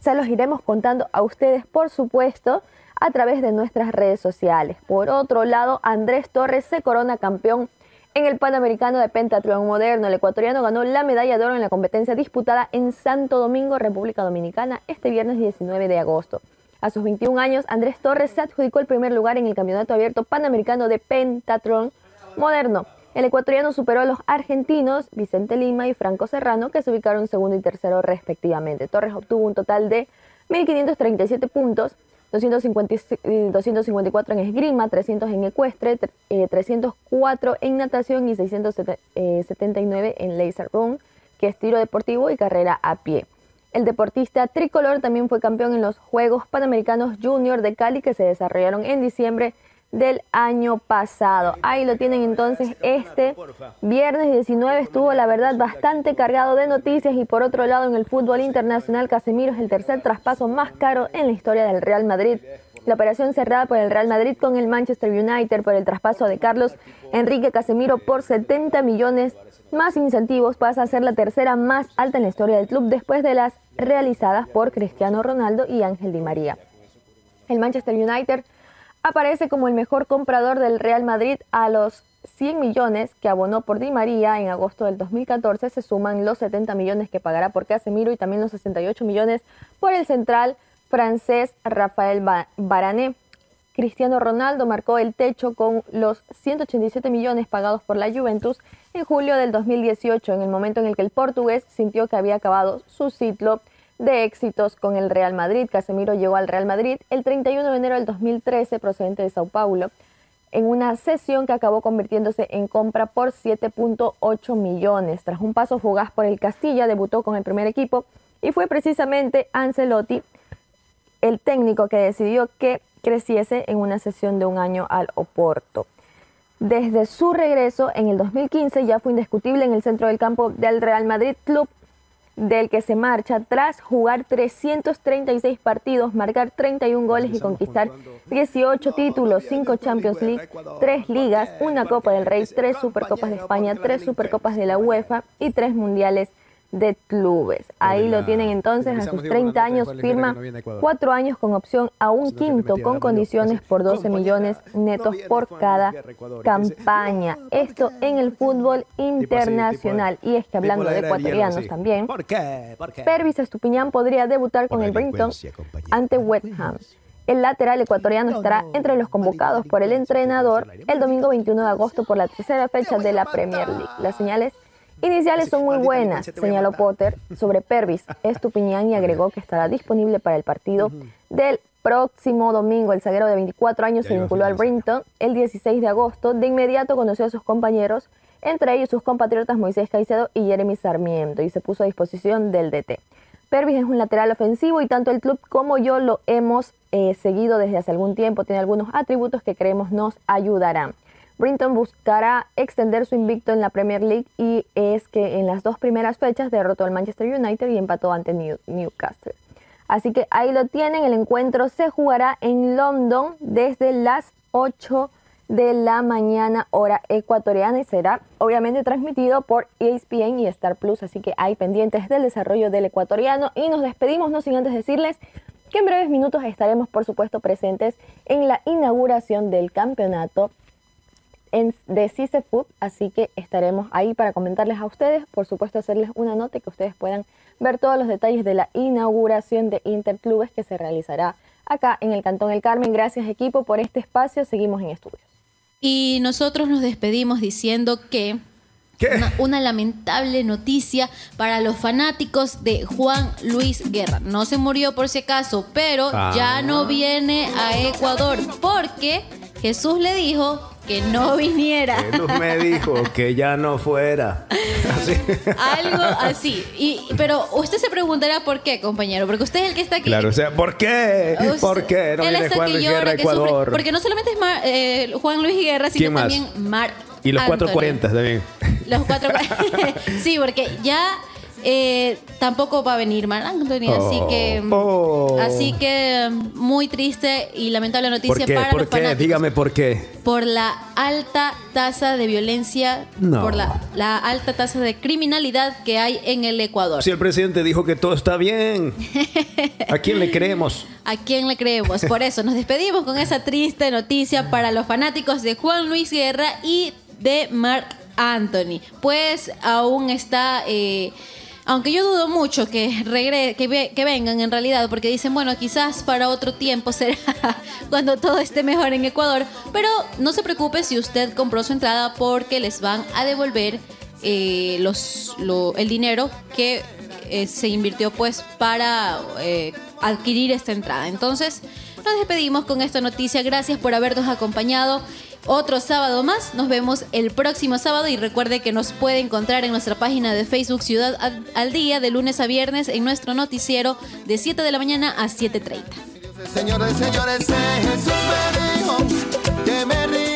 se los iremos contando a ustedes, por supuesto, a través de nuestras redes sociales. Por otro lado, Andrés Torres se corona campeón en el Panamericano de Pentatlón Moderno. El ecuatoriano ganó la medalla de oro en la competencia disputada en Santo Domingo, República Dominicana, este viernes 19 de agosto. A sus 21 años, Andrés Torres se adjudicó el primer lugar en el Campeonato Abierto Panamericano de Pentatlón Moderno. El ecuatoriano superó a los argentinos Vicente Lima y Franco Serrano, que se ubicaron segundo y tercero respectivamente. Torres obtuvo un total de 1.537 puntos, 254 eh, en esgrima, 300 en ecuestre, 304 eh, en natación y 679 eh, en laser run, que es tiro deportivo y carrera a pie. El deportista tricolor también fue campeón en los Juegos Panamericanos Junior de Cali que se desarrollaron en diciembre del año pasado. Ahí lo tienen entonces este viernes 19 estuvo la verdad bastante cargado de noticias y por otro lado en el fútbol internacional Casemiro es el tercer traspaso más caro en la historia del Real Madrid. La operación cerrada por el Real Madrid con el Manchester United por el traspaso de Carlos Enrique Casemiro por 70 millones más incentivos pasa a ser la tercera más alta en la historia del club después de las realizadas por Cristiano Ronaldo y Ángel Di María. El Manchester United aparece como el mejor comprador del Real Madrid a los 100 millones que abonó por Di María en agosto del 2014 se suman los 70 millones que pagará por Casemiro y también los 68 millones por el central francés Rafael Barané. Cristiano Ronaldo marcó el techo con los 187 millones pagados por la Juventus en julio del 2018, en el momento en el que el portugués sintió que había acabado su ciclo de éxitos con el Real Madrid. Casemiro llegó al Real Madrid el 31 de enero del 2013 procedente de Sao Paulo en una sesión que acabó convirtiéndose en compra por 7.8 millones. Tras un paso fugaz por el Castilla, debutó con el primer equipo y fue precisamente Ancelotti el técnico que decidió que creciese en una sesión de un año al Oporto. Desde su regreso en el 2015 ya fue indiscutible en el centro del campo del Real Madrid Club del que se marcha tras jugar 336 partidos, marcar 31 goles y conquistar 18 títulos, 5 Champions League, 3 ligas, una Copa del Rey, 3 Supercopas de España, 3 Supercopas de la UEFA y 3 Mundiales de clubes. Ahí lo tienen entonces, a sus 30 años firma cuatro años con opción a un quinto con condiciones por 12 millones netos por cada campaña. Esto en el fútbol internacional. y es que hablando de ecuatorianos también, ¿Por Pervis Estupiñán podría debutar con el Brinton ante West Ham. El lateral ecuatoriano estará entre los convocados por el entrenador el domingo 21 de agosto por la tercera fecha de la Premier League. Las señales Iniciales son muy buenas, señaló Potter sobre Pervis Estupiñán y agregó que estará disponible para el partido del próximo domingo. El zaguero de 24 años se vinculó al Brinton el 16 de agosto. De inmediato conoció a sus compañeros, entre ellos sus compatriotas Moisés Caicedo y Jeremy Sarmiento, y se puso a disposición del DT. Pervis es un lateral ofensivo y tanto el club como yo lo hemos eh, seguido desde hace algún tiempo. Tiene algunos atributos que creemos nos ayudarán. Brinton buscará extender su invicto en la Premier League y es que en las dos primeras fechas derrotó al Manchester United y empató ante Newcastle. Así que ahí lo tienen, el encuentro se jugará en London desde las 8 de la mañana hora ecuatoriana y será obviamente transmitido por ESPN y Star Plus, así que hay pendientes del desarrollo del ecuatoriano y nos despedimos no sin antes decirles que en breves minutos estaremos por supuesto presentes en la inauguración del campeonato en, de CICE así que estaremos ahí para comentarles a ustedes, por supuesto hacerles una nota y que ustedes puedan ver todos los detalles de la inauguración de Interclubes que se realizará acá en el Cantón El Carmen. Gracias equipo por este espacio, seguimos en estudio Y nosotros nos despedimos diciendo que una, lamentable noticia para los fanáticos de Juan Luis Guerra. No se murió por si acaso, pero ya no ah. viene a Ecuador porque Jesús le dijo que no viniera. Jesús me dijo que ya no fuera. Algo así. Y, pero usted se preguntará por qué, compañero, porque usted es el que está aquí. Claro, o sea, ¿por qué? ¿Por qué no viene Juan Luis Ecuador? porque no solamente es eh, Juan Luis Guerra, sino también Mark. Y los 440 también. Los 440. sí, porque ya eh, tampoco va a venir Marc Anthony, así oh. que mm, oh. así que mm, muy triste y lamentable noticia ¿Por qué? para ¿Por qué? Dígame por qué. Por la alta tasa de violencia, no. por la, alta tasa de criminalidad que hay en el Ecuador. Si el presidente dijo que todo está bien, ¿a quién le creemos? ¿A quién le creemos? Por eso nos despedimos con esa triste noticia para los fanáticos de Juan Luis Guerra y de Marc Anthony. Pues aún está eh, aunque yo dudo mucho que, regre que, vengan en realidad, porque dicen, bueno, quizás para otro tiempo será cuando todo esté mejor en Ecuador. Pero no se preocupe si usted compró su entrada porque les van a devolver eh, el dinero que eh, se invirtió pues para eh, adquirir esta entrada. Entonces, nos despedimos con esta noticia. Gracias por habernos acompañado otro sábado más. Nos vemos el próximo sábado y recuerde que nos puede encontrar en nuestra página de Facebook Ciudad al Día de lunes a viernes en nuestro noticiero de 7 de la mañana a 7.30.